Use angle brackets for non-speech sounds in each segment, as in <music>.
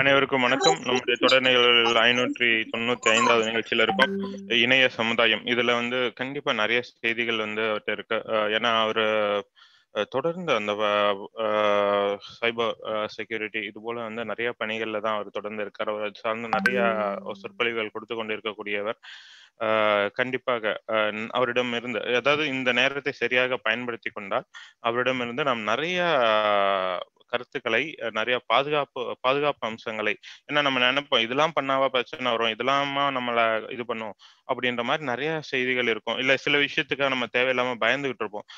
அனைவருக்கும் வணக்கம் நம்முடைய தொடர் நிகழ்வுகள் ஐநூற்றி தொண்ணூத்தி ஐந்தாவது நிகழ்ச்சியில இருக்கும் இணைய சமுதாயம் இதுல வந்து கண்டிப்பா நிறைய செய்திகள் வந்து அவர்கிட்ட இருக்கு ஏன்னா அவரு தொடர்ந்து அந்த சைபர் செக்யூரிட்டி இது போல வந்து நிறைய பணிகள்ல தான் அவர் தொடர்ந்து இருக்கார் அவர் சார்ந்து நிறைய சொற்பொழிவுகள் கொடுத்து கொண்டு இருக்கக்கூடியவர் கண்டிப்பாக அவரிடம் இருந்து அதாவது இந்த நேரத்தை சரியாக பயன்படுத்தி கொண்டால் அவரிடம் இருந்து நாம் நிறைய கருத்துக்களை நிறைய பாதுகாப்பு பாதுகாப்பு அம்சங்களை ஏன்னா நம்ம நினைப்போம் இதெல்லாம் பண்ணாவா பிரச்சனை வரும் இதெல்லாமா நம்மளை இது பண்ணும் அப்படின்ற மாதிரி நிறைய செய்திகள் இருக்கும் இல்ல சில விஷயத்துக்காக நம்ம தேவையில்லாம பயந்துகிட்டு இருப்போம்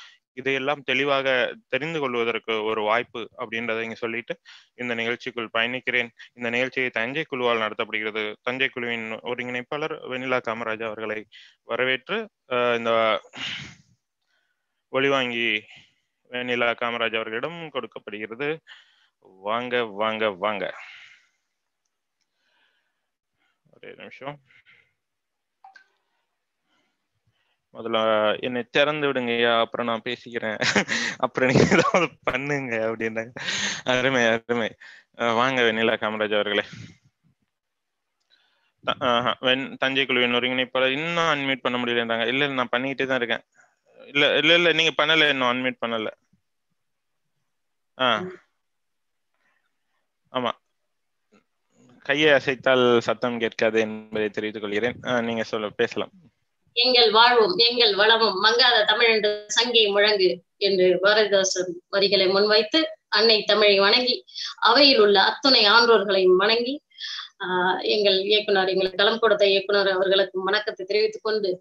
இதையெல்லாம் தெளிவாக தெரிந்து கொள்வதற்கு ஒரு வாய்ப்பு அப்படின்றத இங்க சொல்லிட்டு இந்த நிகழ்ச்சிக்குள் பயணிக்கிறேன் இந்த நிகழ்ச்சியை தஞ்சை குழுவால் நடத்தப்படுகிறது தஞ்சை குழுவின் ஒருங்கிணைப்பாளர் வெனிலா காமராஜ் அவர்களை வரவேற்று இந்த ஒளிவாங்கி வேணிலா காமராஜ் அவர்களிடம் கொடுக்கப்படுகிறது வாங்க வாங்க வாங்க ஒரே நிமிஷம் முதல்ல என்னை திறந்து விடுங்கய்யா அப்புறம் நான் பேசிக்கிறேன் அப்புறம் நீங்க ஏதாவது பண்ணுங்க அப்படின்னா அருமை அருமை வாங்க வெண்ணிலா காமராஜ் அவர்களே தஞ்சை குழுவின் ஒருங்கிணைப்பாளர் இன்னும் அன்மீட் பண்ண முடியலன்றாங்க இல்ல நான் பண்ணிக்கிட்டே தான் இருக்கேன் இல்ல இல்ல இல்ல நீங்க பண்ணல இன்னும் அன்மீட் பண்ணல ஆமா கையை அசைத்தால் சத்தம் கேட்காது என்பதை தெரிவித்துக் கொள்கிறேன் நீங்க சொல்ல பேசலாம் எங்கள் வாழ்வும் எங்கள் வளமும் மங்காத தமிழ் என்று சங்கை முழங்கு என்று பாரதிதாசன் வரிகளை முன்வைத்து அன்னை தமிழை வணங்கி அவையில் உள்ள அத்துணை ஆன்றோர்களையும் வணங்கி ஆஹ் எங்கள் இயக்குனர் எங்கள் களம் கொடுத்த இயக்குனர் அவர்களுக்கு வணக்கத்தை தெரிவித்துக் கொண்டு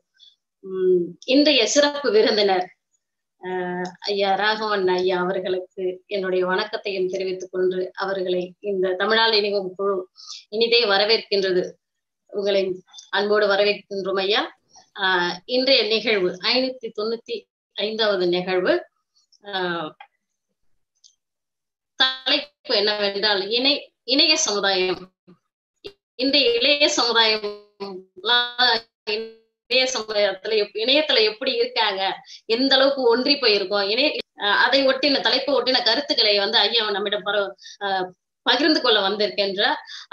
இன்றைய சிறப்பு விருந்தினர் ஐயா ராகவன் ஐயா அவர்களுக்கு என்னுடைய வணக்கத்தையும் தெரிவித்துக் கொண்டு அவர்களை இந்த தமிழால் இணைவும் குழு இனிதே வரவேற்கின்றது உங்களை அன்போடு வரவேற்கின்றோம் ஐயா ஆஹ் இன்றைய நிகழ்வு ஐநூத்தி தொண்ணூத்தி ஐந்தாவது நிகழ்வு தலைப்பு என்னவென்றால் இணை இணைய சமுதாயம் இந்த இளைய சமுதாயம் இணைய சமுதாயத்துல இணையத்துல எப்படி இருக்காங்க எந்த அளவுக்கு ஒன்றி போயிருக்கோம் இணைய அதை ஒட்டின தலைப்பு ஒட்டின கருத்துக்களை வந்து ஐயா நம்மிடம் பகிர்ந்து கொள்ள வந்திருக்கின்ற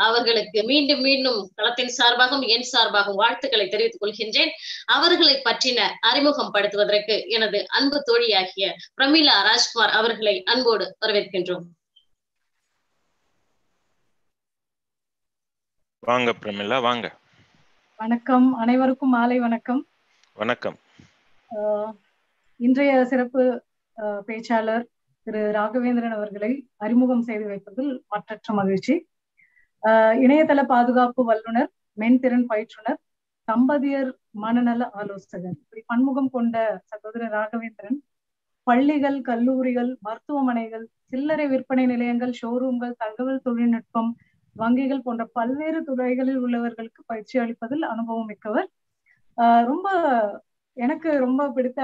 அவர்களுக்கு மீண்டும் மீண்டும் களத்தின் சார்பாகவும் என் சார்பாகவும் வாழ்த்துக்களை தெரிவித்துக் கொள்கின்றேன் அவர்களை பற்றின அறிமுகம் படுத்துவதற்கு எனது அன்பு தோழியாகிய பிரமிளா ராஜ்குமார் அவர்களை அன்போடு வரவேற்கின்றோம் வாங்க பிரமிளா வாங்க வணக்கம் அனைவருக்கும் மாலை வணக்கம் வணக்கம் இன்றைய சிறப்பு பேச்சாளர் திரு ராகவேந்திரன் அவர்களை அறிமுகம் செய்து வைப்பதில் மற்றற்ற மகிழ்ச்சி இணையதள பாதுகாப்பு வல்லுநர் மென்திறன் பயிற்றுனர் தம்பதியர் மனநல ஆலோசகர் இப்படி பன்முகம் கொண்ட சகோதரர் ராகவேந்திரன் பள்ளிகள் கல்லூரிகள் மருத்துவமனைகள் சில்லறை விற்பனை நிலையங்கள் ஷோரூம்கள் தகவல் தொழில்நுட்பம் வங்கிகள் போன்ற பல்வேறு துறைகளில் உள்ளவர்களுக்கு பயிற்சி அளிப்பதில் அனுபவம் மிக்கவர் ரொம்ப எனக்கு ரொம்ப பிடித்த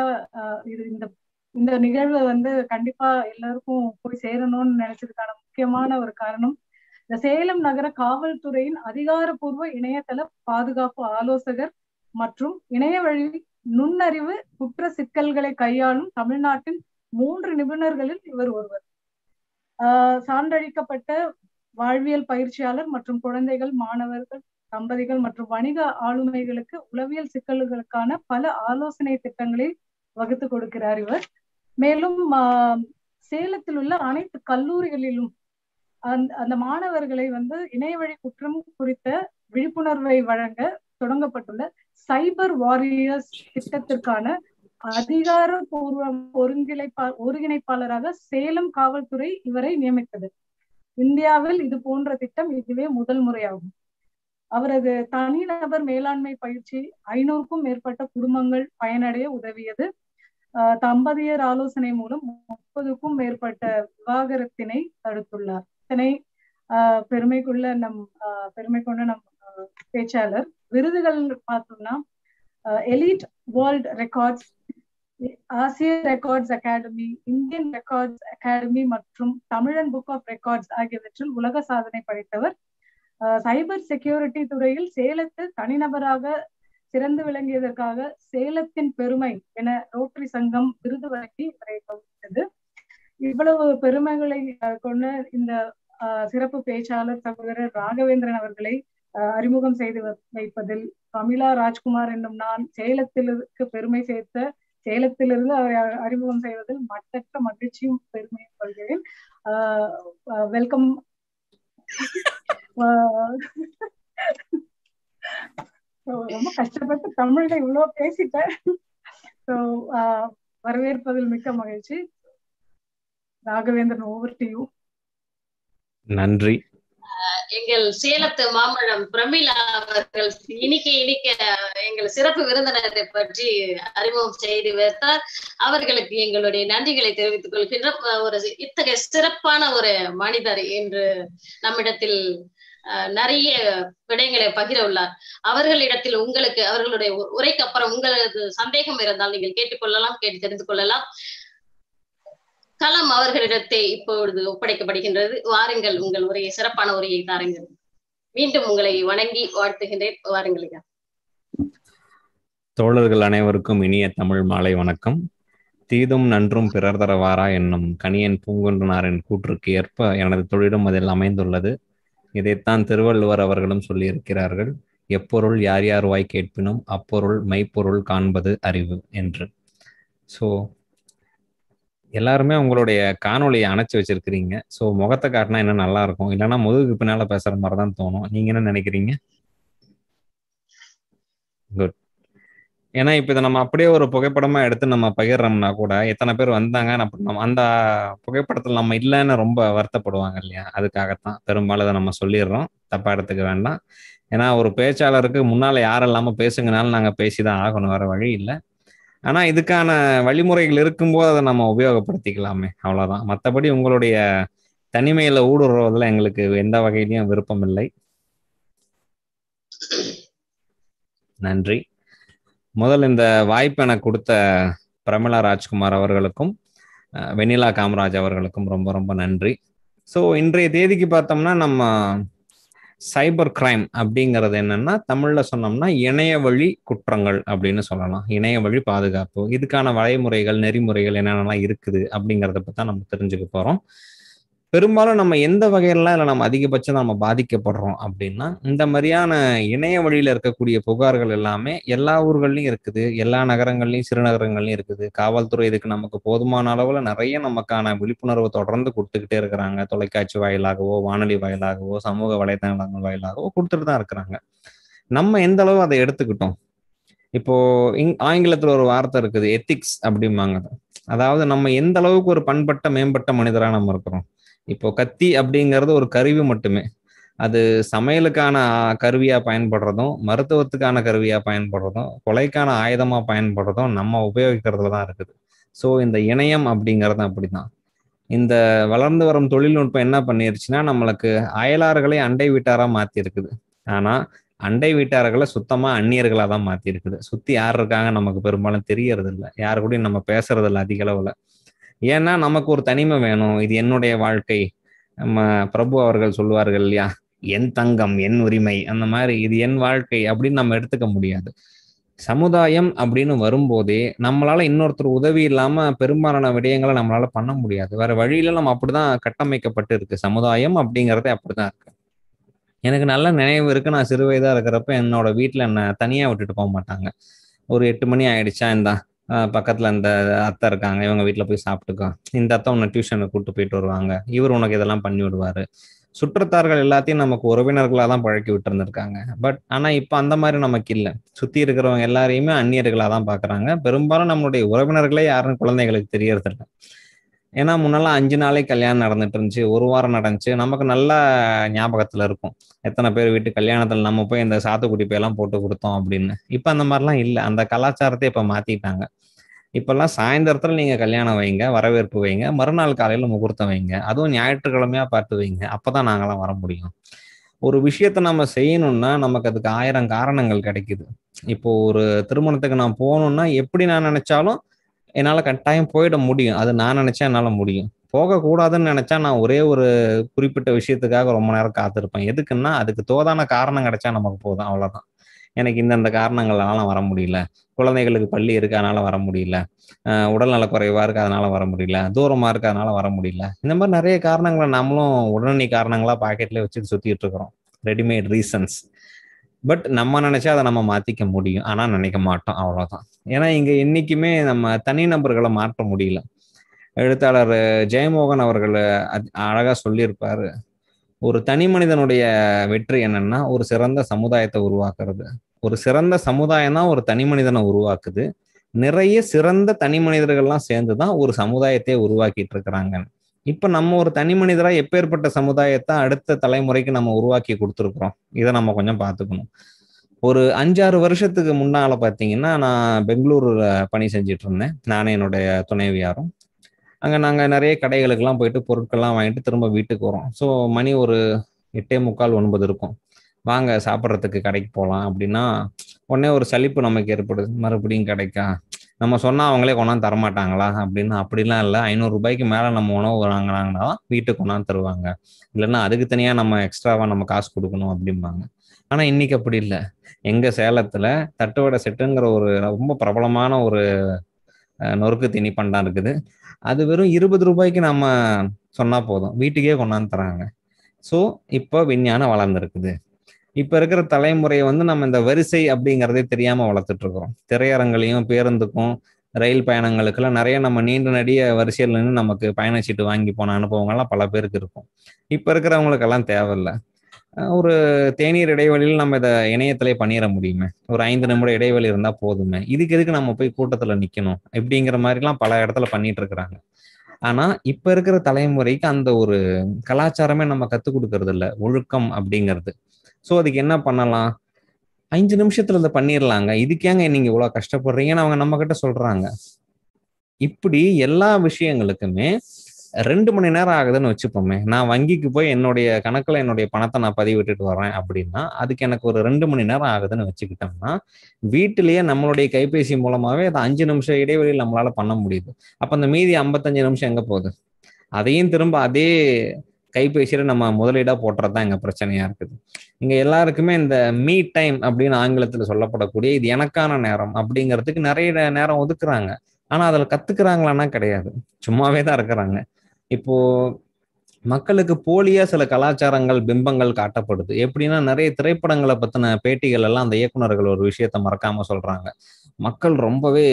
இது இந்த இந்த நிகழ்வு வந்து கண்டிப்பா எல்லாருக்கும் போய் சேரணும்னு நினைச்சதுக்கான முக்கியமான ஒரு காரணம் இந்த சேலம் நகர காவல்துறையின் அதிகாரப்பூர்வ இணையதள பாதுகாப்பு ஆலோசகர் மற்றும் இணைய வழி நுண்ணறிவு குற்ற சிக்கல்களை கையாளும் தமிழ்நாட்டின் மூன்று நிபுணர்களில் இவர் ஒருவர் ஆஹ் சான்றளிக்கப்பட்ட வாழ்வியல் பயிற்சியாளர் மற்றும் குழந்தைகள் மாணவர்கள் தம்பதிகள் மற்றும் வணிக ஆளுமைகளுக்கு உளவியல் சிக்கல்களுக்கான பல ஆலோசனை திட்டங்களை வகுத்து கொடுக்கிறார் இவர் மேலும் சேலத்தில் உள்ள அனைத்து கல்லூரிகளிலும் அந்த மாணவர்களை வந்து இணையவழி குற்றம் குறித்த விழிப்புணர்வை வழங்க தொடங்கப்பட்டுள்ள சைபர் வாரியர்ஸ் திட்டத்திற்கான அதிகாரப்பூர்வ ஒருங்கிணைப்பா ஒருங்கிணைப்பாளராக சேலம் காவல்துறை இவரை நியமித்தது இந்தியாவில் இது போன்ற திட்டம் இதுவே முதல் முறையாகும் அவரது தனிநபர் மேலாண்மை பயிற்சி ஐநூறுக்கும் மேற்பட்ட குடும்பங்கள் பயனடைய உதவியது தம்பதியர் ஆலோசனை மூலம் முப்பதுக்கும் மேற்பட்ட விவாகரத்தினை தடுத்துள்ளார் இதனை பெருமைக்குள்ள நம் பெருமை கொண்ட நம் பேச்சாளர் விருதுகள் பார்த்தோம்னா எலிட் வேர்ல்ட் ரெக்கார்ட்ஸ் ஆசிய records academy Indian records academy மற்றும் தமிழன் புக் ஆஃப் ரெக்கார்ட்ஸ் ஆகியவற்றில் உலக சாதனை படைத்தவர் சைபர் செக்யூரிட்டி துறையில் சேலத்தில் தனிநபராக சிறந்து விளங்கியதற்காக சேலத்தின் பெருமை என ரோட்டரி சங்கம் விருது வழங்கி இவரை கவனித்தது இவ்வளவு பெருமைகளை கொண்ட இந்த சிறப்பு பேச்சாளர் சகோதரர் ராகவேந்திரன் அவர்களை அறிமுகம் செய்து வைப்பதில் தமிழா ராஜ்குமார் என்னும் நான் சேலத்திலிருக்கு பெருமை சேர்த்த சேலத்திலிருந்து அவரை அறிமுகம் செய்வதில் மட்டற்ற மகிழ்ச்சியும் பெருமையும் கொள்கிறேன் வெல்கம் ரொம்ப கஷ்டப்பட்டு தமிழ்ல இவ்வளவு பேசிட்டேன் வரவேற்பதில் மிக்க மகிழ்ச்சி ராகவேந்திரன் ஓவர் நன்றி எங்கள் சேலத்து மாம்பழம் பிரமிளா அவர்கள் இனிக்க இனிக்க எங்கள் சிறப்பு விருந்தினரை பற்றி அறிமுகம் செய்து வைத்தார் அவர்களுக்கு எங்களுடைய நன்றிகளை தெரிவித்துக் கொள்கின்ற ஒரு இத்தகைய சிறப்பான ஒரு மனிதர் என்று நம்மிடத்தில் நிறைய விடயங்களை பகிர உள்ளார் அவர்களிடத்தில் உங்களுக்கு அவர்களுடைய உரைக்கு அப்புறம் உங்களது சந்தேகம் இருந்தால் நீங்கள் கேட்டுக்கொள்ளலாம் கேட்டு தெரிந்து கொள்ளலாம் களம் அவர்களிடத்தை இப்பொழுது ஒப்படைக்கப்படுகின்றது வாருங்கள் உங்கள் உரையை சிறப்பான உரையை தாருங்கள் மீண்டும் உங்களை வணங்கி வாழ்த்துகின்றேன் வாருங்கள் தோழர்கள் அனைவருக்கும் இனிய தமிழ் மாலை வணக்கம் தீதும் நன்றும் பிறர் தரவாரா என்னும் கனியன் பூங்குன்றனாரின் கூற்றுக்கு ஏற்ப எனது தொழிலும் அதில் அமைந்துள்ளது இதைத்தான் திருவள்ளுவர் அவர்களும் சொல்லியிருக்கிறார்கள் எப்பொருள் யார் யார் வாய் கேட்பினும் அப்பொருள் மெய்ப்பொருள் காண்பது அறிவு என்று ஸோ எல்லாருமே உங்களுடைய காணொலியை அணைச்சி வச்சிருக்கிறீங்க ஸோ முகத்தை காட்டினா என்ன நல்லா இருக்கும் இல்லைன்னா முதுகுக்கு பின்னால பேசுற மாதிரி தான் தோணும் நீங்க என்ன நினைக்கிறீங்க குட் ஏன்னா இப்போ இதை நம்ம அப்படியே ஒரு புகைப்படமா எடுத்து நம்ம பகிர்றோம்னா கூட எத்தனை பேர் வந்தாங்க நம்ம அந்த புகைப்படத்தில் நம்ம இல்லைன்னு ரொம்ப வருத்தப்படுவாங்க இல்லையா அதுக்காகத்தான் பெரும்பாலும் இதை நம்ம சொல்லிடுறோம் தப்பா எடுத்துக்க வேண்டாம் ஏன்னா ஒரு பேச்சாளருக்கு முன்னால யாரும் இல்லாமல் பேசுங்கனாலும் நாங்கள் பேசி தான் ஆகணும் வேற வழி இல்லை ஆனா இதுக்கான வழிமுறைகள் இருக்கும்போது அதை நம்ம உபயோகப்படுத்திக்கலாமே அவ்வளவுதான் மற்றபடி உங்களுடைய தனிமையில ஊடுருவதில் எங்களுக்கு எந்த வகையிலையும் விருப்பம் இல்லை நன்றி முதல் இந்த வாய்ப்பு எனக்கு கொடுத்த பிரமிளா ராஜ்குமார் அவர்களுக்கும் வெண்ணிலா காமராஜ் அவர்களுக்கும் ரொம்ப ரொம்ப நன்றி ஸோ இன்றைய தேதிக்கு பார்த்தோம்னா நம்ம சைபர் கிரைம் அப்படிங்கிறது என்னன்னா தமிழ்ல சொன்னோம்னா இணைய வழி குற்றங்கள் அப்படின்னு சொல்லலாம் இணைய வழி பாதுகாப்பு இதுக்கான வழிமுறைகள் நெறிமுறைகள் என்னென்னலாம் இருக்குது அப்படிங்கிறத பத்தி நம்ம தெரிஞ்சுக்க போறோம் பெரும்பாலும் நம்ம எந்த வகையெல்லாம் இல்லை நம்ம அதிகபட்சம் நம்ம பாதிக்கப்படுறோம் அப்படின்னா இந்த மாதிரியான இணைய வழியில் இருக்கக்கூடிய புகார்கள் எல்லாமே எல்லா ஊர்கள்லையும் இருக்குது எல்லா நகரங்கள்லையும் சிறுநகரங்கள்லையும் இருக்குது காவல்துறை இதுக்கு நமக்கு போதுமான அளவில் நிறைய நமக்கான விழிப்புணர்வு தொடர்ந்து கொடுத்துக்கிட்டே இருக்கிறாங்க தொலைக்காட்சி வாயிலாகவோ வானொலி வாயிலாகவோ சமூக வலைதளங்கள் வாயிலாகவோ கொடுத்துட்டு தான் இருக்கிறாங்க நம்ம எந்த அளவு அதை எடுத்துக்கிட்டோம் இப்போ இங் ஆங்கிலத்துல ஒரு வார்த்தை இருக்குது எத்திக்ஸ் அப்படிம்பாங்க அதாவது நம்ம எந்த அளவுக்கு ஒரு பண்பட்ட மேம்பட்ட மனிதரா நம்ம இருக்கிறோம் இப்போ கத்தி அப்படிங்கிறது ஒரு கருவி மட்டுமே அது சமையலுக்கான கருவியா பயன்படுறதும் மருத்துவத்துக்கான கருவியா பயன்படுறதும் கொலைக்கான ஆயுதமா பயன்படுறதும் நம்ம உபயோகிக்கிறதுல தான் இருக்குது ஸோ இந்த இணையம் அப்படிங்கிறது அப்படிதான் இந்த வளர்ந்து வரும் தொழில்நுட்பம் என்ன பண்ணிருச்சுன்னா நம்மளுக்கு அயலார்களை அண்டை வீட்டாரா மாத்தி இருக்குது ஆனா அண்டை வீட்டார்களை சுத்தமா அந்நியர்களா தான் மாத்தி இருக்குது சுத்தி யார் இருக்காங்க நமக்கு பெரும்பாலும் தெரியறது இல்லை யாரு கூடயும் நம்ம பேசுறது இல்லை அதிக அளவுல ஏன்னா நமக்கு ஒரு தனிமை வேணும் இது என்னுடைய வாழ்க்கை நம்ம பிரபு அவர்கள் சொல்லுவார்கள் இல்லையா என் தங்கம் என் உரிமை அந்த மாதிரி இது என் வாழ்க்கை அப்படின்னு நம்ம எடுத்துக்க முடியாது சமுதாயம் அப்படின்னு வரும்போதே நம்மளால இன்னொருத்தர் உதவி இல்லாம பெரும்பாலான விடயங்களை நம்மளால பண்ண முடியாது வேற வழியில நம்ம அப்படிதான் கட்டமைக்கப்பட்டு இருக்கு சமுதாயம் அப்படிங்கறதே அப்படிதான் இருக்கு எனக்கு நல்ல நினைவு இருக்கு நான் சிறுவயதா இருக்கிறப்ப என்னோட வீட்டுல என்ன தனியா விட்டுட்டு போக மாட்டாங்க ஒரு எட்டு மணி ஆயிடுச்சா இந்தா பக்கத்துல அந்த அத்தை இருக்காங்க இவங்க வீட்டுல போய் சாப்பிட்டுக்கோ இந்த அத்தை உன்னை டியூஷனுக்கு கூப்பிட்டு போயிட்டு வருவாங்க இவர் உனக்கு இதெல்லாம் பண்ணி விடுவாரு சுற்றத்தார்கள் எல்லாத்தையும் நமக்கு உறவினர்களாக தான் பழக்கி விட்டுருந்துருக்காங்க பட் ஆனால் இப்போ அந்த மாதிரி நமக்கு இல்லை சுற்றி இருக்கிறவங்க எல்லாரையுமே அந்நியர்களாக தான் பார்க்குறாங்க பெரும்பாலும் நம்மளுடைய உறவினர்களே யாருன்னு குழந்தைகளுக்கு தெரியறதில்ல ஏன்னா முன்னெல்லாம் அஞ்சு நாளைக்கு கல்யாணம் நடந்துட்டு இருந்துச்சு ஒரு வாரம் நடந்துச்சு நமக்கு நல்லா ஞாபகத்துல இருக்கும் எத்தனை பேர் வீட்டு கல்யாணத்துல நம்ம போய் இந்த சாத்துக்குடி போயெல்லாம் போட்டு கொடுத்தோம் அப்படின்னு இப்ப அந்த மாதிரிலாம் இல்லை அந்த கலாச்சாரத்தை இப்ப மாத்திட்டாங்க இப்பெல்லாம் சாயந்தரத்துல நீங்க கல்யாணம் வைங்க வரவேற்பு வைங்க மறுநாள் காலையில முகூர்த்தம் வைங்க அதுவும் ஞாயிற்றுக்கிழமையா பார்த்து வைங்க அப்பதான் நாங்களாம் வர முடியும் ஒரு விஷயத்த நம்ம செய்யணும்னா நமக்கு அதுக்கு ஆயிரம் காரணங்கள் கிடைக்குது இப்போ ஒரு திருமணத்துக்கு நான் போகணும்னா எப்படி நான் நினைச்சாலும் என்னால் கட்டாயம் போயிட முடியும் அது நான் நினச்சா என்னால் முடியும் போகக்கூடாதுன்னு நினச்சா நான் ஒரே ஒரு குறிப்பிட்ட விஷயத்துக்காக ரொம்ப நேரம் காத்திருப்பேன் எதுக்குன்னா அதுக்கு தோதான காரணம் கிடைச்சா நமக்கு போதும் அவ்வளோதான் எனக்கு இந்தந்த காரணங்களாலாம் வர முடியல குழந்தைகளுக்கு பள்ளி இருக்குது அதனால் வர முடியல உடல்நல குறைவாக இருக்கு அதனால வர முடியல தூரமாக இருக்கு அதனால வர முடியல இந்த மாதிரி நிறைய காரணங்களை நாமளும் உடனடி காரணங்களாக பாக்கெட்லேயே வச்சுட்டு சுற்றிட்டு இருக்கிறோம் ரெடிமேட் ரீசன்ஸ் பட் நம்ம நினச்சா அதை நம்ம மாற்றிக்க முடியும் ஆனால் நினைக்க மாட்டோம் அவ்வளோதான் ஏன்னா இங்க என்னைக்குமே நம்ம தனி நபர்களை மாற்ற முடியல எழுத்தாளர் ஜெயமோகன் அவர்கள் அழகா சொல்லியிருப்பாரு ஒரு தனி மனிதனுடைய வெற்றி என்னன்னா ஒரு சிறந்த சமுதாயத்தை உருவாக்குறது ஒரு சிறந்த சமுதாயம் தான் ஒரு தனி மனிதனை உருவாக்குது நிறைய சிறந்த தனி மனிதர்கள்லாம் சேர்ந்து தான் ஒரு சமுதாயத்தை உருவாக்கிட்டு இருக்கிறாங்க இப்போ நம்ம ஒரு தனி மனிதராக எப்பேற்பட்ட சமுதாயத்தை அடுத்த தலைமுறைக்கு நம்ம உருவாக்கி கொடுத்துருக்குறோம் இதை நம்ம கொஞ்சம் பார்த்துக்கணும் ஒரு அஞ்சாறு வருஷத்துக்கு முன்னால பார்த்தீங்கன்னா நான் பெங்களூரில் பணி செஞ்சுட்டு இருந்தேன் நானே என்னுடைய துணைவியாரும் அங்கே நாங்கள் நிறைய எல்லாம் போயிட்டு பொருட்கள்லாம் வாங்கிட்டு திரும்ப வீட்டுக்கு வரோம் ஸோ மணி ஒரு எட்டே முக்கால் ஒன்பது இருக்கும் வாங்க சாப்பிட்றதுக்கு கடைக்கு போகலாம் அப்படின்னா உடனே ஒரு சலிப்பு நமக்கு ஏற்படுது மறுபடியும் கிடைக்கா நம்ம சொன்னால் அவங்களே கொண்டாந்து தரமாட்டாங்களா அப்படின்னு அப்படிலாம் இல்லை ஐநூறு ரூபாய்க்கு மேலே நம்ம உணவு வாங்கினாங்கன்னா வீட்டுக்கு கொண்டாந்து தருவாங்க இல்லைன்னா அதுக்கு தனியாக நம்ம எக்ஸ்ட்ராவாக நம்ம காசு கொடுக்கணும் அப்படிம்பாங்க ஆனா இன்னைக்கு அப்படி இல்லை எங்க சேலத்துல தட்டுவடை செட்டுங்கிற ஒரு ரொம்ப பிரபலமான ஒரு நொறுக்கு திணி இருக்குது அது வெறும் இருபது ரூபாய்க்கு நம்ம சொன்னா போதும் வீட்டுக்கே கொண்டாந்து தராங்க ஸோ இப்போ விஞ்ஞானம் வளர்ந்துருக்குது இப்போ இருக்கிற தலைமுறையை வந்து நம்ம இந்த வரிசை அப்படிங்கிறதே தெரியாம வளர்த்துட்டு இருக்கிறோம் திரையரங்குலையும் பேருந்துக்கும் ரயில் பயணங்களுக்கெல்லாம் நிறைய நம்ம நீண்ட நடிக வரிசையில் நின்று நமக்கு பயணச்சீட்டு வாங்கி போன அனுபவங்கள்லாம் பல பேருக்கு இருக்கும் இப்போ இருக்கிறவங்களுக்கெல்லாம் தேவையில்லை ஒரு தேநீர் இடைவெளியில் நம்ம இதை இணையத்திலே பண்ணிட முடியுமே ஒரு ஐந்து நிமிட இடைவெளி இருந்தா போதுமே இதுக்கு எதுக்கு நம்ம போய் கூட்டத்துல நிக்கணும் இப்படிங்கிற மாதிரிலாம் பல இடத்துல பண்ணிட்டு இருக்கிறாங்க ஆனா இப்ப இருக்கிற தலைமுறைக்கு அந்த ஒரு கலாச்சாரமே நம்ம கத்துக் கொடுக்கறது இல்ல ஒழுக்கம் அப்படிங்கிறது ஸோ அதுக்கு என்ன பண்ணலாம் அஞ்சு நிமிஷத்துல இதை பண்ணிடலாங்க இதுக்கேங்க நீங்க இவ்வளவு கஷ்டப்படுறீங்கன்னு அவங்க நம்ம கிட்ட சொல்றாங்க இப்படி எல்லா விஷயங்களுக்குமே ரெண்டு மணி நேரம் ஆகுதுன்னு வச்சுப்போமே நான் வங்கிக்கு போய் என்னுடைய கணக்கில் என்னுடைய பணத்தை நான் பதிவிட்டுட்டு வரேன் அப்படின்னா அதுக்கு எனக்கு ஒரு ரெண்டு மணி நேரம் ஆகுதுன்னு வச்சுக்கிட்டோம்னா வீட்டிலேயே நம்மளுடைய கைபேசி மூலமாகவே அதை அஞ்சு நிமிஷம் இடைவெளியில் நம்மளால் பண்ண முடியுது அப்போ அந்த மீதி ஐம்பத்தஞ்சு நிமிஷம் எங்கே போகுது அதையும் திரும்ப அதே கைபேசியில் நம்ம முதலீடாக போட்டுறது தான் எங்கள் பிரச்சனையாக இருக்குது இங்கே எல்லாருக்குமே இந்த மீ டைம் அப்படின்னு ஆங்கிலத்தில் சொல்லப்படக்கூடிய இது எனக்கான நேரம் அப்படிங்கிறதுக்கு நிறைய நேரம் ஒதுக்குறாங்க ஆனால் அதில் கற்றுக்குறாங்களான்னா கிடையாது சும்மாவே தான் இருக்கிறாங்க இப்போ மக்களுக்கு போலியா சில கலாச்சாரங்கள் பிம்பங்கள் காட்டப்படுது எப்படின்னா நிறைய திரைப்படங்களை பத்தின பேட்டிகள் எல்லாம் அந்த இயக்குநர்கள் ஒரு விஷயத்த மறக்காம சொல்றாங்க மக்கள் ரொம்பவே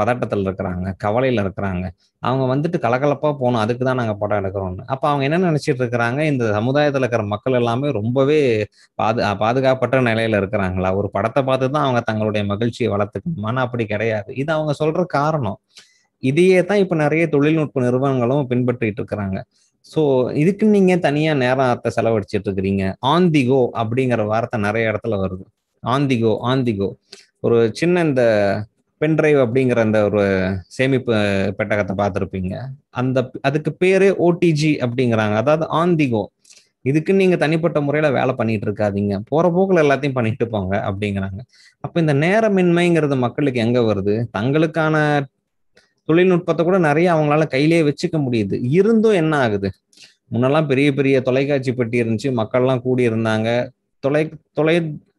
பதட்டத்தில் இருக்கிறாங்க கவலையில் இருக்கிறாங்க அவங்க வந்துட்டு கலகலப்பாக போகணும் அதுக்கு தான் நாங்கள் படம் எடுக்கிறோம்னு அப்போ அவங்க என்ன நினைச்சிட்டு இருக்கிறாங்க இந்த சமுதாயத்தில் இருக்கிற மக்கள் எல்லாமே ரொம்பவே பாது பாதுகாப்பற்ற நிலையில் இருக்கிறாங்களா ஒரு படத்தை பார்த்து தான் அவங்க தங்களுடைய மகிழ்ச்சியை வளர்த்துக்கணும் அப்படி கிடையாது இது அவங்க சொல்கிற காரணம் இதையே தான் இப்போ நிறைய தொழில்நுட்ப நிறுவனங்களும் பின்பற்றிட்டு இருக்கிறாங்க ஸோ இதுக்கு நீங்க தனியா நேரத்தை செலவழிச்சிட்டு இருக்கிறீங்க ஆந்திகோ அப்படிங்கிற வார்த்தை நிறைய இடத்துல வருது ஆந்திகோ ஆந்திகோ ஒரு சின்ன இந்த பென்ட்ரைவ் அப்படிங்கிற அந்த ஒரு சேமிப்பு பெட்டகத்தை பார்த்துருப்பீங்க அந்த அதுக்கு பேரு ஓடிஜி அப்படிங்கிறாங்க அதாவது ஆந்திகோ இதுக்கு நீங்க தனிப்பட்ட முறையில வேலை பண்ணிட்டு இருக்காதீங்க போற போக்குல எல்லாத்தையும் பண்ணிட்டு போங்க அப்படிங்கிறாங்க அப்ப இந்த நேரமின்மைங்கிறது மக்களுக்கு எங்க வருது தங்களுக்கான தொழில்நுட்பத்தை கூட நிறைய அவங்களால கையிலேயே வச்சுக்க முடியுது இருந்தும் என்ன ஆகுது முன்னெல்லாம் பெரிய பெரிய தொலைக்காட்சி பெட்டி இருந்துச்சு மக்கள்லாம் கூடி இருந்தாங்க தொலை தொலை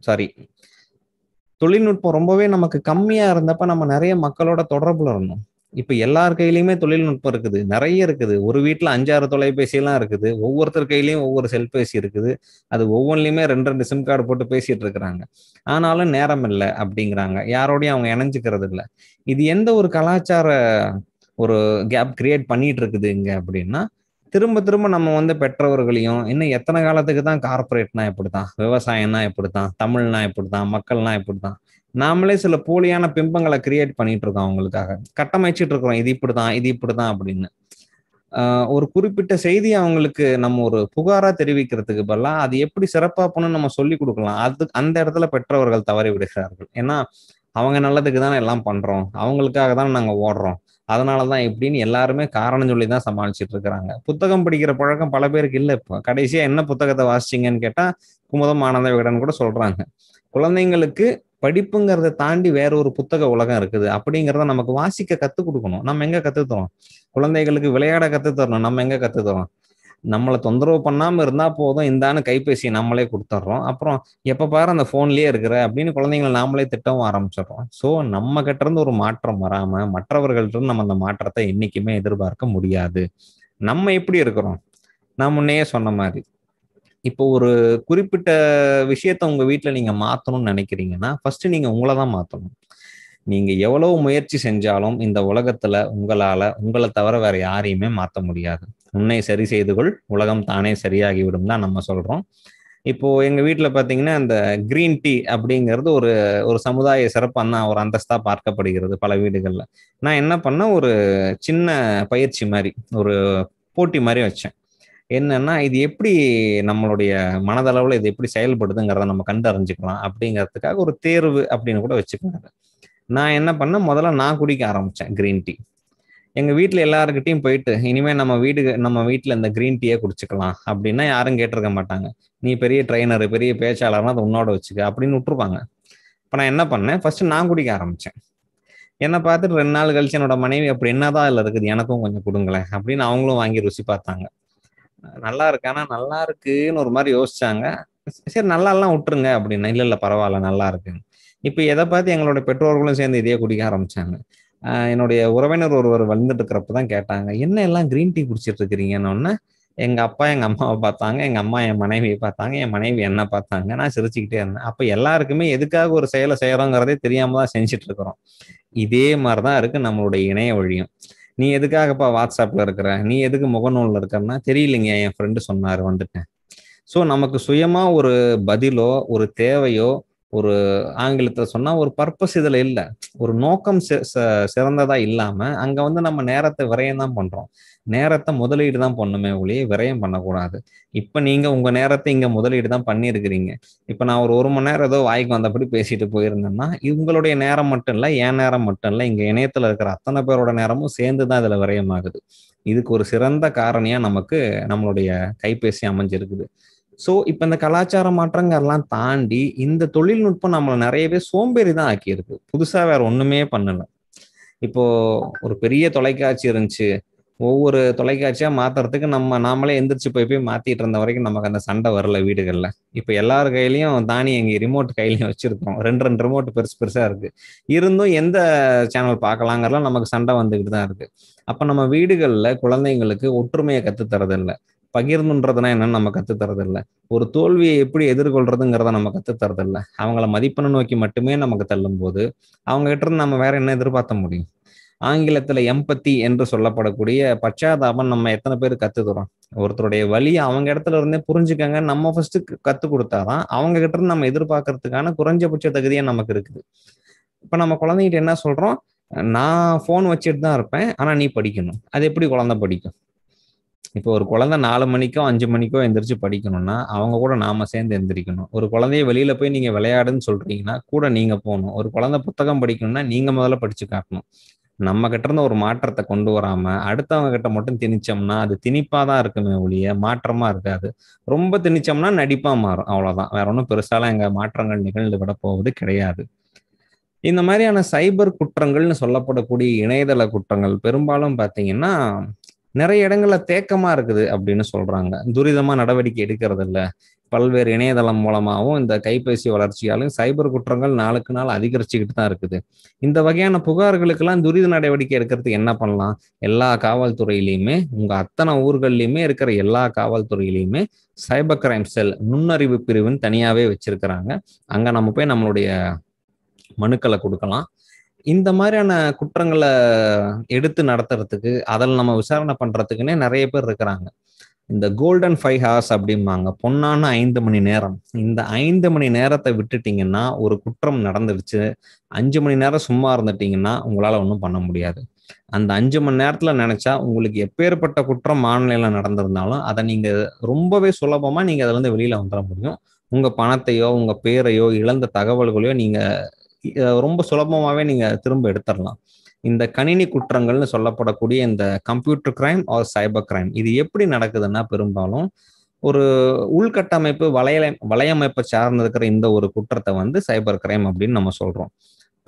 சாரி தொழில்நுட்பம் ரொம்பவே நமக்கு கம்மியா இருந்தப்ப நம்ம நிறைய மக்களோட தொடர்புல இருந்தோம் இப்போ எல்லார் கையிலையுமே தொழில்நுட்பம் இருக்குது நிறைய இருக்குது ஒரு வீட்டில் அஞ்சாறு தொலைபேசி எல்லாம் இருக்குது ஒவ்வொருத்தர் கையிலையும் ஒவ்வொரு செல்பேசி இருக்குது அது ஒவ்வொன்றிலையுமே ரெண்டு ரெண்டு சிம் கார்டு போட்டு பேசிட்டு இருக்கிறாங்க ஆனாலும் நேரம் இல்லை அப்படிங்கிறாங்க யாரோடையும் அவங்க இணைஞ்சுக்கிறது இல்லை இது எந்த ஒரு கலாச்சார ஒரு கேப் கிரியேட் பண்ணிட்டு இருக்குது இங்க அப்படின்னா திரும்ப திரும்ப நம்ம வந்து பெற்றவர்களையும் இன்னும் எத்தனை காலத்துக்கு தான் கார்பரேட்னா தான் விவசாயம்னா தான் தமிழ்னா இப்படித்தான் மக்கள்னா தான் நாமளே சில போலியான பிம்பங்களை கிரியேட் பண்ணிட்டு இருக்கோம் அவங்களுக்காக கட்டமைச்சிட்டு இருக்கிறோம் இது இப்படிதான் இது இப்படிதான் அப்படின்னு ஒரு குறிப்பிட்ட செய்தி அவங்களுக்கு நம்ம ஒரு புகாரா தெரிவிக்கிறதுக்கு பதிலாக அது எப்படி சிறப்பா போன நம்ம சொல்லி கொடுக்கலாம் அது அந்த இடத்துல பெற்றவர்கள் தவறி விடுகிறார்கள் ஏன்னா அவங்க நல்லதுக்கு தானே எல்லாம் பண்றோம் அவங்களுக்காக தானே நாங்க ஓடுறோம் அதனால தான் எப்படின்னு எல்லாருமே காரணம் சொல்லி தான் சமாளிச்சுட்டு இருக்கிறாங்க புத்தகம் படிக்கிற பழக்கம் பல பேருக்கு இல்லை இப்போ கடைசியா என்ன புத்தகத்தை வாசிச்சிங்கன்னு கேட்டா குமுதம் ஆனந்த விகடன் கூட சொல்றாங்க குழந்தைங்களுக்கு படிப்புங்கிறத தாண்டி வேற ஒரு புத்தக உலகம் இருக்குது அப்படிங்கிறத நமக்கு வாசிக்க கற்றுக் கொடுக்கணும் நம்ம கத்து கற்றுத்தரோம் குழந்தைகளுக்கு விளையாட தரணும் நம்ம கத்து கற்றுத்தரோம் நம்மளை தொந்தரவு பண்ணாம இருந்தா போதும் இந்தான கைபேசி நம்மளே கொடுத்துட்றோம் அப்புறம் எப்ப பாரு அந்த போன்லயே இருக்கிற அப்படின்னு குழந்தைங்களை நாமளே திட்டவும் ஆரம்பிச்சிடுறோம் சோ நம்ம இருந்து ஒரு மாற்றம் வராம மற்றவர்கள்ட்ட நம்ம அந்த மாற்றத்தை என்னைக்குமே எதிர்பார்க்க முடியாது நம்ம எப்படி இருக்கிறோம் நான் முன்னையே சொன்ன மாதிரி இப்போ ஒரு குறிப்பிட்ட விஷயத்த உங்க வீட்டில் நீங்க மாற்றணும்னு நினைக்கிறீங்கன்னா ஃபர்ஸ்ட் நீங்க உங்களை தான் மாற்றணும் நீங்க எவ்வளவு முயற்சி செஞ்சாலும் இந்த உலகத்துல உங்களால உங்களை தவிர வேற யாரையுமே மாற்ற முடியாது உன்னை சரி செய்து கொள் உலகம் தானே சரியாகிவிடும் தான் நம்ம சொல்றோம் இப்போ எங்க வீட்டுல பாத்தீங்கன்னா அந்த கிரீன் டீ அப்படிங்கிறது ஒரு ஒரு சமுதாய சிறப்பான ஒரு அந்தஸ்தா பார்க்கப்படுகிறது பல வீடுகள்ல நான் என்ன பண்ண ஒரு சின்ன பயிற்சி மாதிரி ஒரு போட்டி மாதிரி வச்சேன் என்னன்னா இது எப்படி நம்மளுடைய மனதளவில் இது எப்படி செயல்படுதுங்கிறத நம்ம கண்டு அறிஞ்சுக்கலாம் அப்படிங்கிறதுக்காக ஒரு தேர்வு அப்படின்னு கூட வச்சுக்கோங்க நான் என்ன பண்ணேன் முதல்ல நான் குடிக்க ஆரம்பித்தேன் க்ரீன் டீ எங்கள் வீட்டில் எல்லாருக்கிட்டையும் போயிட்டு இனிமேல் நம்ம வீடு நம்ம வீட்டில் இந்த க்ரீன் டீயே குடிச்சிக்கலாம் அப்படின்னா யாரும் கேட்டிருக்க மாட்டாங்க நீ பெரிய ட்ரைனர் பெரிய பேச்சாளர்னா அதை உன்னோட வச்சுக்க அப்படின்னு விட்டுருப்பாங்க இப்போ நான் என்ன பண்ணேன் ஃபர்ஸ்ட் நான் குடிக்க ஆரம்பித்தேன் என்னை பார்த்துட்டு ரெண்டு நாள் கழிச்சு என்னோட மனைவி அப்படி என்னதான் இல்லை இருக்குது எனக்கும் கொஞ்சம் கொடுங்களேன் அப்படின்னு அவங்களும் வாங்கி ருசி பார்த்தாங்க நல்லா இருக்கு ஆனா நல்லா இருக்குன்னு ஒரு மாதிரி யோசிச்சாங்க சரி எல்லாம் விட்டுருங்க அப்படின்னா இல்ல இல்ல பரவாயில்ல நல்லா இருக்கு இப்போ எதை பார்த்து எங்களோட பெற்றோர்களும் சேர்ந்து இதையே குடிக்க ஆரம்பிச்சாங்க என்னுடைய உறவினர் ஒருவர் வந்துட்டு இருக்கிறப்பதான் கேட்டாங்க என்ன எல்லாம் கிரீன் டீ குடிச்சிட்டு இருக்கிறீங்கன்னு எங்க அப்பா எங்க அம்மாவை பார்த்தாங்க எங்க அம்மா என் மனைவியை பார்த்தாங்க என் மனைவி என்ன பார்த்தாங்க நான் சிரிச்சுக்கிட்டே இருந்தேன் அப்ப எல்லாருக்குமே எதுக்காக ஒரு செயலை செய்யறோங்கிறதே தெரியாம தான் செஞ்சுட்டு இருக்கிறோம் இதே மாதிரிதான் இருக்கு நம்மளுடைய இணைய வழியும் நீ எதுக்காகப்பா வாட்ஸ்அப்பில் இருக்கிற நீ எதுக்கு முகநூலில் இருக்கிறன்னா தெரியலைங்க என் ஃப்ரெண்டு சொன்னார் வந்துட்டேன் ஸோ நமக்கு சுயமாக ஒரு பதிலோ ஒரு தேவையோ ஒரு ஆங்கிலத்தில் சொன்னால் ஒரு பர்பஸ் இதில் இல்லை ஒரு நோக்கம் சிறந்ததாக இல்லாமல் அங்கே வந்து நம்ம நேரத்தை விரயம் தான் பண்ணுறோம் நேரத்தை முதலீடு தான் பண்ணுமே ஒழிய விரயம் பண்ணக்கூடாது இப்போ நீங்கள் உங்கள் நேரத்தை இங்கே முதலீடு தான் பண்ணியிருக்கிறீங்க இப்போ நான் ஒரு ஒரு மணி நேரம் ஏதோ வாய்க்கு வந்தபடி பேசிட்டு போயிருந்தேன்னா இவங்களுடைய நேரம் மட்டும் இல்லை என் நேரம் மட்டும் இல்லை இங்கே இணையத்தில் இருக்கிற அத்தனை பேரோட நேரமும் சேர்ந்து தான் இதில் விரயமாகுது இதுக்கு ஒரு சிறந்த காரணியாக நமக்கு நம்மளுடைய கைபேசி அமைஞ்சிருக்குது ஸோ இப்போ இந்த கலாச்சார மாற்றங்கள்லாம் தாண்டி இந்த தொழில்நுட்பம் நம்மளை நிறையவே சோம்பேறி தான் ஆக்கியிருக்கு புதுசாக வேற ஒன்றுமே பண்ணலை இப்போ ஒரு பெரிய தொலைக்காட்சி இருந்துச்சு ஒவ்வொரு தொலைக்காட்சியாக மாற்றுறதுக்கு நம்ம நாமளே எந்திரிச்சு போய் போய் மாற்றிட்டு இருந்த வரைக்கும் நமக்கு அந்த சண்டை வரல வீடுகளில் இப்போ எல்லார் கையிலையும் தானி எங்கள் ரிமோட் கையிலையும் வச்சுருக்கோம் ரெண்டு ரெண்டு ரிமோட் பெருசு பெருசாக இருக்குது இருந்தும் எந்த சேனல் பார்க்கலாங்கிறலாம் நமக்கு சண்டை வந்துக்கிட்டு தான் இருக்குது அப்போ நம்ம வீடுகளில் குழந்தைங்களுக்கு ஒற்றுமையை கற்றுத்தரதில்லை பகிர்ந்துன்றதுனா என்னன்னு நம்ம கற்றுத்தரது இல்லை ஒரு தோல்வியை எப்படி எதிர்கொள்றதுங்கிறத நம்ம கற்றுத்தரது இல்லை அவங்கள மதிப்பெண்ணை நோக்கி மட்டுமே நமக்கு தள்ளும் போது கிட்ட இருந்து நம்ம வேற என்ன எதிர்பார்க்க முடியும் ஆங்கிலத்துல எம்பத்தி என்று சொல்லப்படக்கூடிய பச்சாதாபம் நம்ம எத்தனை பேர் கத்துக்கிறோம் ஒருத்தருடைய வழி அவங்க இடத்துல இருந்தே புரிஞ்சுக்கங்க நம்ம ஃபர்ஸ்ட் கத்து கொடுத்தாதான் அவங்க கிட்ட இருந்து நம்ம எதிர்பார்க்கறதுக்கான குறைஞ்சபட்ச தகுதியா நமக்கு இருக்குது இப்ப நம்ம குழந்தைகிட்ட என்ன சொல்றோம் நான் போன் வச்சுட்டு தான் இருப்பேன் ஆனா நீ படிக்கணும் அது எப்படி குழந்தை படிக்கும் இப்போ ஒரு குழந்தை நாலு மணிக்கோ அஞ்சு மணிக்கோ எந்திரிச்சு படிக்கணும்னா அவங்க கூட நாம சேர்ந்து எந்திரிக்கணும் ஒரு குழந்தைய வெளியில போய் நீங்க விளையாடுன்னு சொல்றீங்கன்னா கூட நீங்க போகணும் ஒரு குழந்தை புத்தகம் படிக்கணும்னா நீங்க முதல்ல படிச்சு காட்டணும் நம்ம கிட்ட இருந்து ஒரு மாற்றத்தை கொண்டு வராம அடுத்தவங்க கிட்ட மட்டும் திணிச்சோம்னா அது திணிப்பா தான் இருக்குமே ஒழிய மாற்றமா இருக்காது ரொம்ப திணிச்சோம்னா நடிப்பா மாறும் அவ்வளவுதான் வேற ஒன்றும் பெருசாலாம் எங்க மாற்றங்கள் நிகழ்ந்து விட போவது கிடையாது இந்த மாதிரியான சைபர் குற்றங்கள்னு சொல்லப்படக்கூடிய இணையதள குற்றங்கள் பெரும்பாலும் பார்த்தீங்கன்னா நிறைய இடங்கள்ல தேக்கமா இருக்குது அப்படின்னு சொல்றாங்க துரிதமா நடவடிக்கை எடுக்கிறது இல்ல பல்வேறு இணையதளம் மூலமாகவும் இந்த கைபேசி வளர்ச்சியாலும் சைபர் குற்றங்கள் நாளுக்கு நாள் அதிகரிச்சுக்கிட்டு தான் இருக்குது இந்த வகையான புகார்களுக்கெல்லாம் துரித நடவடிக்கை எடுக்கிறதுக்கு என்ன பண்ணலாம் எல்லா காவல்துறையிலையுமே உங்க அத்தனை ஊர்கள்லையுமே இருக்கிற எல்லா காவல்துறையிலையுமே சைபர் கிரைம் செல் நுண்ணறிவு பிரிவுன்னு தனியாவே வச்சிருக்கிறாங்க அங்க நம்ம போய் நம்மளுடைய மனுக்களை கொடுக்கலாம் இந்த மாதிரியான குற்றங்களை எடுத்து நடத்துறதுக்கு அதில் நம்ம விசாரணை பண்றதுக்குன்னே நிறைய பேர் இருக்கிறாங்க இந்த கோல்டன் ஃபைவ் ஹார்ஸ் அப்படிம்பாங்க பொன்னான ஐந்து மணி நேரம் இந்த ஐந்து மணி நேரத்தை விட்டுட்டீங்கன்னா ஒரு குற்றம் நடந்துடுச்சு அஞ்சு மணி நேரம் சும்மா இருந்துட்டீங்கன்னா உங்களால் ஒன்றும் பண்ண முடியாது அந்த அஞ்சு மணி நேரத்தில் நினச்சா உங்களுக்கு எப்பேற்பட்ட குற்றம் மாநிலம் நடந்திருந்தாலும் அதை நீங்கள் ரொம்பவே சுலபமாக நீங்கள் அதிலேருந்து வெளியில் வந்துட முடியும் உங்கள் பணத்தையோ உங்கள் பேரையோ இழந்த தகவல்களையோ நீங்கள் ரொம்ப சுலபமாகவே நீங்கள் திரும்ப எடுத்துடலாம் இந்த கணினி குற்றங்கள்னு சொல்லப்படக்கூடிய இந்த computer crime or cyber crime இது எப்படி நடக்குதுன்னா பெரும்பாலும் ஒரு உள்கட்டமைப்பு வலைய வலையமைப்பை சார்ந்திருக்கிற இந்த ஒரு குற்றத்தை வந்து சைபர் கிரைம் அப்படின்னு நம்ம சொல்கிறோம்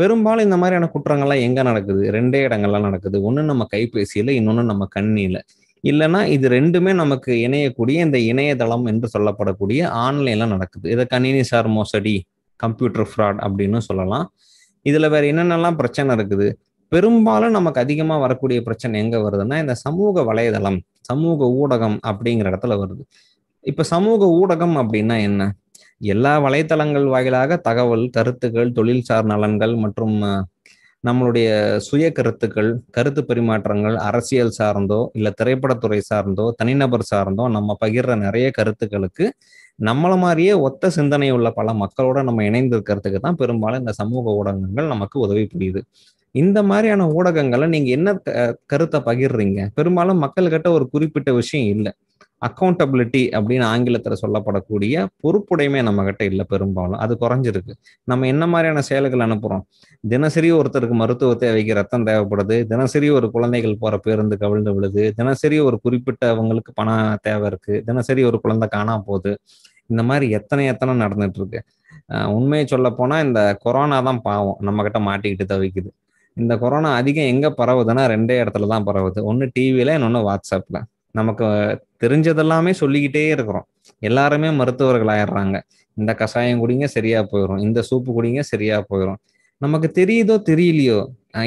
பெரும்பாலும் இந்த மாதிரியான குற்றங்கள்லாம் எங்கே நடக்குது ரெண்டே இடங்கள்லாம் நடக்குது ஒன்று நம்ம கைபேசியில் இன்னொன்று நம்ம கண்ணியில் இல்லைன்னா இது ரெண்டுமே நமக்கு இணையக்கூடிய இந்த இணையதளம் என்று சொல்லப்படக்கூடிய ஆன்லைனில் நடக்குது இதை கணினி சார் மோசடி கம்ப்யூட்டர் ஃப்ராட் அப்படின்னு சொல்லலாம் இதில் வேற என்னென்னலாம் பிரச்சனை இருக்குது பெரும்பாலும் நமக்கு அதிகமாக வரக்கூடிய பிரச்சனை எங்கே வருதுன்னா இந்த சமூக வலைதளம் சமூக ஊடகம் அப்படிங்கிற இடத்துல வருது இப்போ சமூக ஊடகம் அப்படின்னா என்ன எல்லா வலைத்தளங்கள் வாயிலாக தகவல் கருத்துக்கள் தொழில்சார் நலன்கள் மற்றும் நம்மளுடைய சுய கருத்துக்கள் கருத்து பரிமாற்றங்கள் அரசியல் சார்ந்தோ இல்லை திரைப்படத்துறை சார்ந்தோ தனிநபர் சார்ந்தோ நம்ம பகிர்ற நிறைய கருத்துக்களுக்கு நம்மளை மாதிரியே ஒத்த சிந்தனை உள்ள பல மக்களோட நம்ம இணைந்திருக்கிறதுக்கு தான் பெரும்பாலும் இந்த சமூக ஊடகங்கள் நமக்கு உதவி புரியுது இந்த மாதிரியான ஊடகங்களை நீங்க என்ன கருத்தை பகிர்றீங்க பெரும்பாலும் மக்கள்கிட்ட ஒரு குறிப்பிட்ட விஷயம் இல்லை அக்கௌண்டபிலிட்டி அப்படின்னு ஆங்கிலத்தில் சொல்லப்படக்கூடிய பொறுப்புடைமை நம்மகிட்ட இல்லை பெரும்பாலும் அது குறைஞ்சிருக்கு நம்ம என்ன மாதிரியான செயல்கள் அனுப்புகிறோம் தினசரி ஒருத்தருக்கு மருத்துவ தேவைக்கு ரத்தம் தேவைப்படுது தினசரி ஒரு குழந்தைகள் போகிற பேருந்து கவிழ்ந்து விழுது தினசரி ஒரு குறிப்பிட்டவங்களுக்கு பணம் தேவை இருக்குது தினசரி ஒரு குழந்தை காணா போகுது இந்த மாதிரி எத்தனை எத்தனை நடந்துட்டு இருக்கு உண்மையை சொல்ல போனால் இந்த கொரோனா தான் பாவம் நம்ம கிட்ட மாட்டிக்கிட்டு தவிக்குது இந்த கொரோனா அதிகம் எங்க பரவுதுன்னா ரெண்டே இடத்துல தான் பரவுது ஒன்று டிவியில இன்னொன்று வாட்ஸ்அப்ல நமக்கு தெரிஞ்சதெல்லாமே சொல்லிக்கிட்டே இருக்கிறோம் எல்லாருமே மருத்துவர்கள் ஆயிடுறாங்க இந்த கஷாயம் குடிங்க சரியா போயிடும் இந்த சூப்பு குடிங்க சரியா போயிடும் நமக்கு தெரியுதோ தெரியலையோ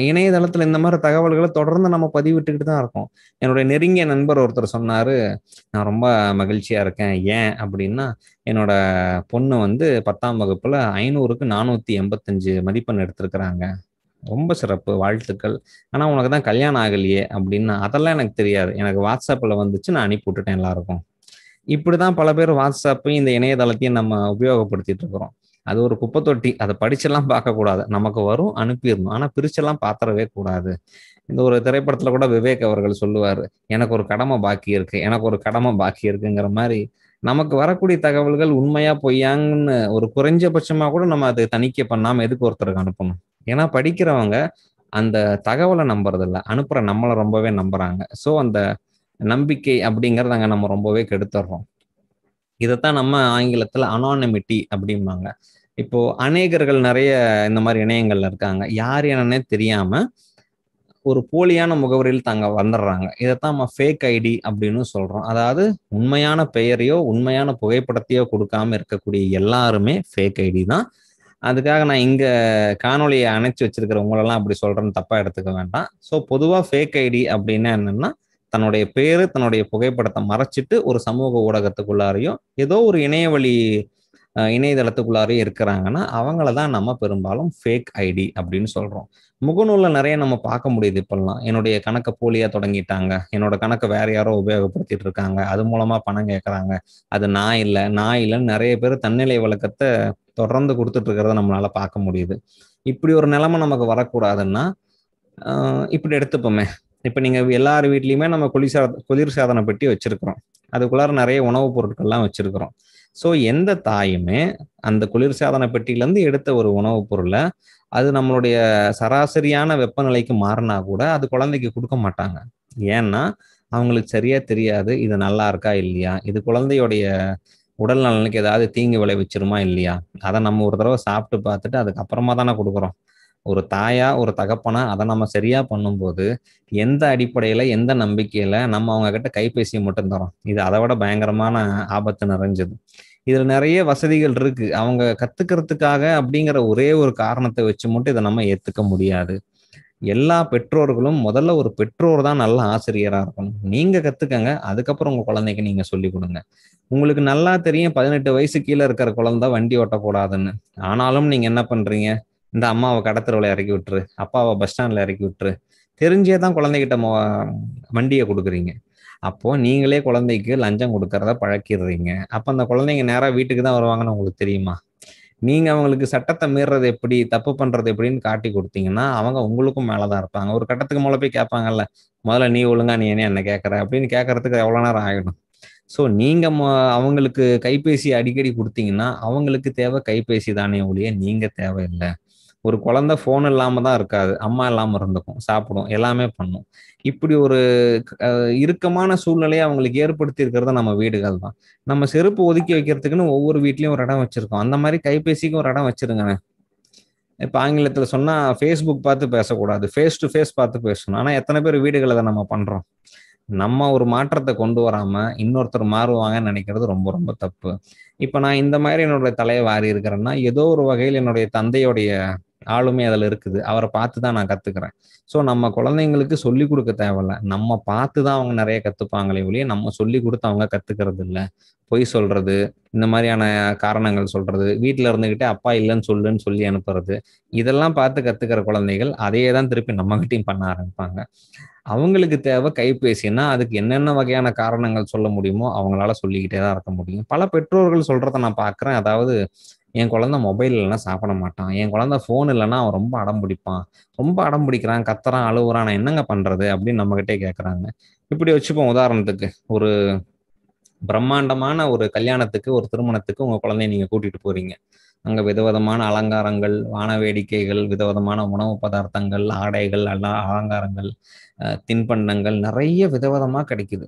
இணையதளத்துல இந்த மாதிரி தகவல்களை தொடர்ந்து நம்ம பதிவிட்டுக்கிட்டு தான் இருக்கோம் என்னுடைய நெருங்கிய நண்பர் ஒருத்தர் சொன்னாரு நான் ரொம்ப மகிழ்ச்சியா இருக்கேன் ஏன் அப்படின்னா என்னோட பொண்ணு வந்து பத்தாம் வகுப்புல ஐநூறுக்கு நானூத்தி எண்பத்தஞ்சு மதிப்பெண் எடுத்திருக்கிறாங்க ரொம்ப சிறப்பு வாழ்த்துக்கள் ஆனால் உனக்கு தான் கல்யாணம் ஆகலையே அப்படின்னு அதெல்லாம் எனக்கு தெரியாது எனக்கு வாட்ஸ்அப்பில் வந்துச்சு நான் அனுப்பி விட்டுட்டேன் எல்லாருக்கும் இப்படி தான் பல பேர் வாட்ஸ்அப்பையும் இந்த இணையதளத்தையும் நம்ம உபயோகப்படுத்திட்டு இருக்கிறோம் அது ஒரு குப்பை தொட்டி அதை படிச்செல்லாம் பார்க்கக்கூடாது நமக்கு வரும் அனுப்பிடணும் ஆனால் பிரிச்செல்லாம் பாத்திரவே கூடாது இந்த ஒரு திரைப்படத்தில் கூட விவேக் அவர்கள் சொல்லுவார் எனக்கு ஒரு கடமை பாக்கி இருக்கு எனக்கு ஒரு கடமை பாக்கி இருக்குங்கிற மாதிரி நமக்கு வரக்கூடிய தகவல்கள் உண்மையா பொய்யாங்கன்னு ஒரு குறைஞ்சபட்சமா கூட நம்ம அதை தணிக்கை பண்ணாம எதுக்கு ஒருத்தருக்கு அனுப்பணும் ஏன்னா படிக்கிறவங்க அந்த தகவலை நம்புறதில்ல அனுப்புற நம்மளை ரொம்பவே நம்புறாங்க ஸோ அந்த நம்பிக்கை அப்படிங்கிறத அங்கே நம்ம ரொம்பவே கெடுத்துடுறோம் இதைத்தான் நம்ம ஆங்கிலத்தில் அனானமிட்டி அப்படிம்பாங்க இப்போ அநேகர்கள் நிறைய இந்த மாதிரி இணையங்கள்ல இருக்காங்க யார் என்னன்னே தெரியாம ஒரு போலியான முகவரியில் தாங்க வந்துடுறாங்க இதைத்தான் நம்ம ஃபேக் ஐடி அப்படின்னு சொல்றோம் அதாவது உண்மையான பெயரையோ உண்மையான புகைப்படத்தையோ கொடுக்காம இருக்கக்கூடிய எல்லாருமே ஃபேக் ஐடி தான் அதுக்காக நான் இங்கே காணொலியை அணைச்சி வச்சிருக்கிறவங்களெல்லாம் அப்படி சொல்கிறேன்னு தப்பாக எடுத்துக்க வேண்டாம் ஸோ பொதுவாக ஃபேக் ஐடி அப்படின்னா என்னென்னா தன்னுடைய பேர் தன்னுடைய புகைப்படத்தை மறைச்சிட்டு ஒரு சமூக ஊடகத்துக்குள்ளாரையும் ஏதோ ஒரு இணையவழி இணையதளத்துக்குள்ளாரே இருக்கிறாங்கன்னா அவங்கள தான் நம்ம பெரும்பாலும் ஃபேக் ஐடி அப்படின்னு சொல்கிறோம் முகநூலில் நிறைய நம்ம பார்க்க முடியுது இப்பெல்லாம் என்னுடைய கணக்கை போலியாக தொடங்கிட்டாங்க என்னோட கணக்கை வேற யாரோ உபயோகப்படுத்திட்டு இருக்காங்க அது மூலமாக பணம் கேட்குறாங்க அது நான் இல்லை நான் இல்லைன்னு நிறைய பேர் தன்னிலை வழக்கத்தை தொடர்ந்து கொடுத்துட்டு இருக்கிறத நம்மளால பார்க்க முடியுது இப்படி ஒரு நிலைமை நமக்கு வரக்கூடாதுன்னா இப்படி எடுத்துப்போமே இப்போ நீங்கள் எல்லார் வீட்லேயுமே நம்ம குளிர் குளிர் சாதன பெட்டி வச்சுருக்குறோம் அதுக்குள்ளார நிறைய உணவுப் பொருட்கள்லாம் வச்சுருக்குறோம் ஸோ எந்த தாயுமே அந்த குளிர்சாதன பெட்டியிலேருந்து எடுத்த ஒரு உணவுப் பொருளை அது நம்மளுடைய சராசரியான வெப்பநிலைக்கு மாறினா கூட அது குழந்தைக்கு கொடுக்க மாட்டாங்க ஏன்னா அவங்களுக்கு சரியா தெரியாது இது நல்லா இருக்கா இல்லையா இது குழந்தையோடைய உடல் நலனுக்கு ஏதாவது தீங்கு விளைவிச்சிருமா இல்லையா அதை நம்ம ஒரு தடவை சாப்பிட்டு பார்த்துட்டு அதுக்கப்புறமா தானே கொடுக்குறோம் ஒரு தாயா ஒரு தகப்பனா அதை நம்ம சரியா பண்ணும்போது எந்த அடிப்படையில எந்த நம்பிக்கையில நம்ம அவங்க கிட்ட கைபேசியை மட்டும் தரோம் இது அதை விட பயங்கரமான ஆபத்து நிறைஞ்சது இதுல நிறைய வசதிகள் இருக்கு அவங்க கத்துக்கிறதுக்காக அப்படிங்கிற ஒரே ஒரு காரணத்தை வச்சு மட்டும் இதை நம்ம ஏத்துக்க முடியாது எல்லா பெற்றோர்களும் முதல்ல ஒரு பெற்றோர் தான் நல்ல ஆசிரியராக இருக்கணும் நீங்கள் கற்றுக்கங்க அதுக்கப்புறம் உங்கள் குழந்தைக்கு நீங்கள் சொல்லிக் கொடுங்க உங்களுக்கு நல்லா தெரியும் பதினெட்டு வயசு கீழே இருக்கிற குழந்தை வண்டி ஓட்டக்கூடாதுன்னு ஆனாலும் நீங்கள் என்ன பண்ணுறீங்க இந்த அம்மாவை கடத்தரவில் இறக்கி விட்டுரு அப்பாவை பஸ் ஸ்டாண்டில் இறக்கி விட்டுரு தெரிஞ்சே தான் குழந்தைகிட்ட வண்டியை கொடுக்குறீங்க அப்போ நீங்களே குழந்தைக்கு லஞ்சம் கொடுக்கறத பழக்கிடுறீங்க அப்போ அந்த குழந்தைங்க நேராக வீட்டுக்கு தான் வருவாங்கன்னு உங்களுக்கு தெரியுமா நீங்க அவங்களுக்கு சட்டத்தை மீறது எப்படி தப்பு பண்றது எப்படின்னு காட்டி கொடுத்தீங்கன்னா அவங்க உங்களுக்கும் மேலதான் இருப்பாங்க ஒரு கட்டத்துக்கு மேல போய் கேட்பாங்கல்ல முதல்ல நீ ஒழுங்கா நீ என்ன என்ன கேட்குற அப்படின்னு கேட்கறதுக்கு எவ்வளவு நேரம் ஆகிடும் ஸோ நீங்க அவங்களுக்கு கைபேசி அடிக்கடி கொடுத்தீங்கன்னா அவங்களுக்கு தேவை கைபேசி தானே ஒழிய நீங்க தேவையில்லை ஒரு குழந்த ஃபோன் இல்லாமல் தான் இருக்காது அம்மா இல்லாமல் இருந்துக்கும் சாப்பிடும் எல்லாமே பண்ணும் இப்படி ஒரு இறுக்கமான சூழ்நிலையை அவங்களுக்கு ஏற்படுத்தி இருக்கிறது நம்ம வீடுகள் தான் நம்ம செருப்பு ஒதுக்கி வைக்கிறதுக்குன்னு ஒவ்வொரு வீட்லேயும் ஒரு இடம் வச்சுருக்கோம் அந்த மாதிரி கைபேசிக்கு ஒரு இடம் வச்சுருங்கண்ணே இப்போ ஆங்கிலத்தில் சொன்னால் ஃபேஸ்புக் பார்த்து பேசக்கூடாது ஃபேஸ் டு ஃபேஸ் பார்த்து பேசணும் ஆனால் எத்தனை பேர் வீடுகளை தான் நம்ம பண்ணுறோம் நம்ம ஒரு மாற்றத்தை கொண்டு வராமல் இன்னொருத்தர் மாறுவாங்கன்னு நினைக்கிறது ரொம்ப ரொம்ப தப்பு இப்போ நான் இந்த மாதிரி என்னுடைய தலையை வாரி இருக்கிறேன்னா ஏதோ ஒரு வகையில் என்னுடைய தந்தையோடைய ஆளுமே அதில் இருக்குது அவரை பார்த்து தான் நான் கத்துக்கிறேன் ஸோ நம்ம குழந்தைங்களுக்கு சொல்லி கொடுக்க தேவையில்ல நம்ம பார்த்து தான் அவங்க நிறைய கற்றுப்பாங்களே ஒழிய நம்ம சொல்லி கொடுத்து அவங்க கற்றுக்கிறது இல்லை பொய் சொல்கிறது இந்த மாதிரியான காரணங்கள் சொல்கிறது வீட்டில் இருந்துக்கிட்டே அப்பா இல்லைன்னு சொல்லுன்னு சொல்லி அனுப்புறது இதெல்லாம் பார்த்து கற்றுக்கிற குழந்தைகள் அதையே தான் திருப்பி நம்மகிட்டையும் பண்ண ஆரம்பிப்பாங்க அவங்களுக்கு தேவை கைபேசினா அதுக்கு என்னென்ன வகையான காரணங்கள் சொல்ல முடியுமோ அவங்களால சொல்லிக்கிட்டே தான் இருக்க முடியும் பல பெற்றோர்கள் சொல்றதை நான் பார்க்குறேன் அதாவது என் குழந்த மொபைல் இல்லைனா சாப்பிட மாட்டான் என் குழந்த ஃபோன் இல்லைன்னா அவன் ரொம்ப அடம் பிடிப்பான் ரொம்ப அடம் பிடிக்கிறான் கத்துறான் அழுவுறான் நான் என்னங்க பண்ணுறது அப்படின்னு நம்மகிட்டே கேட்குறாங்க இப்படி வச்சுப்போம் உதாரணத்துக்கு ஒரு பிரம்மாண்டமான ஒரு கல்யாணத்துக்கு ஒரு திருமணத்துக்கு உங்கள் குழந்தைய நீங்கள் கூட்டிகிட்டு போகிறீங்க அங்கே விதவிதமான அலங்காரங்கள் வான வேடிக்கைகள் விதவிதமான உணவு பதார்த்தங்கள் ஆடைகள் அல்ல அலங்காரங்கள் தின்பண்டங்கள் நிறைய விதவிதமாக கிடைக்குது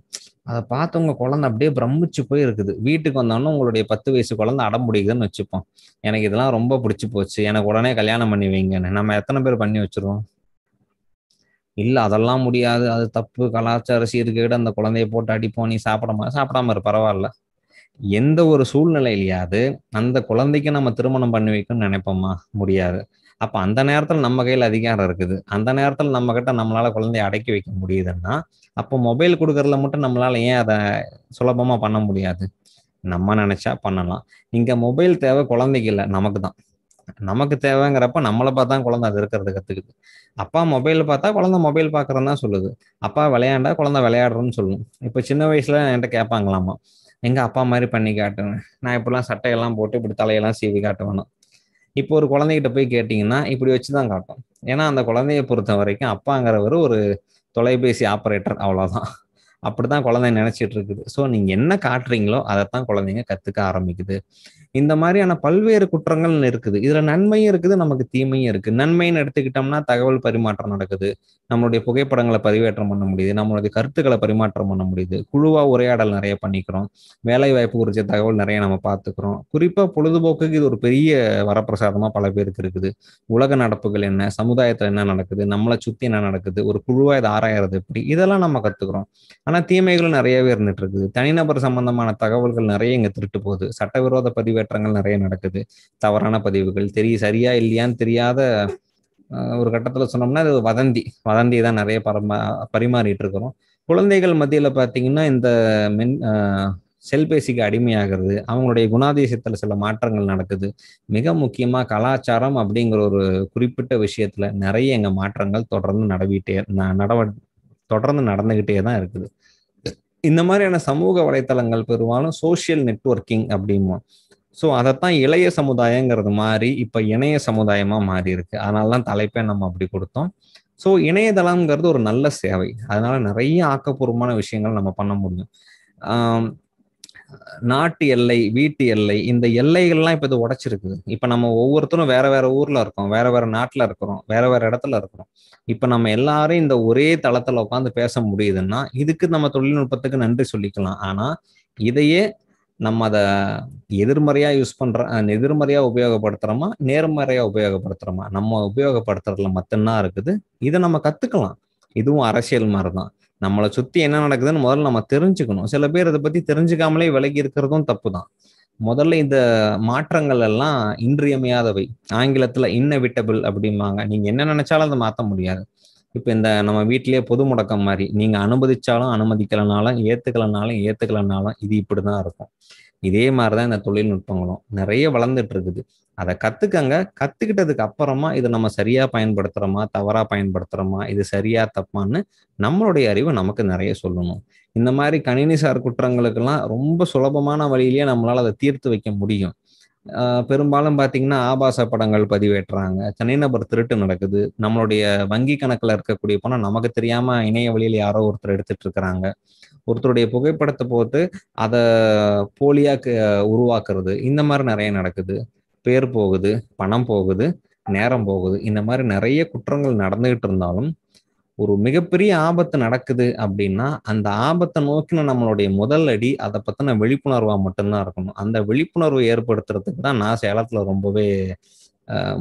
அதை பார்த்து உங்க குழந்தை அப்படியே பிரமிச்சு போய் இருக்குது வீட்டுக்கு வந்தோன்னா உங்களுடைய பத்து வயசு குழந்தை அடம் பிடிக்குதுன்னு வச்சுப்போம் எனக்கு இதெல்லாம் ரொம்ப பிடிச்சி போச்சு எனக்கு உடனே கல்யாணம் பண்ணி வைங்கன்னு நம்ம எத்தனை பேர் பண்ணி வச்சிருவோம் இல்ல அதெல்லாம் முடியாது அது தப்பு கலாச்சார சீர்கேடு அந்த குழந்தைய போட்டு அடிப்போம் நீ சாப்பிடாம சாப்பிடாம இரு பரவாயில்ல எந்த ஒரு சூழ்நிலையிலையாவது அந்த குழந்தைக்கு நம்ம திருமணம் பண்ணி வைக்கணும்னு நினைப்போமா முடியாது அப்போ அந்த நேரத்தில் நம்ம கையில் அதிகாரம் இருக்குது அந்த நேரத்தில் நம்ம கிட்ட நம்மளால குழந்தைய அடக்கி வைக்க முடியுதுன்னா அப்போ மொபைல் கொடுக்கறதுல மட்டும் நம்மளால ஏன் அதை சுலபமாக பண்ண முடியாது நம்ம நினைச்சா பண்ணலாம் இங்க மொபைல் தேவை குழந்தைக்கு இல்லை நமக்கு தான் நமக்கு தேவைங்கிறப்ப நம்மளை பார்த்தா குழந்தை அது இருக்கிறது கற்றுக்குது அப்பா மொபைல் பார்த்தா குழந்தை மொபைல் பார்க்குறேன்னு தான் சொல்லுது அப்பா விளையாண்டா குழந்தை விளையாடுறோம்னு சொல்லும் இப்போ சின்ன வயசுல என்கிட்ட கேட்பாங்களாமா எங்கள் அப்பா மாதிரி பண்ணி காட்டுவேன் நான் இப்படிலாம் சட்டையெல்லாம் போட்டு இப்படி தலையெல்லாம் சீவி காட்டுவேணும் இப்போ ஒரு குழந்தைகிட்ட போய் கேட்டிங்கன்னா இப்படி வச்சு தான் காட்டும் ஏன்னா அந்த குழந்தைய பொறுத்த வரைக்கும் அப்பாங்கிறவர் ஒரு தொலைபேசி ஆப்ரேட்டர் அவ்வளோதான் அப்படி தான் குழந்தை நினச்சிட்டு இருக்குது ஸோ நீங்கள் என்ன காட்டுறீங்களோ அதைத்தான் குழந்தைங்க கற்றுக்க ஆரம்பிக்குது இந்த மாதிரியான பல்வேறு குற்றங்கள் இருக்குது இதுல நன்மையும் இருக்குது நமக்கு தீமையும் இருக்கு நன்மைன்னு எடுத்துக்கிட்டோம்னா தகவல் பரிமாற்றம் நடக்குது நம்மளுடைய புகைப்படங்களை பதிவேற்றம் பண்ண முடியுது நம்மளுடைய கருத்துக்களை பரிமாற்றம் பண்ண முடியுது குழுவா உரையாடல் நிறைய பண்ணிக்கிறோம் வேலை வாய்ப்பு குறித்த தகவல் நிறைய நம்ம பார்த்துக்கிறோம் குறிப்பா பொழுதுபோக்குக்கு இது ஒரு பெரிய வரப்பிரசாதமா பல பேருக்கு இருக்குது உலக நடப்புகள் என்ன சமுதாயத்துல என்ன நடக்குது நம்மளை சுத்தி என்ன நடக்குது ஒரு குழுவா இதை ஆராயறது எப்படி இதெல்லாம் நம்ம கத்துக்கிறோம் ஆனா தீமைகளும் நிறையவே இருந்துட்டு இருக்குது தனிநபர் சம்பந்தமான தகவல்கள் நிறைய இங்க திருட்டு போகுது சட்டவிரோத பதிவு பதிவேற்றங்கள் நிறைய நடக்குது தவறான பதிவுகள் தெரிய சரியா இல்லையான்னு தெரியாத ஒரு கட்டத்துல சொன்னோம்னா அது வதந்தி வதந்தி தான் நிறைய பரமா பரிமாறிட்டு இருக்கிறோம் குழந்தைகள் மத்தியில பாத்தீங்கன்னா இந்த மென் செல்பேசிக்கு அடிமையாகிறது அவங்களுடைய குணாதிசயத்துல சில மாற்றங்கள் நடக்குது மிக முக்கியமா கலாச்சாரம் அப்படிங்கிற ஒரு குறிப்பிட்ட விஷயத்துல நிறைய எங்க மாற்றங்கள் தொடர்ந்து நடவிட்டே நடவ தொடர்ந்து நடந்துகிட்டே தான் இருக்குது இந்த மாதிரியான சமூக வலைத்தளங்கள் பெரும்பாலும் சோசியல் நெட்ஒர்க்கிங் அப்படிமோ ஸோ அதைத்தான் இளைய சமுதாயங்கிறது மாதிரி இப்போ இணைய சமுதாயமாக மாறி இருக்கு அதனால தான் தலைப்பே நம்ம அப்படி கொடுத்தோம் ஸோ இணையதளம்ங்கிறது ஒரு நல்ல சேவை அதனால நிறைய ஆக்கப்பூர்வமான விஷயங்கள் நம்ம பண்ண முடியும் நாட்டு எல்லை வீட்டு எல்லை இந்த எல்லைகள்லாம் இப்போ இது உடைச்சிருக்குது இப்போ நம்ம ஒவ்வொருத்தரும் வேற வேற ஊர்ல இருக்கோம் வேற வேற நாட்டில் இருக்கிறோம் வேற வேற இடத்துல இருக்கிறோம் இப்போ நம்ம எல்லாரும் இந்த ஒரே தளத்தில் உட்காந்து பேச முடியுதுன்னா இதுக்கு நம்ம தொழில்நுட்பத்துக்கு நன்றி சொல்லிக்கலாம் ஆனால் இதையே நம்ம அதை எதிர்மறையாக யூஸ் பண்ணுற எதிர்மறையாக உபயோகப்படுத்துகிறோமா நேர்மறையாக உபயோகப்படுத்துகிறோமா நம்ம உபயோகப்படுத்துறதுல மட்டும்தான் இருக்குது இதை நம்ம கற்றுக்கலாம் இதுவும் அரசியல் மாதிரி தான் நம்மளை சுற்றி என்ன நடக்குதுன்னு முதல்ல நம்ம தெரிஞ்சுக்கணும் சில பேர் இதை பற்றி தெரிஞ்சுக்காமலே விலகி இருக்கிறதும் தப்பு தான் முதல்ல இந்த மாற்றங்கள் எல்லாம் இன்றியமையாதவை ஆங்கிலத்தில் இன்னவிட்டபிள் அப்படிம்பாங்க நீங்கள் என்ன நினைச்சாலும் அதை மாற்ற முடியாது இப்போ இந்த நம்ம வீட்டிலேயே பொது முடக்கம் மாதிரி நீங்க அனுமதிச்சாலும் அனுமதிக்கலனாலும் ஏத்துக்கலனாலும் ஏத்துக்கலனாலும் இது இப்படிதான் இருக்கும் இதே மாதிரிதான் இந்த தொழில்நுட்பங்களும் நிறைய வளர்ந்துட்டு இருக்குது அதை கத்துக்கங்க கத்துக்கிட்டதுக்கு அப்புறமா இதை நம்ம சரியா பயன்படுத்துறோமா தவறா பயன்படுத்துறோமா இது சரியா தப்பான்னு நம்மளுடைய அறிவை நமக்கு நிறைய சொல்லணும் இந்த மாதிரி கணினி சார் குற்றங்களுக்கெல்லாம் ரொம்ப சுலபமான வழியிலேயே நம்மளால அதை தீர்த்து வைக்க முடியும் பெரும்பாலும் பார்த்தீங்கன்னா ஆபாச படங்கள் பதிவேற்றாங்க சென்னை நபர் திருட்டு நடக்குது நம்மளுடைய வங்கி கணக்கில் இருக்கக்கூடிய பணம் நமக்கு தெரியாம இணைய வழியில் யாரோ ஒருத்தர் எடுத்துட்டு இருக்கிறாங்க ஒருத்தருடைய புகைப்படத்தை போட்டு அதை போலியா உருவாக்குறது இந்த மாதிரி நிறைய நடக்குது பேர் போகுது பணம் போகுது நேரம் போகுது இந்த மாதிரி நிறைய குற்றங்கள் நடந்துகிட்டு இருந்தாலும் ஒரு மிகப்பெரிய ஆபத்து நடக்குது அப்படின்னா அந்த ஆபத்தை நோக்கின நம்மளுடைய முதல் அடி அதை பற்றின விழிப்புணர்வாக மட்டும்தான் இருக்கணும் அந்த விழிப்புணர்வு ஏற்படுத்துறதுக்கு தான் நான் சேலத்தில் ரொம்பவே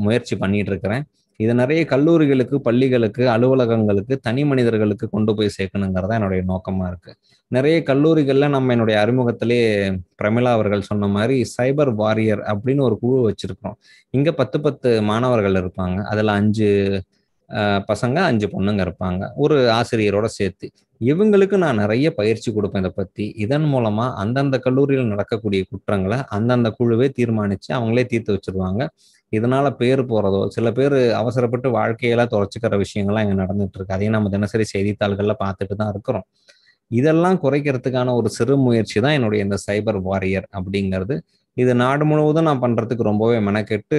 முயற்சி பண்ணிட்டு இருக்கிறேன் இது நிறைய கல்லூரிகளுக்கு பள்ளிகளுக்கு அலுவலகங்களுக்கு தனி மனிதர்களுக்கு கொண்டு போய் சேர்க்கணுங்கிறதா என்னுடைய நோக்கமாக இருக்குது நிறைய கல்லூரிகளில் நம்ம என்னுடைய அறிமுகத்திலே பிரமிளா அவர்கள் சொன்ன மாதிரி சைபர் வாரியர் அப்படின்னு ஒரு குழு வச்சிருக்கிறோம் இங்கே பத்து பத்து மாணவர்கள் இருப்பாங்க அதில் அஞ்சு பசங்க அஞ்சு பொண்ணுங்க இருப்பாங்க ஒரு ஆசிரியரோட சேர்த்து இவங்களுக்கு நான் நிறைய பயிற்சி கொடுப்பேன் இதை பற்றி இதன் மூலமாக அந்தந்த கல்லூரியில் நடக்கக்கூடிய குற்றங்களை அந்தந்த குழுவே தீர்மானித்து அவங்களே தீர்த்து வச்சிருவாங்க இதனால் பேர் போகிறதோ சில பேர் அவசரப்பட்டு வாழ்க்கையில தொலைச்சிக்கிற விஷயங்கள்லாம் இங்கே இருக்கு அதையும் நம்ம தினசரி செய்தித்தாள்களில் பார்த்துட்டு தான் இருக்கிறோம் இதெல்லாம் குறைக்கிறதுக்கான ஒரு சிறு முயற்சி தான் என்னுடைய இந்த சைபர் வாரியர் அப்படிங்கிறது இது நாடு முழுவதும் நான் பண்ணுறதுக்கு ரொம்பவே மெனக்கெட்டு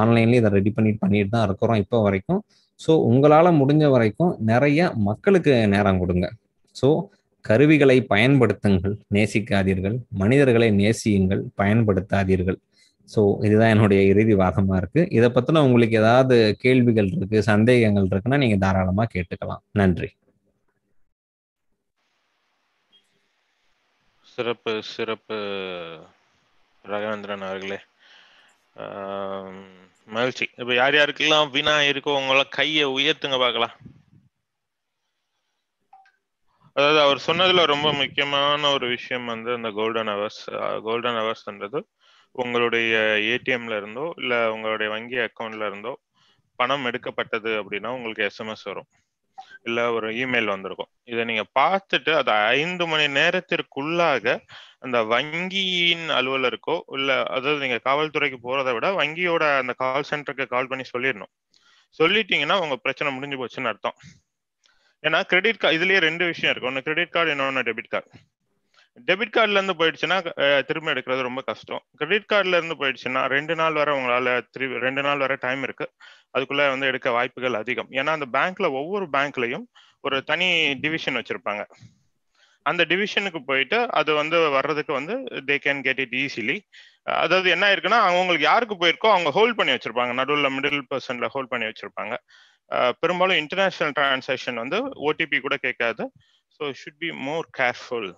ஆன்லைன்லயே இதை ரெடி பண்ணிட்டு பண்ணிட்டு தான் இருக்கிறோம் இப்போ வரைக்கும் ஸோ உங்களால் முடிஞ்ச வரைக்கும் நிறைய மக்களுக்கு நேரம் கொடுங்க ஸோ கருவிகளை பயன்படுத்துங்கள் நேசிக்காதீர்கள் மனிதர்களை நேசியுங்கள் பயன்படுத்தாதீர்கள் ஸோ இதுதான் என்னுடைய இறுதி வாதமாக இருக்குது இதை பற்றின உங்களுக்கு ஏதாவது கேள்விகள் இருக்குது சந்தேகங்கள் இருக்குன்னா நீங்கள் தாராளமாக கேட்டுக்கலாம் நன்றி சிறப்பு சிறப்பு ரகவேந்திரன் அவர்களே மகிழ்ச்சி இப்ப யார் யாருக்கெல்லாம் வீணா இருக்கோ உங்கள கைய உயர்த்துங்க பாக்கலாம் அதாவது அவர் சொன்னதுல ரொம்ப முக்கியமான ஒரு விஷயம் வந்து அந்த கோல்டன் ஹவர்ஸ் கோல்டன் ஹவர்ஸ்ன்றது உங்களுடைய ஏடிஎம்ல இருந்தோ இல்ல உங்களுடைய வங்கி அக்கௌண்ட்ல இருந்தோ பணம் எடுக்கப்பட்டது அப்படின்னா உங்களுக்கு எஸ்எம்எஸ் வரும் இல்ல ஒரு இமெயில் வந்திருக்கும் இதை நீங்க பார்த்துட்டு அது ஐந்து மணி நேரத்திற்குள்ளாக அந்த வங்கியின் அலுவலருக்கோ இல்ல அதாவது நீங்க காவல்துறைக்கு போறதை விட வங்கியோட அந்த கால் சென்டருக்கு கால் பண்ணி சொல்லிடணும் சொல்லிட்டீங்கன்னா உங்க பிரச்சனை முடிஞ்சு போச்சுன்னு அர்த்தம் ஏன்னா கிரெடிட் கார்டு இதுலயே ரெண்டு விஷயம் இருக்கு ஒன்னு கிரெடிட் கார்டு இன்னொன்னு டெபிட் கார்டு டெபிட் கார்டில் இருந்து போயிடுச்சுன்னா திரும்ப எடுக்கிறது ரொம்ப கஷ்டம் கிரெடிட் கார்டில் இருந்து போயிடுச்சுன்னா ரெண்டு நாள் வரை உங்களால் திரு ரெண்டு நாள் வரை டைம் இருக்கு அதுக்குள்ளே வந்து எடுக்க வாய்ப்புகள் அதிகம் ஏன்னா அந்த பேங்க்கில் ஒவ்வொரு பேங்க்லையும் ஒரு தனி டிவிஷன் வச்சுருப்பாங்க அந்த டிவிஷனுக்கு போயிட்டு அது வந்து வர்றதுக்கு வந்து they can get it easily அதாவது என்ன ஆயிருக்குன்னா அவங்களுக்கு யாருக்கு போயிருக்கோ அவங்க ஹோல்ட் பண்ணி வச்சிருப்பாங்க நடுவில் மிடில் பர்சன்ல ஹோல்ட் பண்ணி வச்சிருப்பாங்க பெரும்பாலும் இன்டர்நேஷனல் டிரான்சாக்ஷன் வந்து ஓடிபி கூட கேட்காது so should be more careful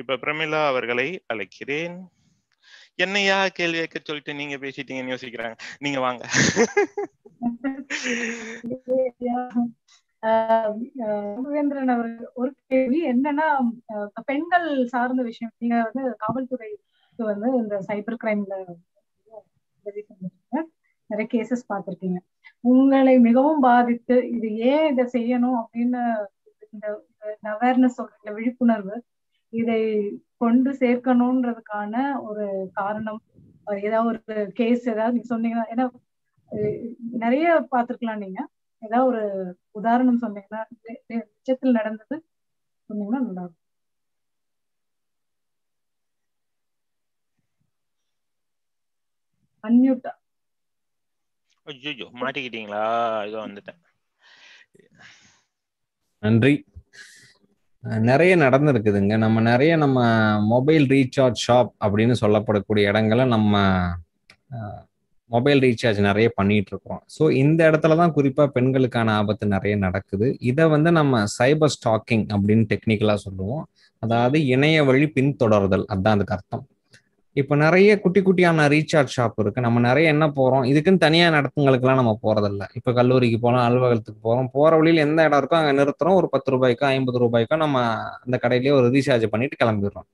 இப்ப பிரமிளா அவர்களை அழைக்கிறேன் என்னையா கேள்வி கேட்க சொல்லிட்டு நீங்க பேசிட்டீங்கன்னு யோசிக்கிறாங்க நீங்க வாங்க முகேந்திரன் அவர் ஒரு கேள்வி என்னன்னா பெண்கள் சார்ந்த விஷயம் நீங்க வந்து காவல்துறைக்கு வந்து இந்த சைபர் கிரைம்ல உதவி நிறைய கேசஸ் பாத்திருக்கீங்க உங்களை மிகவும் பாதித்து இது ஏன் இதை செய்யணும் அப்படின்னு இந்த அவேர்னஸ் சொல்றீங்க விழிப்புணர்வு இதை கொண்டு சேர்க்கணும்ன்றதுக்கான ஒரு காரணம் ஏதாவது ஒரு கேஸ் ஏதாவது நீங்க சொன்னீங்கன்னா ஏன்னா நிறைய பாத்துருக்கலாம் நீங்க ஏதாவது ஒரு உதாரணம் சொன்னீங்கன்னா நிச்சயத்தில் நடந்தது சொன்னீங்கன்னா நல்லா இருக்கும் அன்யூட்டா ஐயோ மாட்டிக்கிட்டீங்களா இதோ வந்துட்டேன் நன்றி நிறைய நடந்திருக்குதுங்க நம்ம நிறைய நம்ம மொபைல் ரீசார்ஜ் ஷாப் அப்படின்னு சொல்லப்படக்கூடிய இடங்களை நம்ம மொபைல் ரீசார்ஜ் நிறைய பண்ணிட்டு இருக்கிறோம் ஸோ இந்த இடத்துல தான் குறிப்பாக பெண்களுக்கான ஆபத்து நிறைய நடக்குது இதை வந்து நம்ம சைபர் ஸ்டாக்கிங் அப்படின்னு டெக்னிக்கலாக சொல்லுவோம் அதாவது இணைய வழி பின்தொடர்தல் அதுதான் அதுக்கு அர்த்தம் இப்போ நிறைய குட்டி குட்டியான ரீசார்ஜ் ஷாப் இருக்கு நம்ம நிறைய என்ன போறோம் இதுக்குன்னு தனியா நடத்துங்களுக்குலாம் நம்ம போறதில்ல இப்போ கல்லூரிக்கு போறோம் அலுவலகத்துக்கு போறோம் போற வழியில் எந்த இடம் இருக்கோ அங்கே நிறுத்துறோம் ஒரு பத்து ரூபாய்க்கோ ஐம்பது ரூபாய்க்கோ நம்ம அந்த கடையிலேயே ஒரு ரீசார்ஜ் பண்ணிட்டு கிளம்பிடுறோம்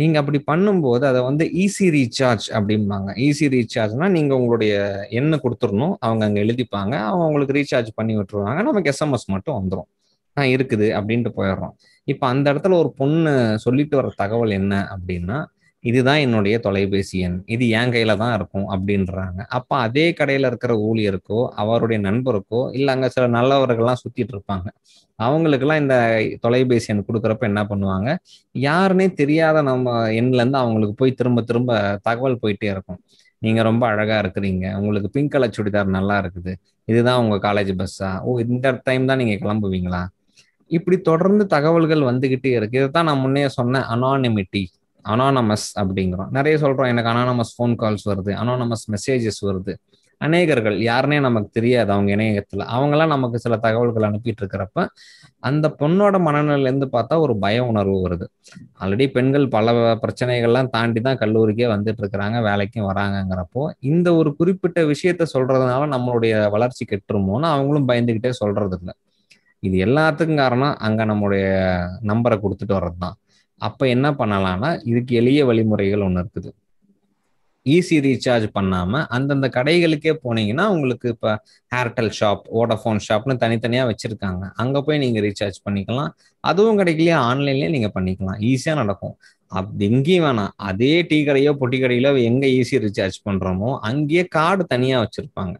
நீங்க அப்படி பண்ணும்போது அதை வந்து ஈஸி ரீசார்ஜ் அப்படிம்பாங்க ஈஸி ரீசார்ஜ்னா நீங்க உங்களுடைய எண்ணை கொடுத்துடணும் அவங்க அங்கே எழுதிப்பாங்க அவங்க உங்களுக்கு ரீசார்ஜ் பண்ணி விட்டுருவாங்க நமக்கு எஸ்எம்எஸ் மட்டும் வந்துடும் நான் இருக்குது அப்படின்ட்டு போயிடுறோம் இப்போ அந்த இடத்துல ஒரு பொண்ணு சொல்லிட்டு வர தகவல் என்ன அப்படின்னா இதுதான் என்னுடைய தொலைபேசி எண் இது என் கையில தான் இருக்கும் அப்படின்றாங்க அப்போ அதே கடையில இருக்கிற ஊழியருக்கோ அவருடைய நண்பருக்கோ இல்லை அங்கே சில நல்லவர்கள்லாம் சுத்திட்டு இருப்பாங்க அவங்களுக்கெல்லாம் இந்த தொலைபேசி எண் கொடுக்குறப்ப என்ன பண்ணுவாங்க யாருன்னே தெரியாத நம்ம எண்லேருந்து அவங்களுக்கு போய் திரும்ப திரும்ப தகவல் போயிட்டே இருக்கும் நீங்க ரொம்ப அழகா இருக்கிறீங்க உங்களுக்கு பிங்க் கலர் சுடிதார் நல்லா இருக்குது இதுதான் உங்க காலேஜ் பஸ்ஸா ஓ இந்த டைம் தான் நீங்க கிளம்புவீங்களா இப்படி தொடர்ந்து தகவல்கள் வந்துகிட்டே இருக்கு இதைத்தான் நான் முன்னே சொன்னேன் அனானிமிட்டி அனானமஸ் அப்படிங்கிறோம் நிறைய சொல்கிறோம் எனக்கு அனானமஸ் ஃபோன் கால்ஸ் வருது அனானமஸ் மெசேஜஸ் வருது அநேகர்கள் யாருனே நமக்கு தெரியாது அவங்க இணையத்தில் அவங்களாம் நமக்கு சில தகவல்கள் அனுப்பிட்டு இருக்கிறப்ப அந்த பொண்ணோட மனநிலையிலேருந்து பார்த்தா ஒரு பய உணர்வு வருது ஆல்ரெடி பெண்கள் பல பிரச்சனைகள்லாம் தாண்டி தான் கல்லூரிக்கே வந்துட்டு இருக்கிறாங்க வேலைக்கும் வராங்கங்கிறப்போ இந்த ஒரு குறிப்பிட்ட விஷயத்த சொல்றதுனால நம்மளுடைய வளர்ச்சி கெட்டுருமோன்னு அவங்களும் பயந்துக்கிட்டே சொல்றது இல்லை இது எல்லாத்துக்கும் காரணம் அங்கே நம்முடைய நம்பரை கொடுத்துட்டு வர்றது தான் அப்போ என்ன பண்ணலாம்னா இதுக்கு எளிய வழிமுறைகள் ஒன்று இருக்குது ஈஸி ரீசார்ஜ் பண்ணாம அந்தந்த கடைகளுக்கே போனீங்கன்னா உங்களுக்கு இப்போ ஏர்டெல் ஷாப் ஓடஃபோன் ஷாப்னு தனித்தனியா வச்சிருக்காங்க அங்க போய் நீங்க ரீசார்ஜ் பண்ணிக்கலாம் அதுவும் கிடைக்கலையே ஆன்லைன்லயே நீங்க பண்ணிக்கலாம் ஈஸியாக நடக்கும் அப்படி எங்கேயும் வேணாம் அதே டீ கடையோ பொட்டி கடையிலோ எங்கே ஈஸி ரீசார்ஜ் பண்றோமோ அங்கேயே கார்டு தனியாக வச்சிருப்பாங்க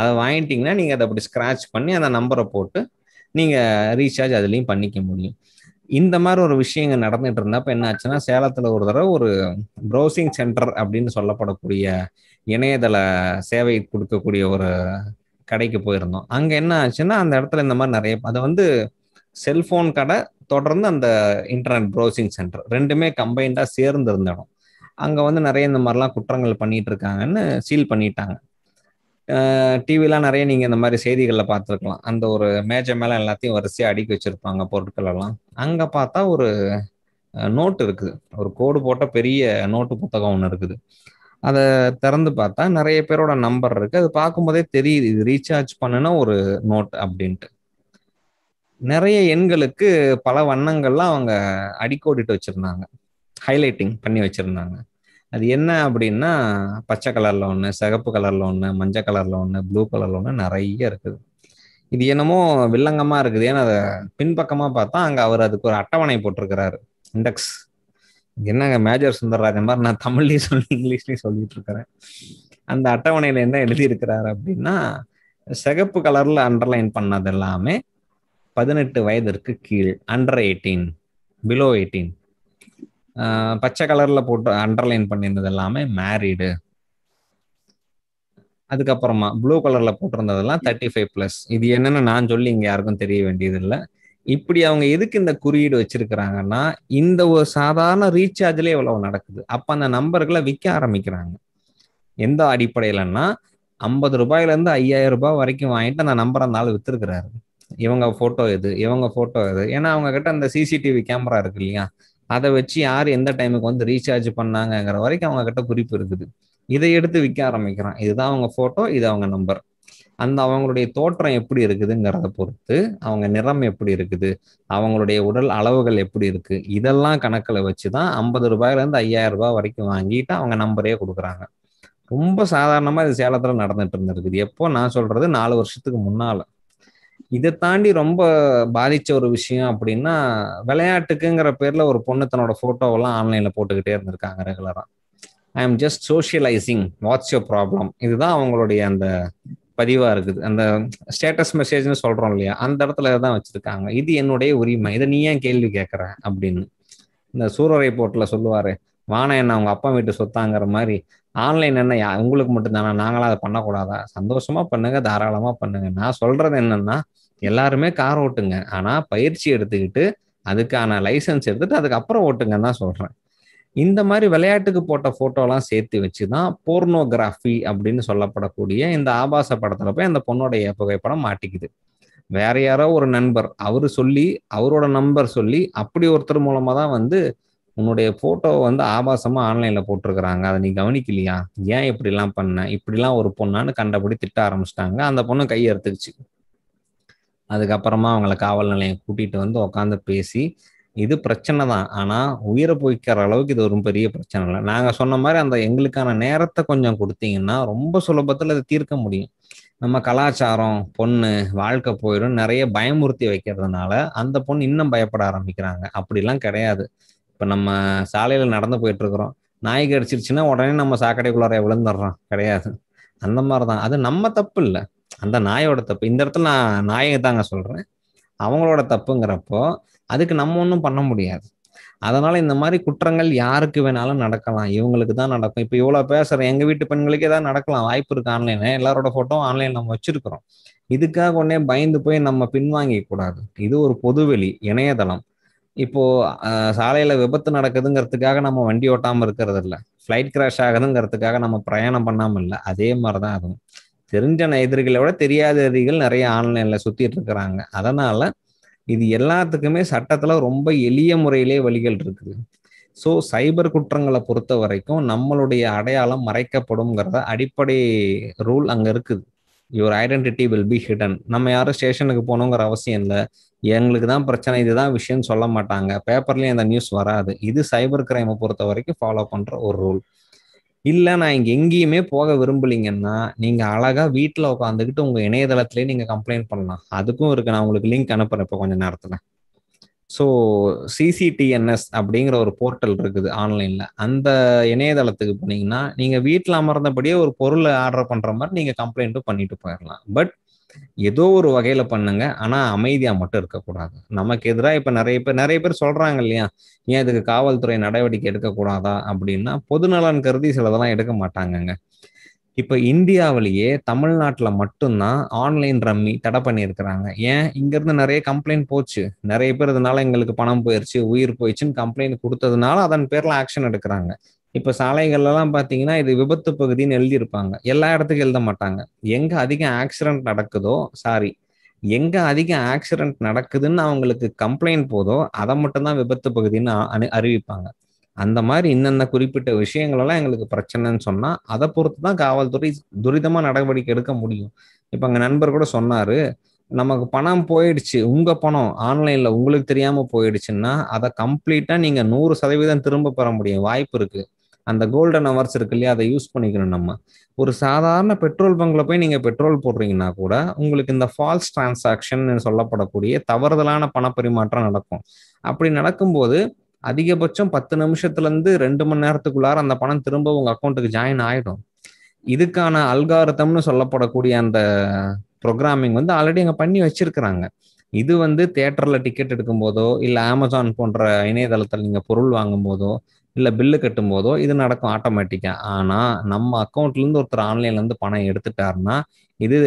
அதை வாங்கிட்டீங்கன்னா நீங்க அதை அப்படி ஸ்க்ராட்ச் பண்ணி அந்த நம்பரை போட்டு நீங்க ரீசார்ஜ் அதுலயும் பண்ணிக்க முடியும் இந்த மாதிரி ஒரு விஷயங்கள் நடந்துட்டு இருந்தப்ப என்ன ஆச்சுன்னா சேலத்துல ஒரு தடவை ஒரு ப்ரௌசிங் சென்டர் அப்படின்னு சொல்லப்படக்கூடிய இணையதள சேவை கொடுக்கக்கூடிய ஒரு கடைக்கு போயிருந்தோம் அங்க என்ன ஆச்சுன்னா அந்த இடத்துல இந்த மாதிரி நிறைய அதை வந்து செல்போன் கடை தொடர்ந்து அந்த இன்டர்நெட் ப்ரௌசிங் சென்டர் ரெண்டுமே கம்பைண்டா சேர்ந்து இருந்த இடம் அங்க வந்து நிறைய இந்த மாதிரிலாம் குற்றங்கள் பண்ணிட்டு இருக்காங்கன்னு சீல் பண்ணிட்டாங்க டிவிலாம் நிறைய நீங்கள் இந்த மாதிரி செய்திகளில் பார்த்துருக்கலாம் அந்த ஒரு மேஜை மேலே எல்லாத்தையும் வரிசையாக அடுக்கி வச்சிருப்பாங்க பொருட்கள் எல்லாம் அங்கே பார்த்தா ஒரு நோட்டு இருக்குது ஒரு கோடு போட்ட பெரிய நோட்டு புத்தகம் ஒன்று இருக்குது அதை திறந்து பார்த்தா நிறைய பேரோட நம்பர் இருக்கு அது பார்க்கும்போதே தெரியுது இது ரீசார்ஜ் பண்ணுனா ஒரு நோட் அப்படின்ட்டு நிறைய எண்களுக்கு பல வண்ணங்கள்லாம் அவங்க அடிக்கோடிட்டு வச்சிருந்தாங்க ஹைலைட்டிங் பண்ணி வச்சிருந்தாங்க அது என்ன அப்படின்னா பச்சை கலர்ல ஒன்று சிகப்பு கலர்ல ஒன்று மஞ்சள் கலர்ல ஒன்று ப்ளூ கலர்ல ஒன்று நிறைய இருக்குது இது என்னமோ வில்லங்கமா இருக்குது ஏன்னா அதை பின்பக்கமா பார்த்தா அங்க அவர் அதுக்கு ஒரு அட்டவணை போட்டிருக்கிறாரு இண்டெக்ஸ் என்னங்க மேஜர் சுந்தரராஜன் மாதிரி நான் தமிழ்லயும் சொல்லி இங்கிலீஷ்லயும் சொல்லிட்டு இருக்கிறேன் அந்த அட்டவணையில என்ன எழுதியிருக்கிறாரு அப்படின்னா சிகப்பு கலர்ல அண்டர்லைன் பண்ணது எல்லாமே பதினெட்டு வயதிற்கு கீழ் அண்டர் எயிட்டீன் பிலோ எயிட்டீன் பச்சை கலர்ல போட்டு அண்டர்லைன் பண்ணியிருந்தது எல்லாமே மேரீடு அதுக்கப்புறமா ப்ளூ கலர்ல போட்டிருந்ததெல்லாம் தேர்ட்டி ஃபைவ் பிளஸ் இது என்னன்னு நான் சொல்லி இங்க யாருக்கும் தெரிய வேண்டியது இல்லை இப்படி அவங்க எதுக்கு இந்த குறியீடு வச்சிருக்கிறாங்கன்னா இந்த ஒரு சாதாரண ரீசார்ஜ்லயே இவ்வளவு நடக்குது அப்ப அந்த நம்பர்களை விற்க ஆரம்பிக்கிறாங்க எந்த அடிப்படையிலன்னா ஐம்பது ரூபாயில இருந்து ஐயாயிரம் ரூபாய் வரைக்கும் வாங்கிட்டு அந்த நம்பர் அந்த ஆள் வித்துருக்கிறாரு இவங்க போட்டோ இது இவங்க போட்டோ இது ஏன்னா அவங்க கிட்ட அந்த சிசிடிவி கேமரா இருக்கு இல்லையா அதை வச்சு யார் எந்த டைமுக்கு வந்து ரீசார்ஜ் பண்ணாங்கங்கிற வரைக்கும் அவங்க கிட்ட குறிப்பு இருக்குது இதை எடுத்து விற்க ஆரம்பிக்கிறான் இதுதான் அவங்க ஃபோட்டோ இது அவங்க நம்பர் அந்த அவங்களுடைய தோற்றம் எப்படி இருக்குதுங்கிறத பொறுத்து அவங்க நிறம் எப்படி இருக்குது அவங்களுடைய உடல் அளவுகள் எப்படி இருக்கு இதெல்லாம் கணக்கில் வச்சு தான் ஐம்பது ரூபாயிலேருந்து ஐயாயிரம் ரூபாய் வரைக்கும் வாங்கிட்டு அவங்க நம்பரே கொடுக்குறாங்க ரொம்ப சாதாரணமாக இது சேலத்தில் நடந்துட்டு இருந்திருக்குது எப்போ நான் சொல்றது நாலு வருஷத்துக்கு முன்னால் இதை தாண்டி ரொம்ப பாதிச்ச ஒரு விஷயம் அப்படின்னா விளையாட்டுக்குங்கிற பேர்ல ஒரு பொண்ணு தன்னோட போட்டோவெல்லாம் ஆன்லைன்ல போட்டுக்கிட்டே இருந்திருக்காங்க ரெகுலரா I am just socialising what's your problem இதுதான் அவங்களுடைய அந்த பதிவா இருக்குது அந்த ஸ்டேட்டஸ் மெசேஜ்னு சொல்றோம் இல்லையா அந்த இடத்துல தான் வச்சிருக்காங்க இது என்னுடைய உரிமை இதை நீ ஏன் கேள்வி கேட்கற அப்படின்னு இந்த சூரரை போட்டில் சொல்லுவாரு வானம் என்ன அவங்க அப்பா வீட்டு சொத்தாங்கிற மாதிரி ஆன்லைன் என்ன உங்களுக்கு மட்டும்தானா நாங்களாம் அதை பண்ணக்கூடாதா சந்தோஷமா பண்ணுங்க தாராளமா பண்ணுங்க நான் சொல்றது என்னன்னா எல்லாருமே கார் ஓட்டுங்க ஆனா பயிற்சி எடுத்துக்கிட்டு அதுக்கான லைசன்ஸ் எடுத்துட்டு அதுக்கப்புறம் ஓட்டுங்கன்னு தான் சொல்றேன் இந்த மாதிரி விளையாட்டுக்கு போட்ட ஃபோட்டோலாம் சேர்த்து வச்சு தான் போர்னோகிராஃபி அப்படின்னு சொல்லப்படக்கூடிய இந்த ஆபாச படத்துல போய் அந்த பொண்ணோடைய புகைப்படம் மாட்டிக்குது வேற யாரோ ஒரு நண்பர் அவர் சொல்லி அவரோட நம்பர் சொல்லி அப்படி ஒருத்தர் மூலமா தான் வந்து உன்னுடைய ஃபோட்டோவை வந்து ஆபாசமா ஆன்லைனில் போட்டிருக்கிறாங்க அதை நீ கவனிக்கலையா ஏன் இப்படிலாம் பண்ண இப்படிலாம் ஒரு பொண்ணான்னு கண்டபடி திட்ட ஆரம்பிச்சிட்டாங்க அந்த பொண்ணு கையறுத்துக்குச்சு அதுக்கப்புறமா அவங்கள காவல் நிலையம் கூட்டிட்டு வந்து உக்காந்து பேசி இது பிரச்சனை தான் ஆனால் உயிரை போய்க்கிற அளவுக்கு இது ஒரு பெரிய பிரச்சனை இல்லை நாங்கள் சொன்ன மாதிரி அந்த எங்களுக்கான நேரத்தை கொஞ்சம் கொடுத்தீங்கன்னா ரொம்ப சுலபத்தில் அதை தீர்க்க முடியும் நம்ம கலாச்சாரம் பொண்ணு வாழ்க்கை போயிடும் நிறைய பயமுறுத்தி வைக்கிறதுனால அந்த பொண்ணு இன்னும் பயப்பட ஆரம்பிக்கிறாங்க அப்படிலாம் கிடையாது இப்போ நம்ம சாலையில் நடந்து போயிட்டுருக்குறோம் நாய் கடிச்சிருச்சுன்னா உடனே நம்ம சாக்கடைக்குள்ளார விழுந்துடுறோம் கிடையாது அந்த மாதிரி தான் அது நம்ம தப்பு இல்லை அந்த நாயோட தப்பு இந்த இடத்துல நான் நாயை தாங்க சொல்றேன் அவங்களோட தப்புங்கிறப்போ அதுக்கு நம்ம ஒன்றும் பண்ண முடியாது அதனால இந்த மாதிரி குற்றங்கள் யாருக்கு வேணாலும் நடக்கலாம் இவங்களுக்கு தான் நடக்கும் இப்போ இவ்வளோ பேசுகிறேன் எங்கள் வீட்டு பெண்களுக்கு ஏதாவது நடக்கலாம் வாய்ப்பு இருக்கு ஆன்லைன் எல்லாரோட ஃபோட்டோ ஆன்லைன் நம்ம வச்சிருக்கிறோம் இதுக்காக உடனே பயந்து போய் நம்ம பின்வாங்க கூடாது இது ஒரு பொதுவெளி இணையதளம் இப்போ சாலையில விபத்து நடக்குதுங்கிறதுக்காக நம்ம வண்டி ஓட்டாம இருக்கிறது இல்ல ஃப்ளைட் கிராஷ் ஆகுதுங்கிறதுக்காக நம்ம பிரயாணம் பண்ணாம இல்லை அதே மாதிரிதான் அதுவும் தெரிஞ்ச எதிரிகளை விட தெரியாத எதிரிகள் நிறைய ஆன்லைன்ல சுத்திட்டு இருக்கிறாங்க அதனால இது எல்லாத்துக்குமே சட்டத்துல ரொம்ப எளிய முறையிலே வழிகள் இருக்குது ஸோ சைபர் குற்றங்களை பொறுத்த வரைக்கும் நம்மளுடைய அடையாளம் மறைக்கப்படும்ங்கிறத அடிப்படை ரூல் அங்க இருக்குது your identity will be hidden நம்ம யாரும் ஸ்டேஷனுக்கு போகணுங்கிற அவசியம் இல்லை எங்களுக்கு தான் பிரச்சனை இதுதான் விஷயம்னு சொல்ல மாட்டாங்க பேப்பர்லேயும் அந்த நியூஸ் வராது இது சைபர் கிரைமை பொறுத்த வரைக்கும் ஃபாலோ பண்ணுற ஒரு ரூல் இல்லை நான் இங்கே எங்கேயுமே போக விரும்புலிங்கன்னா நீங்கள் அழகாக வீட்டில் உட்காந்துக்கிட்டு உங்கள் இணையதளத்துலேயே நீங்கள் கம்ப்ளைண்ட் பண்ணலாம் அதுக்கும் இருக்கு நான் உங்களுக்கு லிங்க் அனுப்புகிறேன் இப்போ கொஞ்சம் நேரத்தில் ஸோ சிசிடிஎன்எஸ் அப்படிங்கிற ஒரு போர்ட்டல் இருக்குது ஆன்லைனில் அந்த இணையதளத்துக்கு போனீங்கன்னா நீங்கள் வீட்டில் அமர்ந்தபடியே ஒரு பொருளை ஆர்டர் பண்ணுற மாதிரி நீங்கள் கம்ப்ளைண்ட்டும் பண்ணிட்டு போயிடலாம் பட் ஏதோ ஒரு வகையில் பண்ணுங்க ஆனால் அமைதியாக மட்டும் இருக்கக்கூடாது நமக்கு எதிராக இப்போ நிறைய பேர் நிறைய பேர் சொல்கிறாங்க இல்லையா ஏன் இதுக்கு காவல்துறை நடவடிக்கை எடுக்கக்கூடாதா அப்படின்னா பொதுநலன் கருதி சிலதெல்லாம் எடுக்க மாட்டாங்கங்க இப்ப இந்தியாவிலேயே தமிழ்நாட்டுல மட்டும்தான் ஆன்லைன் ரம்மி தடை பண்ணியிருக்கிறாங்க ஏன் இங்க இருந்து நிறைய கம்ப்ளைண்ட் போச்சு நிறைய பேர் இதனால எங்களுக்கு பணம் போயிருச்சு உயிர் போயிடுச்சுன்னு கம்ப்ளைண்ட் கொடுத்ததுனால அதன் பேர்ல ஆக்ஷன் எடுக்கிறாங்க இப்ப சாலைகள்லாம் பாத்தீங்கன்னா இது விபத்து பகுதின்னு எழுதியிருப்பாங்க எல்லா இடத்துக்கும் எழுத மாட்டாங்க எங்க அதிக ஆக்சிடென்ட் நடக்குதோ சாரி எங்க அதிக ஆக்சிடென்ட் நடக்குதுன்னு அவங்களுக்கு கம்ப்ளைண்ட் போதோ அதை மட்டும்தான் விபத்து பகுதின்னு அறிவிப்பாங்க அந்த மாதிரி இந்தந்த குறிப்பிட்ட விஷயங்களெல்லாம் எங்களுக்கு பிரச்சனைன்னு சொன்னால் அதை பொறுத்து தான் காவல்துறை துரிதமாக நடவடிக்கை எடுக்க முடியும் இப்போ அங்கே நண்பர் கூட சொன்னார் நமக்கு பணம் போயிடுச்சு உங்கள் பணம் ஆன்லைனில் உங்களுக்கு தெரியாமல் போயிடுச்சுன்னா அதை கம்ப்ளீட்டாக நீங்கள் நூறு சதவீதம் திரும்ப பெற முடியும் வாய்ப்பு இருக்குது அந்த கோல்டன் அவர்ஸ் இருக்கு இல்லையா அதை யூஸ் பண்ணிக்கணும் நம்ம ஒரு சாதாரண பெட்ரோல் பங்கில் போய் நீங்கள் பெட்ரோல் போடுறீங்கன்னா கூட உங்களுக்கு இந்த ஃபால்ஸ் டிரான்சாக்ஷன் சொல்லப்படக்கூடிய தவறுதலான பணப்பரிமாற்றம் நடக்கும் அப்படி நடக்கும்போது அதிகபட்சம் பத்து நிமிஷத்துல இருந்து ரெண்டு மணி நேரத்துக்குள்ளார அந்த பணம் திரும்ப உங்க அக்கௌண்ட்டுக்கு ஜாயின் ஆயிடும் இதுக்கான அல்காரத்தம்னு சொல்லப்படக்கூடிய அந்த ப்ரோக்ராமிங் வந்து ஆல்ரெடி அங்கே பண்ணி வச்சிருக்கிறாங்க இது வந்து தேட்டர்ல டிக்கெட் எடுக்கும் போதோ இல்லை அமேசான் போன்ற இணையதளத்தில் நீங்கள் பொருள் வாங்கும் போதோ இல்லை பில்லு கட்டும் போதோ இது நடக்கும் ஆட்டோமேட்டிக்காக ஆனால் நம்ம அக்கௌண்ட்லேருந்து ஒருத்தர் ஆன்லைன்லேருந்து பணம் எடுத்துட்டாருன்னா இது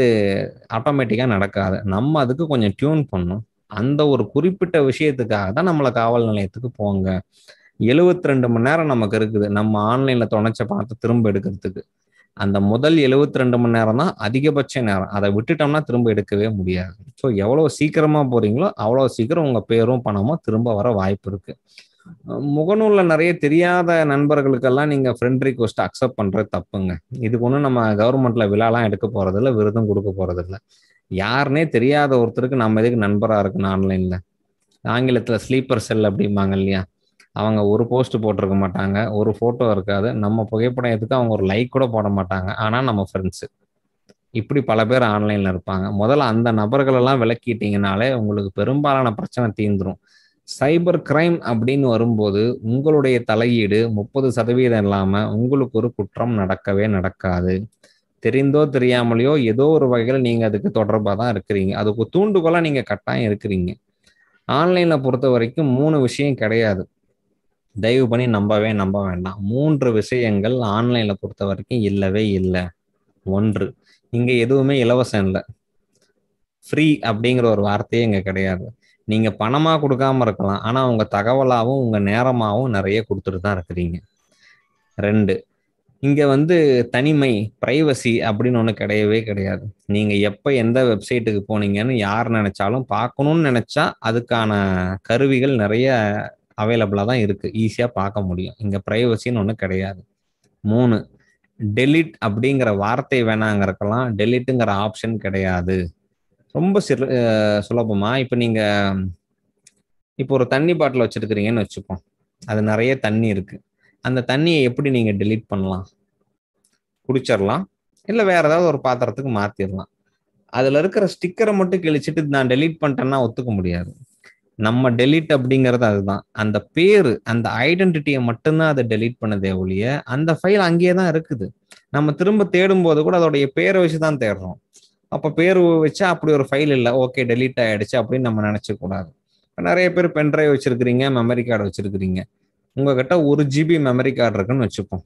ஆட்டோமேட்டிக்காக நடக்காது நம்ம அதுக்கு கொஞ்சம் டியூன் பண்ணும் அந்த ஒரு குறிப்பிட்ட விஷயத்துக்காக தான் நம்மளை காவல் நிலையத்துக்கு போங்க எழுவத்தி ரெண்டு மணி நேரம் நமக்கு இருக்குது நம்ம ஆன்லைன்ல தொலைச்ச பணத்தை திரும்ப எடுக்கிறதுக்கு அந்த முதல் எழுவத்தி ரெண்டு மணி நேரம் தான் அதிகபட்ச நேரம் அதை விட்டுட்டோம்னா திரும்ப எடுக்கவே முடியாது ஸோ எவ்வளோ சீக்கிரமா போறீங்களோ அவ்வளோ சீக்கிரம் உங்க பேரும் பணமும் திரும்ப வர வாய்ப்பு இருக்கு முகநூல்ல நிறைய தெரியாத நண்பர்களுக்கெல்லாம் நீங்க ஃப்ரெண்ட் ரிக்வஸ்ட் அக்செப்ட் பண்றது தப்புங்க இதுக்கு ஒன்றும் நம்ம கவர்மெண்ட்ல விழாலாம் எடுக்க போறதில்ல விருதும் கொடுக்க போறதில்லை யாருனே தெரியாத ஒருத்தருக்கு நம்ம எதுக்கு நண்பராக இருக்கணும் ஆன்லைனில் ஆங்கிலத்தில் ஸ்லீப்பர் செல் அப்படிம்பாங்க இல்லையா அவங்க ஒரு போஸ்ட் போட்டிருக்க மாட்டாங்க ஒரு ஃபோட்டோ இருக்காது நம்ம புகைப்படம் எதுக்கு அவங்க ஒரு லைக் கூட போட மாட்டாங்க ஆனால் நம்ம ஃப்ரெண்ட்ஸு இப்படி பல பேர் ஆன்லைனில் இருப்பாங்க முதல்ல அந்த நபர்களெல்லாம் விளக்கிட்டிங்கனாலே உங்களுக்கு பெரும்பாலான பிரச்சனை தீந்துரும் சைபர் கிரைம் அப்படின்னு வரும்போது உங்களுடைய தலையீடு முப்பது சதவீதம் இல்லாமல் உங்களுக்கு ஒரு குற்றம் நடக்கவே நடக்காது தெரிந்தோ தெரியாமலையோ ஏதோ ஒரு வகையில் நீங்கள் அதுக்கு தொடர்பாக தான் இருக்கிறீங்க அதுக்கு தூண்டுகோலாக நீங்கள் கட்டாயம் இருக்கிறீங்க ஆன்லைனில் பொறுத்த வரைக்கும் மூணு விஷயம் கிடையாது தயவு பண்ணி நம்பவே நம்ப வேண்டாம் மூன்று விஷயங்கள் ஆன்லைனில் பொறுத்த வரைக்கும் இல்லவே இல்லை ஒன்று இங்கே எதுவுமே இலவசம் இல்லை ஃப்ரீ அப்படிங்கிற ஒரு வார்த்தையே இங்கே கிடையாது நீங்கள் பணமாக கொடுக்காம இருக்கலாம் ஆனால் உங்கள் தகவலாகவும் உங்கள் நேரமாகவும் நிறைய கொடுத்துட்டு தான் இருக்கிறீங்க ரெண்டு இங்கே வந்து தனிமை ப்ரைவசி அப்படின்னு ஒன்று கிடையவே கிடையாது நீங்கள் எப்போ எந்த வெப்சைட்டுக்கு போனீங்கன்னு யார் நினச்சாலும் பார்க்கணும்னு நினச்சா அதுக்கான கருவிகள் நிறைய அவைலபிளாக தான் இருக்குது ஈஸியாக பார்க்க முடியும் இங்கே ப்ரைவசின்னு ஒன்று கிடையாது மூணு டெலிட் அப்படிங்கிற வார்த்தை வேணாங்கிறக்கெல்லாம் டெலிட்டுங்கிற ஆப்ஷன் கிடையாது ரொம்ப சிறு சுலபமாக இப்போ நீங்கள் இப்போ ஒரு தண்ணி பாட்டில் வச்சுருக்கிறீங்கன்னு வச்சுப்போம் அது நிறைய தண்ணி இருக்குது அந்த தண்ணியை எப்படி நீங்கள் டெலீட் பண்ணலாம் குடிச்சிடலாம் இல்லை வேற ஏதாவது ஒரு பாத்திரத்துக்கு மாற்றிடலாம் அதில் இருக்கிற ஸ்டிக்கரை மட்டும் கிழிச்சிட்டு நான் டெலீட் பண்ணிட்டேன்னா ஒத்துக்க முடியாது நம்ம டெலீட் அப்படிங்கிறது அதுதான் அந்த பேர் அந்த ஐடென்டிட்டியை மட்டும்தான் அதை டெலீட் பண்ணதே ஒழிய அந்த ஃபைல் அங்கேயே தான் இருக்குது நம்ம திரும்ப தேடும் போது கூட அதோடைய பேரை வச்சு தான் தேடுறோம் அப்போ பேர் வச்சா அப்படி ஒரு ஃபைல் இல்லை ஓகே டெலீட் ஆகிடுச்சு அப்படின்னு நம்ம நினச்சக்கூடாது நிறைய பேர் பென்ட்ரைவ் வச்சிருக்கிறீங்க மெமரி கார்டு வச்சிருக்கிறீங்க உங்ககிட்ட ஒரு ஜிபி மெமரி கார்டு இருக்குன்னு வச்சுப்போம்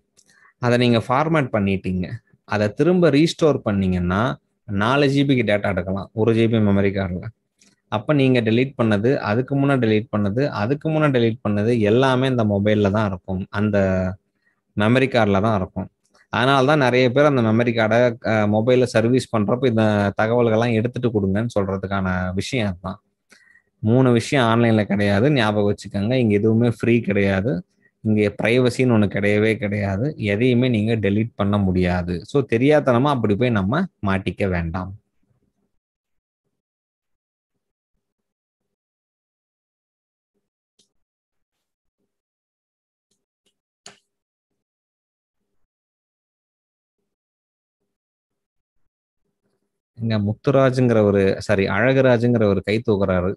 அதை நீங்கள் ஃபார்மேட் பண்ணிட்டீங்க அதை திரும்ப ரீஸ்டோர் பண்ணிங்கன்னா நாலு ஜிபிக்கு டேட்டா எடுக்கலாம் ஒரு ஜிபி மெமரி கார்டில் அப்போ நீங்கள் டெலீட் பண்ணது அதுக்கு முன்னே டெலீட் பண்ணது அதுக்கு முன்னே டெலீட் பண்ணது எல்லாமே இந்த மொபைலில் தான் இருக்கும் அந்த மெமரி கார்டில் தான் இருக்கும் அதனால தான் நிறைய பேர் அந்த மெமரி கார்டை மொபைலில் சர்வீஸ் பண்ணுறப்ப இந்த தகவல்கள்லாம் எடுத்துகிட்டு கொடுங்கன்னு சொல்கிறதுக்கான விஷயம் தான் மூணு விஷயம் ஆன்லைனில் கிடையாது ஞாபகம் வச்சுக்கோங்க இங்கே எதுவுமே ஃப்ரீ கிடையாது இங்கே ப்ரைவசின்னு ஒன்று கிடையவே கிடையாது எதையுமே நீங்கள் டெலீட் பண்ண முடியாது ஸோ தெரியாதனமாக அப்படி போய் நம்ம மாட்டிக்க வேண்டாம் இங்க முத்துராஜுங்கிற ஒரு சாரி அழகராஜுங்கிற ஒரு கை தூக்குறாரு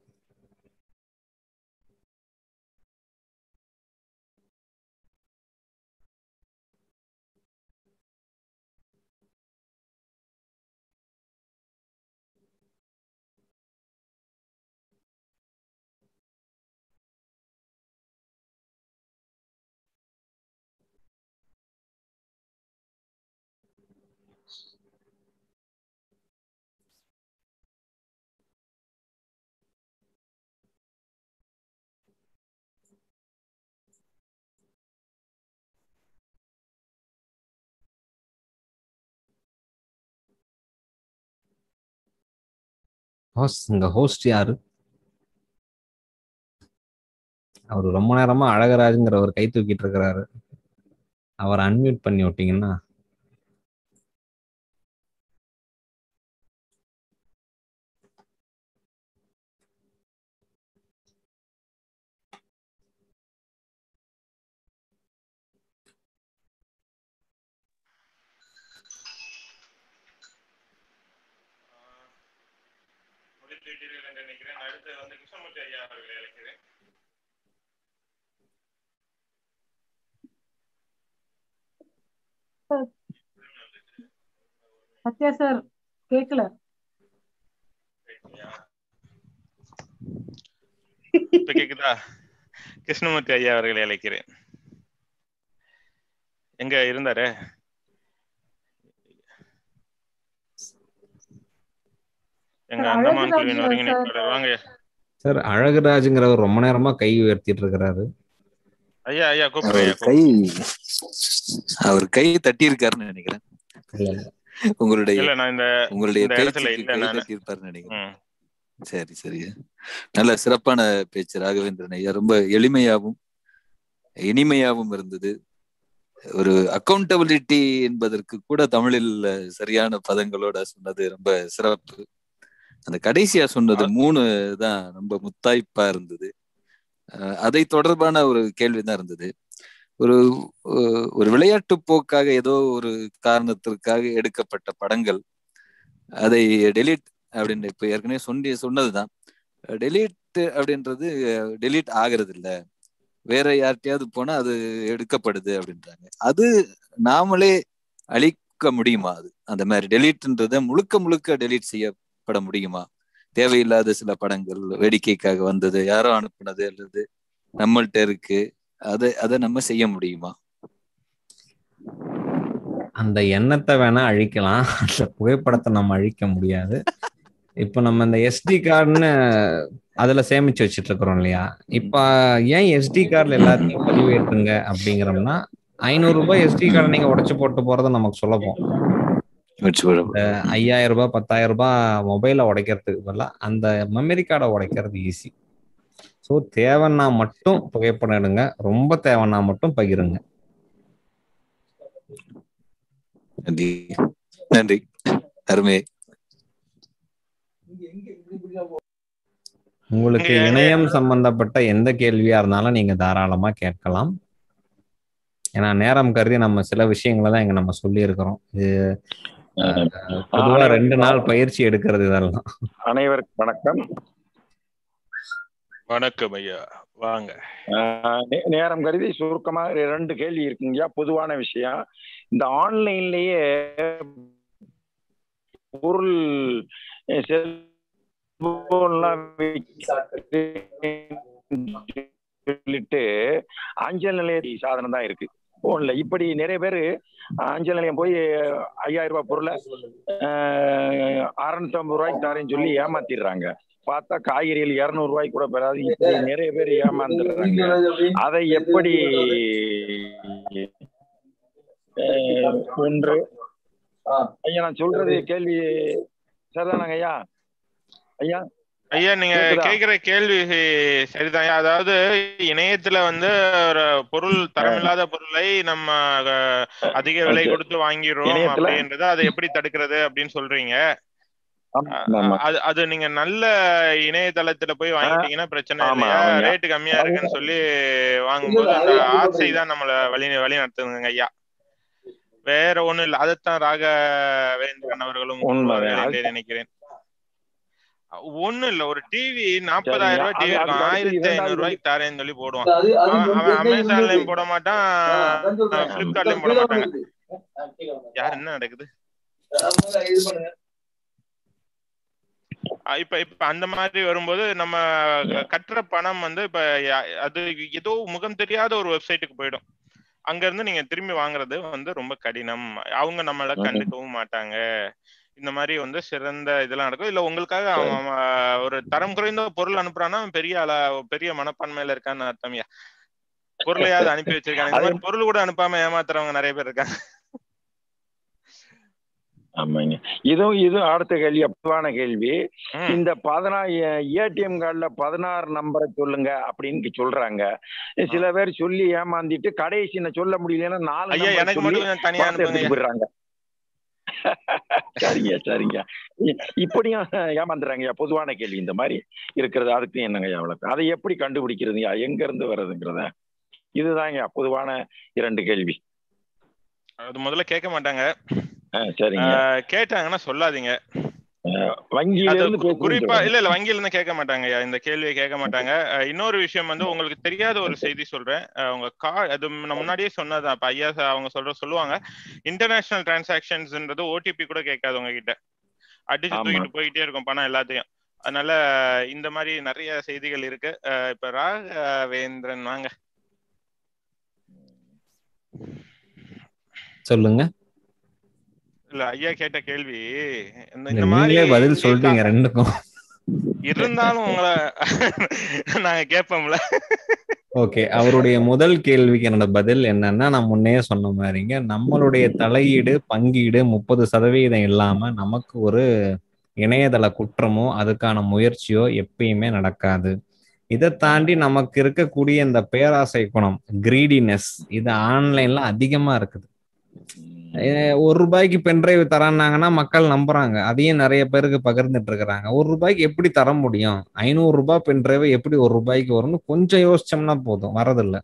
ஹோஸ்ட் இந்த ஹோஸ்ட் யாரு அவர் ரொம்ப நேரமா அழகராஜுங்கிற ஒரு கை தூக்கிட்டு இருக்கிறாரு அவரை அன்மியூட் பண்ணி விட்டீங்கன்னா சத்யா சார் கேக்கல இப்ப கேக்குதா கிருஷ்ணமூர்த்தி ஐயா அவர்களை அழைக்கிறேன் எங்க இருந்தாரு எங்க அந்தமான் குழுவின் ஒருங்கிணைப்பாளர் வாங்க சார் அழகுராஜுங்கிறவர் ரொம்ப நேரமா கை உயர்த்திட்டு இருக்கிறாரு ஐயா ஐயா கூப்பிடுறேன் கை அவர் கை தட்டி இருக்காருன்னு நினைக்கிறேன் உங்களுடைய உங்களுடைய நினைக்கிறேன் சரி சரி நல்ல சிறப்பான பேச்சு ராகவேந்திரன் ஐயா ரொம்ப எளிமையாகவும் இனிமையாகவும் இருந்தது ஒரு அக்கௌண்டபிலிட்டி என்பதற்கு கூட தமிழில் சரியான பதங்களோட சொன்னது ரொம்ப சிறப்பு அந்த கடைசியா சொன்னது மூணு தான் ரொம்ப முத்தாய்ப்பா இருந்தது அதை தொடர்பான ஒரு கேள்விதான் இருந்தது ஒரு ஒரு விளையாட்டு போக்காக ஏதோ ஒரு காரணத்திற்காக எடுக்கப்பட்ட படங்கள் அதை டெலிட் அப்படின்ற இப்போ ஏற்கனவே சொன்னி சொன்னதுதான் டெலிட் அப்படின்றது டெலீட் ஆகிறது இல்லை வேற யார்கிட்டயாவது போனா அது எடுக்கப்படுது அப்படின்றாங்க அது நாமளே அழிக்க முடியுமா அது அந்த மாதிரி டெலீட்ன்றத முழுக்க முழுக்க டெலீட் செய்யப்பட முடியுமா தேவையில்லாத சில படங்கள் வேடிக்கைக்காக வந்தது யாரோ அனுப்புனது அல்லது நம்மள்கிட்ட இருக்கு அதை அதை நம்ம செய்ய முடியுமா அந்த எண்ணத்தை வேணா அழிக்கலாம் அந்த புகைப்படத்தை நம்ம அழிக்க முடியாது இப்ப நம்ம இந்த எஸ்டி கார்டுன்னு அதுல சேமிச்சு வச்சுட்டு இருக்கிறோம் இல்லையா இப்ப ஏன் எஸ்டி கார்டுல எல்லாத்தையும் பதிவு ஏற்றுங்க அப்படிங்கிறோம்னா ஐநூறு ரூபாய் எஸ்டி கார்டை நீங்க உடச்சு போட்டு போறது நமக்கு சுலபம் ஐயாயிரம் ரூபாய் பத்தாயிரம் ரூபாய் மொபைல உடைக்கிறதுக்கு பதிலாக அந்த மெமரி கார்டை உடைக்கிறது ஈஸி ஸோ தேவைன்னா மட்டும் புகைப்படம் எடுங்க ரொம்ப தேவைன்னா மட்டும் பகிருங்க நன்றி நன்றி உங்களுக்கு இணையம் சம்பந்தப்பட்ட எந்த கேள்வியா இருந்தாலும் நீங்க தாராளமா கேட்கலாம் ஏன்னா நேரம் கருதி நம்ம சில விஷயங்களை தான் இங்க நம்ம சொல்லி இருக்கிறோம் இது பொதுவா ரெண்டு நாள் பயிற்சி எடுக்கிறது இதெல்லாம் அனைவருக்கும் வணக்கம் வணக்கம் ஐயா வாங்க நேரம் கருதி சுருக்கமா ரெண்டு கேள்வி இருக்குங்க பொதுவான விஷயம் இந்த ஆன்லைன்லயே பொருள் சொல்லிட்டு அஞ்சல் நிலைய சாதனம் தான் இருக்கு போன்ல இப்படி நிறைய பேரு அஞ்சல் நிலையம் போய் ஐயாயிரம் ரூபாய் பொருளை அறுநூத்தி ஐம்பது ரூபாய்க்கு தரேன்னு சொல்லி ஏமாத்திடுறாங்க பார்த்தா காய்கறிகள் இருநூறு ரூபாய்க்கு கூட பெறாது இப்படி நிறைய பேர் ஏமாந்துடுறாங்க அதை எப்படி ஒன்று ஐயா நான் சொல்றது கேள்வி சரிதானாங்க ஐயா ஐயா ஐயா நீங்க கேக்குற கேள்வி சரிதான் அதாவது இணையத்துல வந்து ஒரு பொருள் தரமில்லாத பொருளை நம்ம அதிக விலை கொடுத்து வாங்கிடுறோம் அப்படின்றத அதை எப்படி தடுக்கிறது அப்படின்னு சொல்றீங்க அது நீங்க நல்ல இணையதளத்துல போய் வாங்கிட்டீங்கன்னா பிரச்சனை ரேட் கம்மியா இருக்குன்னு சொல்லி வாங்கும்போது அந்த ஆசை தான் நம்மள வழி வழி நடத்துங்க ஐயா வேற ஒண்ணும் இல்ல அதைத்தான் வேந்திரன் அவர்களும் நினைக்கிறேன் ஒண்ணும் இல்ல ஒரு டிவி நாற்பதாயிரம் ரூபாய் டிவி இருக்கும் ஆயிரத்தி ஐநூறு ரூபாய்க்கு தரேன்னு சொல்லி போடுவான் அவன் அமேசான்லயும் போட மாட்டான் பிளிப்கார்ட்லயும் போட மாட்டாங்க யார் என்ன நடக்குது இப்ப இப்ப அந்த மாதிரி வரும்போது நம்ம கட்டுற பணம் வந்து இப்ப அது ஏதோ முகம் தெரியாத ஒரு வெப்சைட்டுக்கு போயிடும் அங்க இருந்து நீங்க திரும்பி வாங்குறது வந்து ரொம்ப கடினம் அவங்க நம்மள கண்டுக்கவும் மாட்டாங்க இந்த மாதிரி வந்து சிறந்த இதெல்லாம் நடக்கும் இல்ல உங்களுக்காக அவன் ஒரு தரம் குறைந்த பொருள் அனுப்புறான்னா பெரிய அள பெரிய மனப்பான்மையில இருக்கான்னு அர்த்தம்யா பொருளையாவது அனுப்பி வச்சிருக்காங்க பொருள் கூட அனுப்பாம ஏமாத்துறவங்க நிறைய பேர் இருக்காங்க ஆமாங்க இதுவும் இதுவும் அடுத்த கேள்வி அப்பவான கேள்வி இந்த பதினா ஏடிஎம் கார்டில் பதினாறு நம்பரை சொல்லுங்க அப்படின்னு சொல்றாங்க சில பேர் சொல்லி ஏமாந்திட்டு கடைசி சொல்ல முடியலன்னா நாலு எனக்கு மட்டும் சரிங்க சரிங்க இப்படியும் ஏமாந்துறாங்க பொதுவான கேள்வி இந்த மாதிரி இருக்கிறது அதுக்கு என்னங்க எவ்வளவு அதை எப்படி கண்டுபிடிக்கிறது எங்க இருந்து வர்றதுங்கிறத இதுதாங்க பொதுவான இரண்டு கேள்வி அது முதல்ல கேட்க மாட்டாங்க கேட்டாங்கன்னா சொல்லாதீங்க குறிப்பா இல்ல இல்ல வங்கியில இருந்து கேட்க மாட்டாங்க இந்த கேள்வியை கேட்க மாட்டாங்க இன்னொரு விஷயம் வந்து உங்களுக்கு தெரியாத ஒரு செய்தி சொல்றேன் உங்க கார் அது முன்னாடியே சொன்னதான் இப்ப ஐயா அவங்க சொல்ற சொல்லுவாங்க இன்டர்நேஷனல் டிரான்சாக்சன்ஸ்ன்றது ஓடிபி கூட கேட்காது உங்ககிட்ட அடிச்சு தூக்கிட்டு போயிட்டே இருக்கும் பணம் எல்லாத்தையும் அதனால இந்த மாதிரி நிறைய செய்திகள் இருக்கு இப்ப ராகவேந்திரன் வாங்க சொல்லுங்க இல்ல ஐயா கேட்ட கேள்வி இந்த மாதிரி பதில் சொல்றீங்க ரெண்டுக்கும் இருந்தாலும் உங்களை <laughs> நாங்க கேட்போம்ல ஓகே அவருடைய முதல் கேள்விக்கு என்னோட பதில் என்னன்னா நான் முன்னே சொன்ன மாதிரிங்க நம்மளுடைய தலையீடு பங்கீடு முப்பது சதவீதம் இல்லாம நமக்கு ஒரு இணையதள குற்றமோ அதுக்கான முயற்சியோ எப்பயுமே நடக்காது இதை தாண்டி நமக்கு இருக்கக்கூடிய இந்த பேராசை குணம் கிரீடினஸ் இது ஆன்லைன்ல அதிகமா இருக்குது ஒரு ரூபாய்க்கு பென்ட்ரைவ் தரானாங்கன்னா மக்கள் நம்புறாங்க அதையும் நிறைய பேருக்கு பகிர்ந்துட்டு இருக்கிறாங்க ஒரு ரூபாய்க்கு எப்படி தர முடியும் ஐநூறு ரூபாய் பென்ட்ரைவ் எப்படி ஒரு ரூபாய்க்கு வரும்னு கொஞ்சம் யோசிச்சோம்னா போதும் வரதில்ல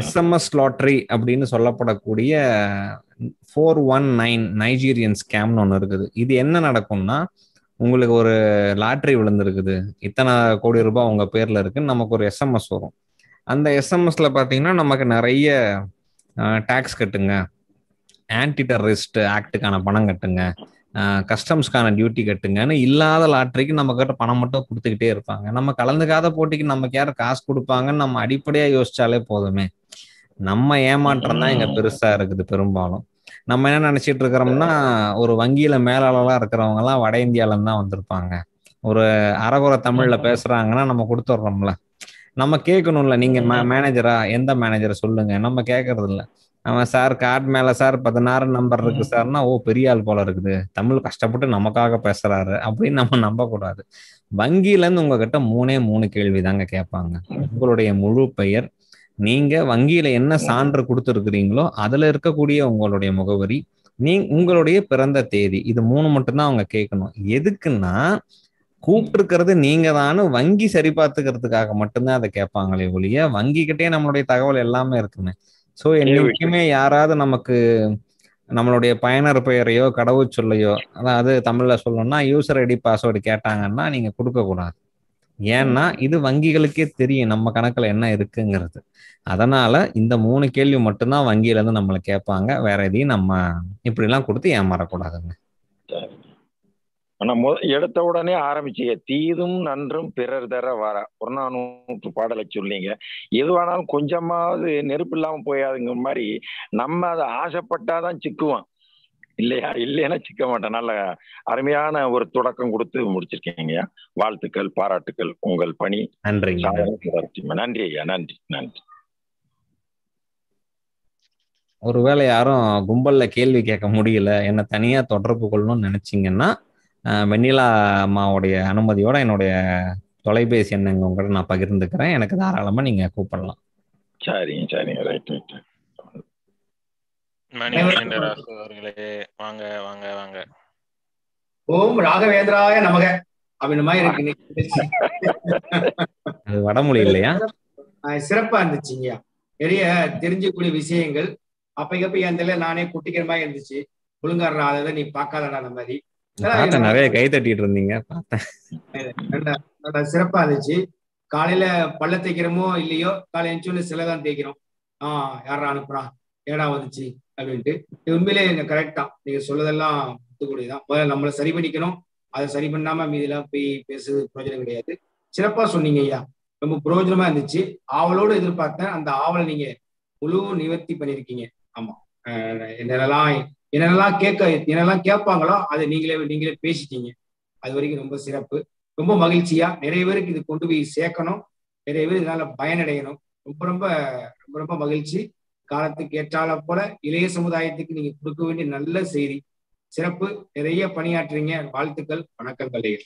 எஸ்எம்எஸ் லாட்ரி அப்படின்னு சொல்லப்படக்கூடிய ஃபோர் ஒன் நைன் நைஜீரியன் ஸ்கேம்னு ஒன்று இருக்குது இது என்ன நடக்கும்னா உங்களுக்கு ஒரு லாட்ரி விழுந்திருக்குது இத்தனை கோடி ரூபாய் உங்க பேர்ல இருக்குன்னு நமக்கு ஒரு எஸ்எம்எஸ் வரும் அந்த எஸ்எம்எஸ்ல பாத்தீங்கன்னா நமக்கு நிறைய டாக்ஸ் கட்டுங்க ஆன்டி டெரரிஸ்ட் ஆக்டுக்கான பணம் கட்டுங்க கஸ்டம்ஸ்க்கான டியூட்டி கட்டுங்கன்னு இல்லாத லாட்ரிக்கு நம்ம கிட்ட பணம் மட்டும் கொடுத்துக்கிட்டே இருப்பாங்க நம்ம கலந்துக்காத போட்டிக்கு நமக்கு யார் காசு கொடுப்பாங்கன்னு நம்ம அடிப்படையா யோசிச்சாலே போதுமே நம்ம ஏமாற்றம் தான் இங்க பெருசா இருக்குது பெரும்பாலும் நம்ம என்ன நினைச்சிட்டு இருக்கிறோம்னா ஒரு வங்கியில மேலாளர்களா இருக்கிறவங்க எல்லாம் வட இந்தியால தான் வந்திருப்பாங்க ஒரு அரகுர தமிழ்ல பேசுறாங்கன்னா நம்ம கொடுத்துட்றோம்ல நம்ம கேட்கணும்ல நீங்க மேனேஜரா எந்த மேனேஜரை சொல்லுங்க நம்ம கேட்கறது அவன் சார் கார்டு மேல சார் பதினாறு நம்பர் இருக்கு சார்னா ஓ பெரிய ஆள் போல இருக்குது தமிழ் கஷ்டப்பட்டு நமக்காக பேசுறாரு அப்படின்னு நம்ம நம்ப கூடாது வங்கியில இருந்து உங்ககிட்ட மூணே மூணு கேள்வி தாங்க கேட்பாங்க உங்களுடைய முழு பெயர் நீங்க வங்கியில என்ன சான்று கொடுத்துருக்குறீங்களோ அதுல இருக்கக்கூடிய உங்களுடைய முகவரி நீ உங்களுடைய பிறந்த தேதி இது மூணு மட்டும்தான் அவங்க கேட்கணும் எதுக்குன்னா கூப்பிட்டுருக்கிறது நீங்க தானு வங்கி சரி பார்த்துக்கிறதுக்காக மட்டும்தான் அதை கேட்பாங்களே ஒழிய வங்கி கிட்டே நம்மளுடைய தகவல் எல்லாமே இருக்குமே ஸோ என்னைக்குமே யாராவது நமக்கு நம்மளுடைய பயனர் பெயரையோ கடவுள் சொல்லையோ அதாவது தமிழ்ல சொல்லணும்னா யூசர் ஐடி பாஸ்வேர்டு கேட்டாங்கன்னா நீங்க கொடுக்க கூடாது ஏன்னா இது வங்கிகளுக்கே தெரியும் நம்ம கணக்குல என்ன இருக்குங்கிறது அதனால இந்த மூணு கேள்வி மட்டும்தான் வங்கியில இருந்து நம்மளை கேட்பாங்க வேற எதையும் நம்ம இப்படி எல்லாம் கொடுத்து ஏமாறக்கூடாதுங்க ஆனா முத எடுத்த உடனே ஆரம்பிச்சீங்க தீதும் நன்றும் பிறர் தர வர புறநானூற்று பாடலை சொல்லிங்க எதுவானாலும் கொஞ்சமாவது நெருப்பு இல்லாம போயாதுங்கிற மாதிரி நம்ம அதை ஆசைப்பட்டாதான் சிக்குவோம் இல்லையா இல்லைன்னா சிக்க மாட்டேன் நல்ல அருமையான ஒரு தொடக்கம் கொடுத்து முடிச்சிருக்கீங்க வாழ்த்துக்கள் பாராட்டுக்கள் உங்கள் பணி நன்றி நன்றி ஐயா நன்றி நன்றி ஒருவேளை யாரும் கும்பல்ல கேள்வி கேட்க முடியல என்ன தனியா தொடர்பு கொள்ளணும்னு நினைச்சீங்கன்னா வெண்ணிலா அம்மாவுடைய அனுமதியோட என்னுடைய தொலைபேசி எண்ணுங்க உங்கள்கிட்ட நான் பகிர்ந்துக்கிறேன் எனக்கு தாராளமா நீங்க கூப்பிடலாம் சரிங்க சரிங்க ரைட் ரைட் வாங்க வாங்க வாங்க ஓம் ராகவேந்திராய நமக அப்படின்ற மாதிரி இருக்கு அது வடமொழி இல்லையா சிறப்பா இருந்துச்சுங்கய்யா நிறைய தெரிஞ்சக்கூடிய விஷயங்கள் அப்ப எப்ப என் நானே குட்டிக்கிற மாதிரி இருந்துச்சு ஒழுங்காடுறா அதை நீ பார்க்காதடா அந்த மாதிரி நிறைய கை தட்டிட்டு இருந்தீங்க பார்த்தேன் சிறப்பா இருந்துச்சு காலையில பள்ள தேய்க்கிறோமோ இல்லையோ காலை எஞ்சோன்னு தான் தேய்க்கிறோம் ஆஹ் யாரா அனுப்புறா ஏடா வந்துச்சு அப்படின்ட்டு உண்மையிலே கரெக்டா நீங்க சொல்லதெல்லாம் ஒத்துக்கூடியதான் முதல்ல நம்மளை சரி பண்ணிக்கணும் அதை சரி பண்ணாம எல்லாம் போய் பேசுறது பிரயோஜனம் கிடையாது சிறப்பா சொன்னீங்க ஐயா ரொம்ப பிரயோஜனமா இருந்துச்சு ஆவலோடு எதிர்பார்த்தேன் அந்த ஆவலை நீங்க முழு நிவர்த்தி பண்ணிருக்கீங்க ஆமா என்னெல்லாம் என்னெல்லாம் கேட்க என்னெல்லாம் கேட்பாங்களோ அதை நீங்களே நீங்களே பேசிட்டீங்க அது வரைக்கும் ரொம்ப சிறப்பு ரொம்ப மகிழ்ச்சியா நிறைய பேருக்கு இது கொண்டு போய் சேர்க்கணும் நிறைய பேர் இதனால பயனடையணும் ரொம்ப ரொம்ப ரொம்ப ரொம்ப மகிழ்ச்சி காலத்துக்கு ஏற்றால போல இளைய சமுதாயத்துக்கு நீங்க கொடுக்க வேண்டிய நல்ல செய்தி சிறப்பு நிறைய பணியாற்றுறீங்க வாழ்த்துக்கள் வணக்கங்கள்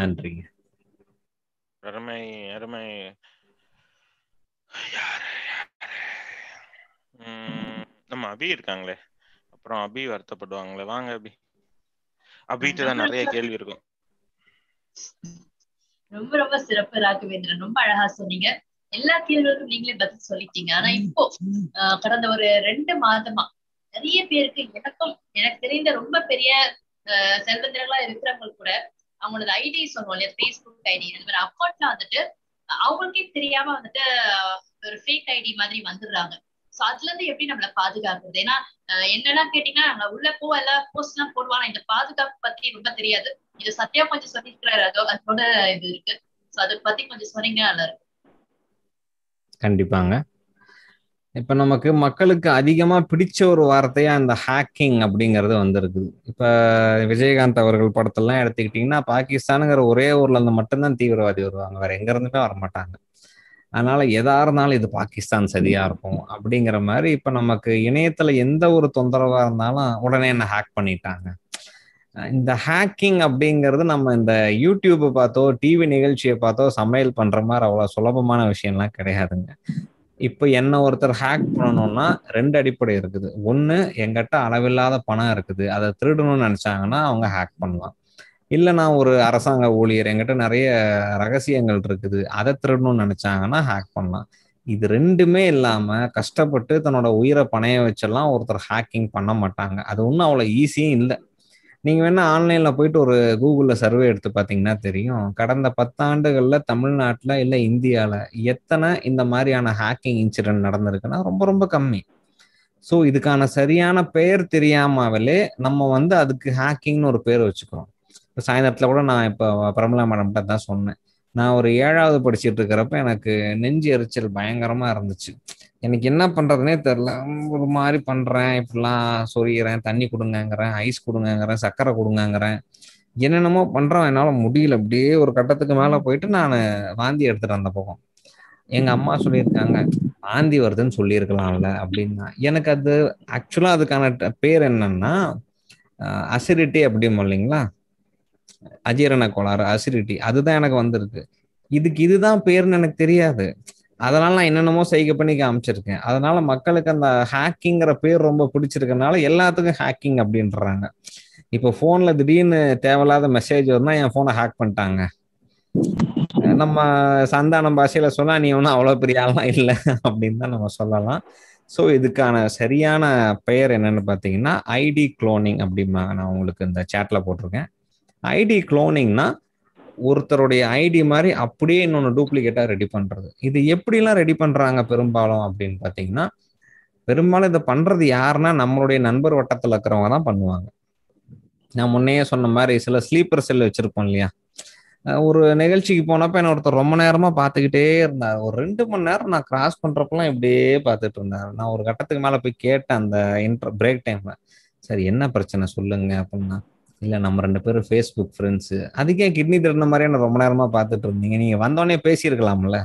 நன்றி அருமை அருமை நம்ம அபி இருக்காங்களே அப்புறம் அபி வருத்தப்படுவாங்களே வாங்க அபி அபிட்டு தான் நிறைய கேள்வி இருக்கும் ரொம்ப ரொம்ப சிறப்பு ராகவேந்திரன் ரொம்ப அழகா சொன்னீங்க எல்லா கேள்விகளுக்கும் நீங்களே பதில் சொல்லிட்டீங்க ஆனா இப்போ கடந்த ஒரு ரெண்டு மாதமா நிறைய பேருக்கு எனக்கும் எனக்கு தெரிந்த ரொம்ப பெரிய செல்வந்தர்களா இருக்கிறவங்க கூட அவங்களோட ஐடி சொல்லுவோம் இல்லையா பேஸ்புக் ஐடி அந்த மாதிரி அக்கௌண்ட்ல வந்துட்டு அவங்களுக்கே தெரியாம வந்துட்டு ஒரு ஃபேக் ஐடி மாதிரி வந்துடுறாங்க சோ அதுல இருந்து எப்படி நம்மள பாதுகாக்குறது ஏன்னா என்னன்னா கேட்டீங்கன்னா நம்ம உள்ள போ எல்லாம் போஸ்ட் எல்லாம் போடுவாங்க இந்த பாதுகாப்பு பத்தி ரொம்ப தெரியாது இது சத்யா கொஞ்சம் சொல்லிருக்கிறாரு அதோ அதோட இது இருக்கு சோ அதை பத்தி கொஞ்சம் சொன்னீங்கன்னா நல்லா இருக்கும் கண்டிப்பாங்க இப்ப நமக்கு மக்களுக்கு அதிகமா பிடிச்ச ஒரு வார்த்தையா இந்த ஹேக்கிங் அப்படிங்கறது வந்திருக்கு இப்ப விஜயகாந்த் அவர்கள் படத்தெல்லாம் எடுத்துக்கிட்டீங்கன்னா பாகிஸ்தானுங்கிற ஒரே ஊர்ல இருந்து மட்டும்தான் தீவிரவாதி வருவாங்க வேற எங்க இருந்துமே வரமாட்டாங்க அதனால எதா இருந்தாலும் இது பாகிஸ்தான் சரியா இருக்கும் அப்படிங்கிற மாதிரி இப்ப நமக்கு இணையத்துல எந்த ஒரு தொந்தரவா இருந்தாலும் உடனே என்ன ஹேக் பண்ணிட்டாங்க இந்த ஹேக்கிங் அப்படிங்கிறது நம்ம இந்த யூடியூப் பார்த்தோ டிவி நிகழ்ச்சியை பார்த்தோ சமையல் பண்ற மாதிரி அவ்வளோ சுலபமான விஷயம்லாம் கிடையாதுங்க இப்போ என்ன ஒருத்தர் ஹேக் பண்ணணும்னா ரெண்டு அடிப்படை இருக்குது ஒன்று எங்கிட்ட அளவில்லாத பணம் இருக்குது அதை திருடணும்னு நினச்சாங்கன்னா அவங்க ஹேக் பண்ணலாம் இல்லை நான் ஒரு அரசாங்க ஊழியர் என்கிட்ட நிறைய ரகசியங்கள் இருக்குது அதை திருடணும்னு நினைச்சாங்கன்னா ஹேக் பண்ணலாம் இது ரெண்டுமே இல்லாம கஷ்டப்பட்டு தன்னோட உயிரை பணைய வச்செல்லாம் ஒருத்தர் ஹேக்கிங் பண்ண மாட்டாங்க அது ஒன்றும் அவ்வளோ ஈஸியும் இல்லை நீங்க வேணா ஆன்லைன்ல போயிட்டு ஒரு கூகுள்ல சர்வே எடுத்து பார்த்தீங்கன்னா தெரியும் கடந்த பத்தாண்டுகள்ல தமிழ்நாட்டில் இல்லை இந்தியாவில் எத்தனை இந்த மாதிரியான ஹேக்கிங் இன்சிடென்ட் நடந்திருக்குன்னா ரொம்ப ரொம்ப கம்மி ஸோ இதுக்கான சரியான பெயர் தெரியாமலே நம்ம வந்து அதுக்கு ஹேக்கிங்னு ஒரு பேர் வச்சுக்கிறோம் சாயந்தரத்தில் கூட நான் இப்போ பிரமலா மேடம்கிட்ட தான் சொன்னேன் நான் ஒரு ஏழாவது படிச்சுட்டு இருக்கிறப்ப எனக்கு நெஞ்சு எரிச்சல் பயங்கரமாக இருந்துச்சு எனக்கு என்ன பண்ணுறதுனே தெரில ஒரு மாதிரி பண்ணுறேன் இப்படிலாம் சொரியிறேன் தண்ணி கொடுங்கங்கிறேன் ஐஸ் கொடுங்கங்கிறேன் சர்க்கரை கொடுங்கங்கிறேன் என்னென்னமோ பண்ணுறோம் என்னால் முடியல அப்படியே ஒரு கட்டத்துக்கு மேலே போயிட்டு நான் வாந்தி எடுத்துகிட்டு அந்த பக்கம் எங்கள் அம்மா சொல்லியிருக்காங்க வாந்தி வருதுன்னு சொல்லியிருக்கலாம்ல அப்படின்னா எனக்கு அது ஆக்சுவலாக அதுக்கான பேர் என்னன்னா அசிடிட்டி அப்படிமோ இல்லைங்களா அஜீரண கோளாறு அசிடிட்டி அதுதான் எனக்கு வந்திருக்கு இதுக்கு இதுதான் பேர்னு எனக்கு தெரியாது அதனால நான் என்னென்னமோ செய்க பண்ணி காமிச்சிருக்கேன் அதனால மக்களுக்கு அந்த ஹேக்கிங்கிற பேர் ரொம்ப பிடிச்சிருக்கனால எல்லாத்துக்கும் ஹேக்கிங் அப்படின்றாங்க இப்போ ஃபோன்ல திடீர்னு தேவையில்லாத மெசேஜ் வந்தா என் ஃபோனை ஹேக் பண்ணிட்டாங்க நம்ம சந்தானம் பாஷையில சொன்னா நீ ஒன்றும் அவ்வளோ பெரிய ஆளாம் இல்லை அப்படின்னு தான் நம்ம சொல்லலாம் ஸோ இதுக்கான சரியான பெயர் என்னன்னு பார்த்தீங்கன்னா ஐடி குளோனிங் அப்படிமா நான் உங்களுக்கு இந்த சேட்டில் போட்டிருக்கேன் ஐடி குளோனிங்னா ஒருத்தருடைய ஐடி மாதிரி அப்படியே இன்னொன்று டூப்ளிகேட்டாக ரெடி பண்ணுறது இது எப்படிலாம் ரெடி பண்ணுறாங்க பெரும்பாலும் அப்படின்னு பார்த்தீங்கன்னா பெரும்பாலும் இதை பண்ணுறது யாருன்னா நம்மளுடைய நண்பர் வட்டத்தில் இருக்கிறவங்க தான் பண்ணுவாங்க நான் முன்னையே சொன்ன மாதிரி சில ஸ்லீப்பர் செல் வச்சுருப்போம் இல்லையா ஒரு நிகழ்ச்சிக்கு போனப்போ என்ன ஒருத்தர் ரொம்ப நேரமாக பார்த்துக்கிட்டே இருந்தார் ஒரு ரெண்டு மணி நேரம் நான் கிராஸ் பண்ணுறப்பெல்லாம் இப்படியே பார்த்துட்டு இருந்தார் நான் ஒரு கட்டத்துக்கு மேலே போய் கேட்டேன் அந்த இன்டர் பிரேக் டைமில் சரி என்ன பிரச்சனை சொல்லுங்க அப்படின்னா இல்லை நம்ம ரெண்டு பேரும் ஃபேஸ்புக் ஃப்ரெண்ட்ஸு அதுக்கே கிட்னி திருடின மாதிரியே நான் ரொம்ப நேரமாக பார்த்துட்டு இருந்தீங்க நீங்கள் வந்தோடனே பேசியிருக்கலாம்ல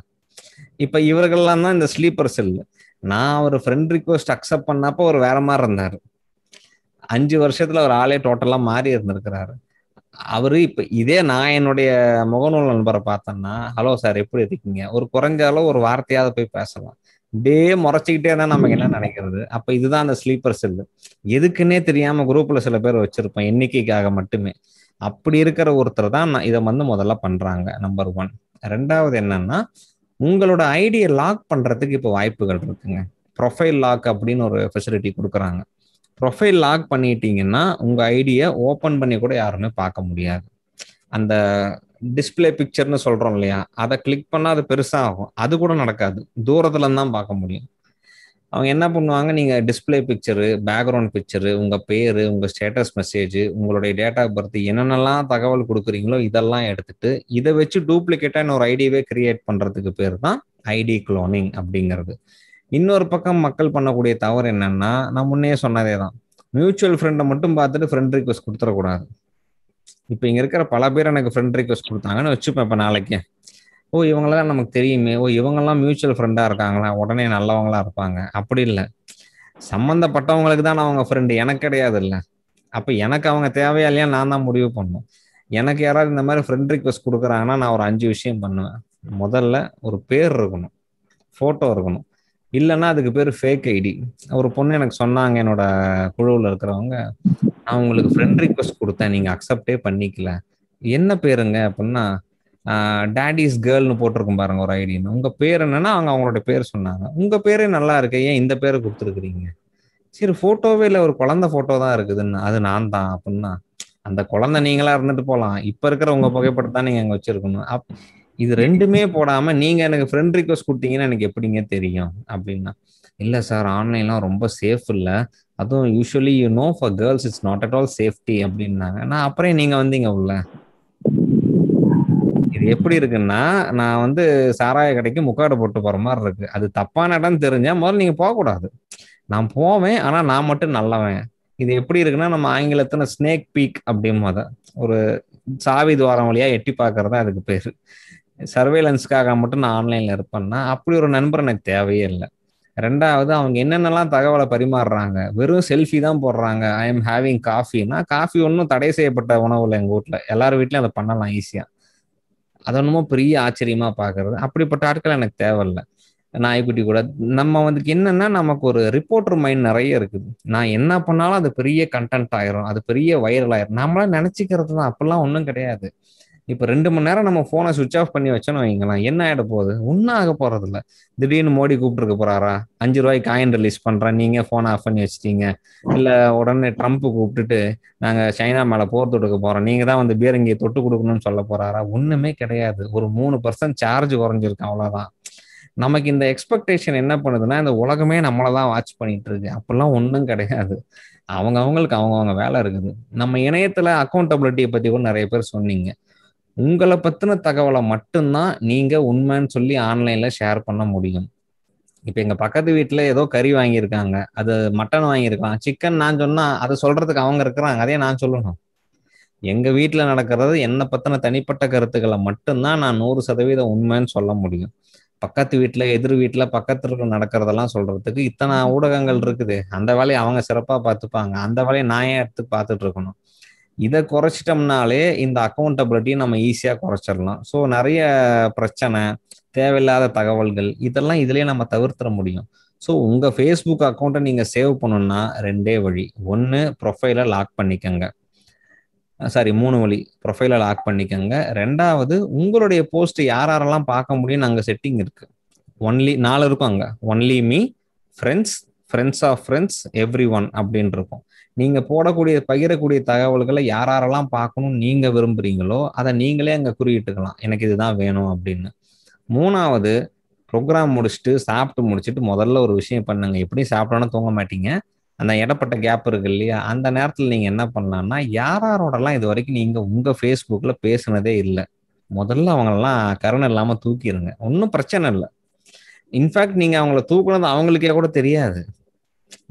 இப்போ இவர்கள்லாம் தான் இந்த ஸ்லீப்பர் செல் நான் ஒரு ஃப்ரெண்ட் ரிக்வஸ்ட் அக்செப்ட் பண்ணப்போ ஒரு வேற மாதிரி இருந்தார் அஞ்சு வருஷத்தில் ஒரு ஆளே டோட்டலாக மாறி இருந்திருக்கிறாரு அவரு இப்ப இதே நான் என்னுடைய முகநூல் நண்பரை பார்த்தேன்னா ஹலோ சார் எப்படி இருக்கீங்க ஒரு குறைஞ்ச அளவு ஒரு வார்த்தையாவது போய் பேசலாம் டே முறைச்சிக்கிட்டே தான் நமக்கு என்ன நினைக்கிறது அப்ப இதுதான் அந்த ஸ்லீப்பர் செல் எதுக்குன்னே தெரியாம குரூப்ல சில பேர் வச்சிருப்போம் எண்ணிக்கைக்காக மட்டுமே அப்படி இருக்கிற ஒருத்தர் தான் இதை வந்து முதல்ல பண்றாங்க நம்பர் ஒன் ரெண்டாவது என்னன்னா உங்களோட ஐடியை லாக் பண்றதுக்கு இப்போ வாய்ப்புகள் இருக்குங்க ப்ரொஃபைல் லாக் அப்படின்னு ஒரு ஃபெசிலிட்டி கொடுக்குறாங்க ப்ரொஃபைல் லாக் பண்ணிட்டீங்கன்னா உங்க ஐடியை ஓப்பன் பண்ணி கூட யாருமே பார்க்க முடியாது அந்த டிஸ்பிளே பிக்சர்னு சொல்றோம் இல்லையா அதை கிளிக் பண்ணா அது பெருசா ஆகும் அது கூட நடக்காது தூரத்துல தான் பார்க்க முடியும் அவங்க என்ன பண்ணுவாங்க நீங்க டிஸ்பிளே பிக்சரு பேக்ரவுண்ட் பிக்சரு உங்க பேரு உங்க ஸ்டேட்டஸ் மெசேஜ் உங்களுடைய டேட்டா ஆஃப் பர்த் என்னென்னலாம் தகவல் கொடுக்குறீங்களோ இதெல்லாம் எடுத்துட்டு இதை வச்சு டூப்ளிகேட்டா இன்னொரு ஐடியவே கிரியேட் பண்றதுக்கு பேர் தான் ஐடி குளோனிங் அப்படிங்கிறது இன்னொரு பக்கம் மக்கள் பண்ணக்கூடிய தவறு என்னன்னா நான் முன்னே சொன்னதே தான் மியூச்சுவல் ஃப்ரெண்டை மட்டும் பார்த்துட்டு ஃப்ரெண்ட் ரிக்வஸ்ட் கொடுத்துடக்கூடாது இப்போ இங்கே இருக்கிற பல பேர் எனக்கு ஃப்ரெண்ட் ரிக்வஸ்ட் கொடுத்தாங்கன்னு வச்சுப்பேன் இப்போ நாளைக்கு ஓ இவங்களாம் நமக்கு தெரியுமே ஓ இவங்கெல்லாம் மியூச்சுவல் ஃப்ரெண்டாக இருக்காங்களா உடனே நல்லவங்களா இருப்பாங்க அப்படி இல்லை சம்மந்தப்பட்டவங்களுக்கு தான் அவங்க ஃப்ரெண்டு எனக்கு கிடையாது இல்லை அப்போ எனக்கு அவங்க தேவையா இல்லையா நான் தான் முடிவு பண்ணணும் எனக்கு யாராவது இந்த மாதிரி ஃப்ரெண்ட் ரிக்வஸ்ட் கொடுக்குறாங்கன்னா நான் ஒரு அஞ்சு விஷயம் பண்ணுவேன் முதல்ல ஒரு பேர் இருக்கணும் ஃபோட்டோ இருக்கணும் இல்லைன்னா அதுக்கு பேர் ஃபேக் ஐடி ஒரு பொண்ணு எனக்கு சொன்னாங்க என்னோட குழுவில் இருக்கிறவங்க நான் உங்களுக்கு ஃப்ரெண்ட் ரிக்வஸ்ட் கொடுத்தேன் நீங்கள் அக்செப்டே பண்ணிக்கல என்ன பேருங்க அப்படின்னா டேடிஸ் கேர்ள்னு போட்டிருக்கும் பாருங்க ஒரு ஐடின்னு உங்கள் பேர் என்னன்னா அவங்க அவங்களோட பேர் சொன்னாங்க உங்கள் பேரே நல்லா இருக்கு ஏன் இந்த பேரை கொடுத்துருக்குறீங்க சரி ஃபோட்டோவே இல்லை ஒரு குழந்த ஃபோட்டோ தான் இருக்குதுன்னு அது நான் தான் அப்படின்னா அந்த குழந்தை நீங்களா இருந்துட்டு போகலாம் இப்போ இருக்கிற உங்கள் புகைப்படத்தான் நீங்கள் அங்கே வச்சிருக்கணும் அப் இது ரெண்டுமே போடாம நீங்க எனக்கு ஃப்ரெண்ட் ரிக்வஸ்ட் கொடுத்தீங்கன்னா எனக்கு எப்படிங்க தெரியும் அப்படின்னா இல்லை சார் ஆன்லைன்லாம் ரொம்ப சேஃப் இல்லை அதுவும் usually you know for girls it's not at all safety அப்படின்னாங்க நான் அப்புறம் நீங்க வந்தீங்க உள்ள இது எப்படி இருக்குன்னா நான் வந்து சாராய கடைக்கு முக்காடு போட்டு போற மாதிரி இருக்கு அது தப்பான இடம் தெரிஞ்சா முதல்ல நீங்க போகக்கூடாது நான் போவேன் ஆனா நான் மட்டும் நல்லவன் இது எப்படி இருக்குன்னா நம்ம ஆங்கிலத்துல ஸ்னேக் பீக் அப்படிமாத ஒரு சாவி துவாரம் வழியா எட்டி பாக்குறதா அதுக்கு பேரு சர்வேலன்ஸ்க்காக மட்டும் நான் ஆன்லைனில் இருப்பேன்னா அப்படி ஒரு நண்பர் எனக்கு தேவையே இல்லை ரெண்டாவது அவங்க என்னென்னலாம் தகவலை பரிமாறுறாங்க வெறும் செல்ஃபி தான் போடுறாங்க ஐ எம் ஹேவிங் காஃபின்னா காஃபி ஒன்றும் தடை செய்யப்பட்ட உணவு இல்லை எங்கள் வீட்டில் எல்லார் வீட்லையும் அதை பண்ணலாம் ஈஸியாக அது ஒன்றுமோ பெரிய ஆச்சரியமாக பார்க்குறது அப்படிப்பட்ட ஆட்கள் எனக்கு தேவையில்லை நாய்க்குட்டி கூட நம்ம வந்து என்னென்னா நமக்கு ஒரு ரிப்போர்ட்டர் மைண்ட் நிறைய இருக்குது நான் என்ன பண்ணாலும் அது பெரிய கண்டென்ட் ஆயிரும் அது பெரிய வைரல் ஆயிரும் நம்மளாம் நினச்சிக்கிறது தான் அப்போல்லாம் ஒன்றும் கிடையாது இப்போ ரெண்டு மணி நேரம் நம்ம ஃபோனை சுவிச் ஆஃப் பண்ணி வச்சோன்னு வைங்களேன் என்ன ஆகிட போகுது ஒன்றும் ஆக போறது இல்ல திடீர்னு மோடி கூப்பிட்டுருக்க போறாரா அஞ்சு ரூபாய்க்கு காயின் ரிலீஸ் பண்றேன் நீங்க ஃபோனை ஆஃப் பண்ணி வச்சிட்டீங்க இல்ல உடனே ட்ரம்ப் கூப்பிட்டுட்டு நாங்க சைனா மேல போர் தொடுக்க போறோம் நீங்க தான் வந்து பீரங்கியை தொட்டு கொடுக்கணும்னு சொல்ல போறாரா ஒண்ணுமே கிடையாது ஒரு மூணு பர்சன்ட் சார்ஜ் குறைஞ்சிருக்கு அவ்வளவுதான் நமக்கு இந்த எக்ஸ்பெக்டேஷன் என்ன பண்ணுதுன்னா இந்த உலகமே நம்மளை தான் வாட்ச் பண்ணிட்டு இருக்கு அப்பெல்லாம் ஒன்றும் கிடையாது அவங்க அவங்களுக்கு அவங்க வேலை இருக்குது நம்ம இணையத்துல அக்கௌண்டபிலிட்டியை பத்தி கூட நிறைய பேர் சொன்னீங்க உங்களை பற்றின தகவலை மட்டும்தான் நீங்கள் உண்மைன்னு சொல்லி ஆன்லைனில் ஷேர் பண்ண முடியும் இப்போ எங்கள் பக்கத்து வீட்டில் ஏதோ கறி வாங்கியிருக்காங்க அது மட்டன் வாங்கியிருக்கலாம் சிக்கன் நான் சொன்னால் அதை சொல்கிறதுக்கு அவங்க இருக்கிறாங்க அதே நான் சொல்லணும் எங்கள் வீட்டில் நடக்கிறது என்னை பற்றின தனிப்பட்ட கருத்துக்களை மட்டும்தான் நான் நூறு சதவீதம் உண்மைன்னு சொல்ல முடியும் பக்கத்து வீட்டில் எதிர் வீட்டில் பக்கத்துல நடக்கிறதெல்லாம் சொல்கிறதுக்கு இத்தனை ஊடகங்கள் இருக்குது அந்த வேலையை அவங்க சிறப்பாக பார்த்துப்பாங்க அந்த வேலையை நான் ஏன் எடுத்து பார்த்துட்டு இருக்கணும் இதை குறைச்சிட்டோம்னாலே இந்த அக்கௌண்டபிலிட்டியை நம்ம ஈஸியாக குறைச்சிடலாம் ஸோ நிறைய பிரச்சனை தேவையில்லாத தகவல்கள் இதெல்லாம் இதுலேயே நம்ம தவிர்த்துட முடியும் ஸோ உங்கள் ஃபேஸ்புக் அக்கௌண்ட்டை நீங்கள் சேவ் பண்ணணும்னா ரெண்டே வழி ஒன்று ப்ரொஃபைலை லாக் பண்ணிக்கோங்க சாரி மூணு வழி ப்ரொஃபைலை லாக் பண்ணிக்கோங்க ரெண்டாவது உங்களுடைய போஸ்ட் யார் யாரெல்லாம் பார்க்க முடியும்னு அங்கே செட்டிங் இருக்குது ஒன்லி நாலு இருக்கும் அங்கே only me friends friends of friends everyone அப்படின்னு இருக்கும் நீங்க போடக்கூடிய பகிரக்கூடிய தகவல்களை யாரெல்லாம் பார்க்கணும் நீங்க விரும்புறீங்களோ அதை நீங்களே அங்கே குறியிட்டுக்கலாம் எனக்கு இதுதான் வேணும் அப்படின்னு மூணாவது ப்ரோக்ராம் முடிச்சுட்டு சாப்பிட்டு முடிச்சுட்டு முதல்ல ஒரு விஷயம் பண்ணுங்க எப்படி சாப்பிட்டோன்னு தூங்க மாட்டீங்க அந்த இடப்பட்ட கேப் இருக்கு இல்லையா அந்த நேரத்தில் நீங்கள் என்ன பண்ணலாம்னா யாராரோடலாம் இது வரைக்கும் நீங்கள் உங்கள் ஃபேஸ்புக்கில் பேசுனதே இல்லை முதல்ல அவங்களெல்லாம் கருணை இல்லாமல் தூக்கிடுங்க ஒன்றும் பிரச்சனை இல்லை இன்ஃபேக்ட் நீங்கள் அவங்கள தூக்குனது அவங்களுக்கே கூட தெரியாது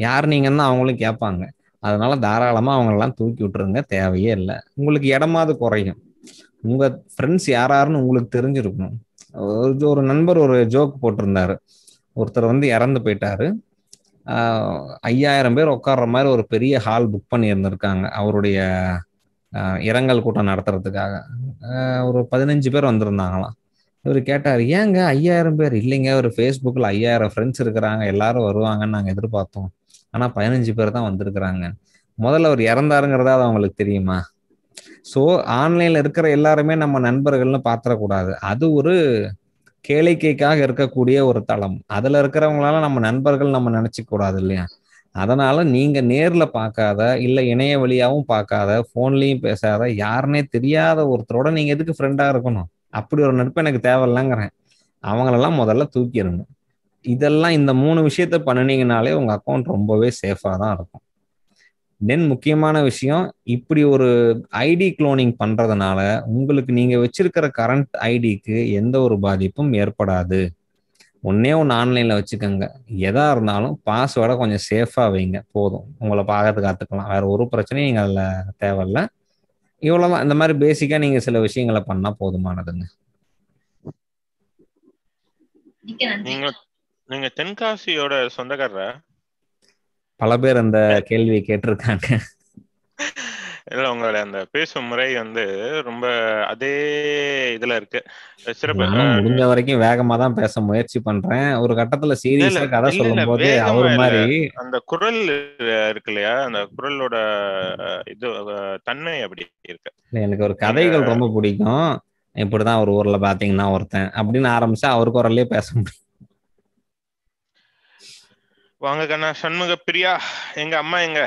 யார் நீங்கன்னு அவங்களும் கேட்பாங்க அதனால தாராளமாக அவங்களெல்லாம் தூக்கி விட்டுருங்க தேவையே இல்லை உங்களுக்கு இடமாவது குறையும் உங்கள் ஃப்ரெண்ட்ஸ் யாராருன்னு உங்களுக்கு தெரிஞ்சிருக்கணும் ஒரு நண்பர் ஒரு ஜோக் போட்டிருந்தாரு ஒருத்தர் வந்து இறந்து போயிட்டாரு ஐயாயிரம் பேர் உட்கார்ற மாதிரி ஒரு பெரிய ஹால் புக் பண்ணி இருந்திருக்காங்க அவருடைய இரங்கல் கூட்டம் நடத்துறதுக்காக ஒரு பதினஞ்சு பேர் வந்திருந்தாங்களாம் இவர் கேட்டார் ஏங்க ஐயாயிரம் பேர் இல்லைங்க ஒரு ஃபேஸ்புக்கில் ஐயாயிரம் ஃப்ரெண்ட்ஸ் இருக்கிறாங்க எல்லாரும் வருவாங்கன்னு நாங்கள் எதிர்பார்த்தோம் ஆனால் பதினஞ்சு பேர் தான் வந்திருக்கிறாங்க முதல்ல அவர் இறந்தாருங்கிறதா அது அவங்களுக்கு தெரியுமா ஸோ ஆன்லைனில் இருக்கிற எல்லாருமே நம்ம நண்பர்கள்னு பார்த்துடக்கூடாது அது ஒரு கேளிக்கைக்காக இருக்கக்கூடிய ஒரு தளம் அதில் இருக்கிறவங்களால நம்ம நண்பர்கள் நம்ம நினச்சிக்கூடாது இல்லையா அதனால நீங்க நேர்ல பார்க்காத இல்ல இணைய வழியாவும் பார்க்காத போன்லயும் பேசாத யாருன்னே தெரியாத ஒருத்தரோட நீங்க எதுக்கு ஃப்ரெண்டா இருக்கணும் அப்படி ஒரு நட்பு எனக்கு தேவையில்லைங்கிறேன் அவங்களெல்லாம் முதல்ல தூக்கிடணும் இதெல்லாம் இந்த மூணு விஷயத்த பண்ணினீங்கனாலே உங்கள் அக்கௌண்ட் ரொம்பவே சேஃபாக தான் இருக்கும் தென் முக்கியமான விஷயம் இப்படி ஒரு ஐடி குளோனிங் பண்ணுறதுனால உங்களுக்கு நீங்கள் வச்சிருக்கிற கரண்ட் ஐடிக்கு எந்த ஒரு பாதிப்பும் ஏற்படாது ஒன்னே ஒன்று ஆன்லைனில் வச்சுக்கோங்க எதாக இருந்தாலும் பாஸ்வேர்டை கொஞ்சம் சேஃபாக வைங்க போதும் உங்களை பார்க்கறது காத்துக்கலாம் வேறு ஒரு பிரச்சனையும் நீங்கள் அதில் தேவையில்லை இவ்வளவுதான் இந்த மாதிரி பேசிக்கா நீங்க சில விஷயங்களை பண்ணா போதுமானதுங்க நீங்க நீங்க தென்காசியோட சொந்தக்காரரா பல பேர் அந்த கேள்வி கேட்டிருக்காங்க <laughs> இல்ல உங்களுடைய அந்த பேசும் முறை வந்து ரொம்ப அதே இதுல இருக்கு சிறப்பு முடிஞ்ச வரைக்கும் வேகமா தான் பேச முயற்சி பண்றேன் ஒரு கட்டத்துல சீரியஸா கதை சொல்லும் போது அவர் மாதிரி அந்த குரல் இருக்கு இல்லையா அந்த குரலோட இது தன்மை அப்படி இருக்கு எனக்கு ஒரு கதைகள் ரொம்ப பிடிக்கும் இப்படிதான் ஒரு ஊர்ல பாத்தீங்கன்னா ஒருத்தன் அப்படின்னு ஆரம்பிச்சா அவர் குரல்லே பேச முடியும் வாங்க கண்ணா சண்முக பிரியா எங்க அம்மா எங்க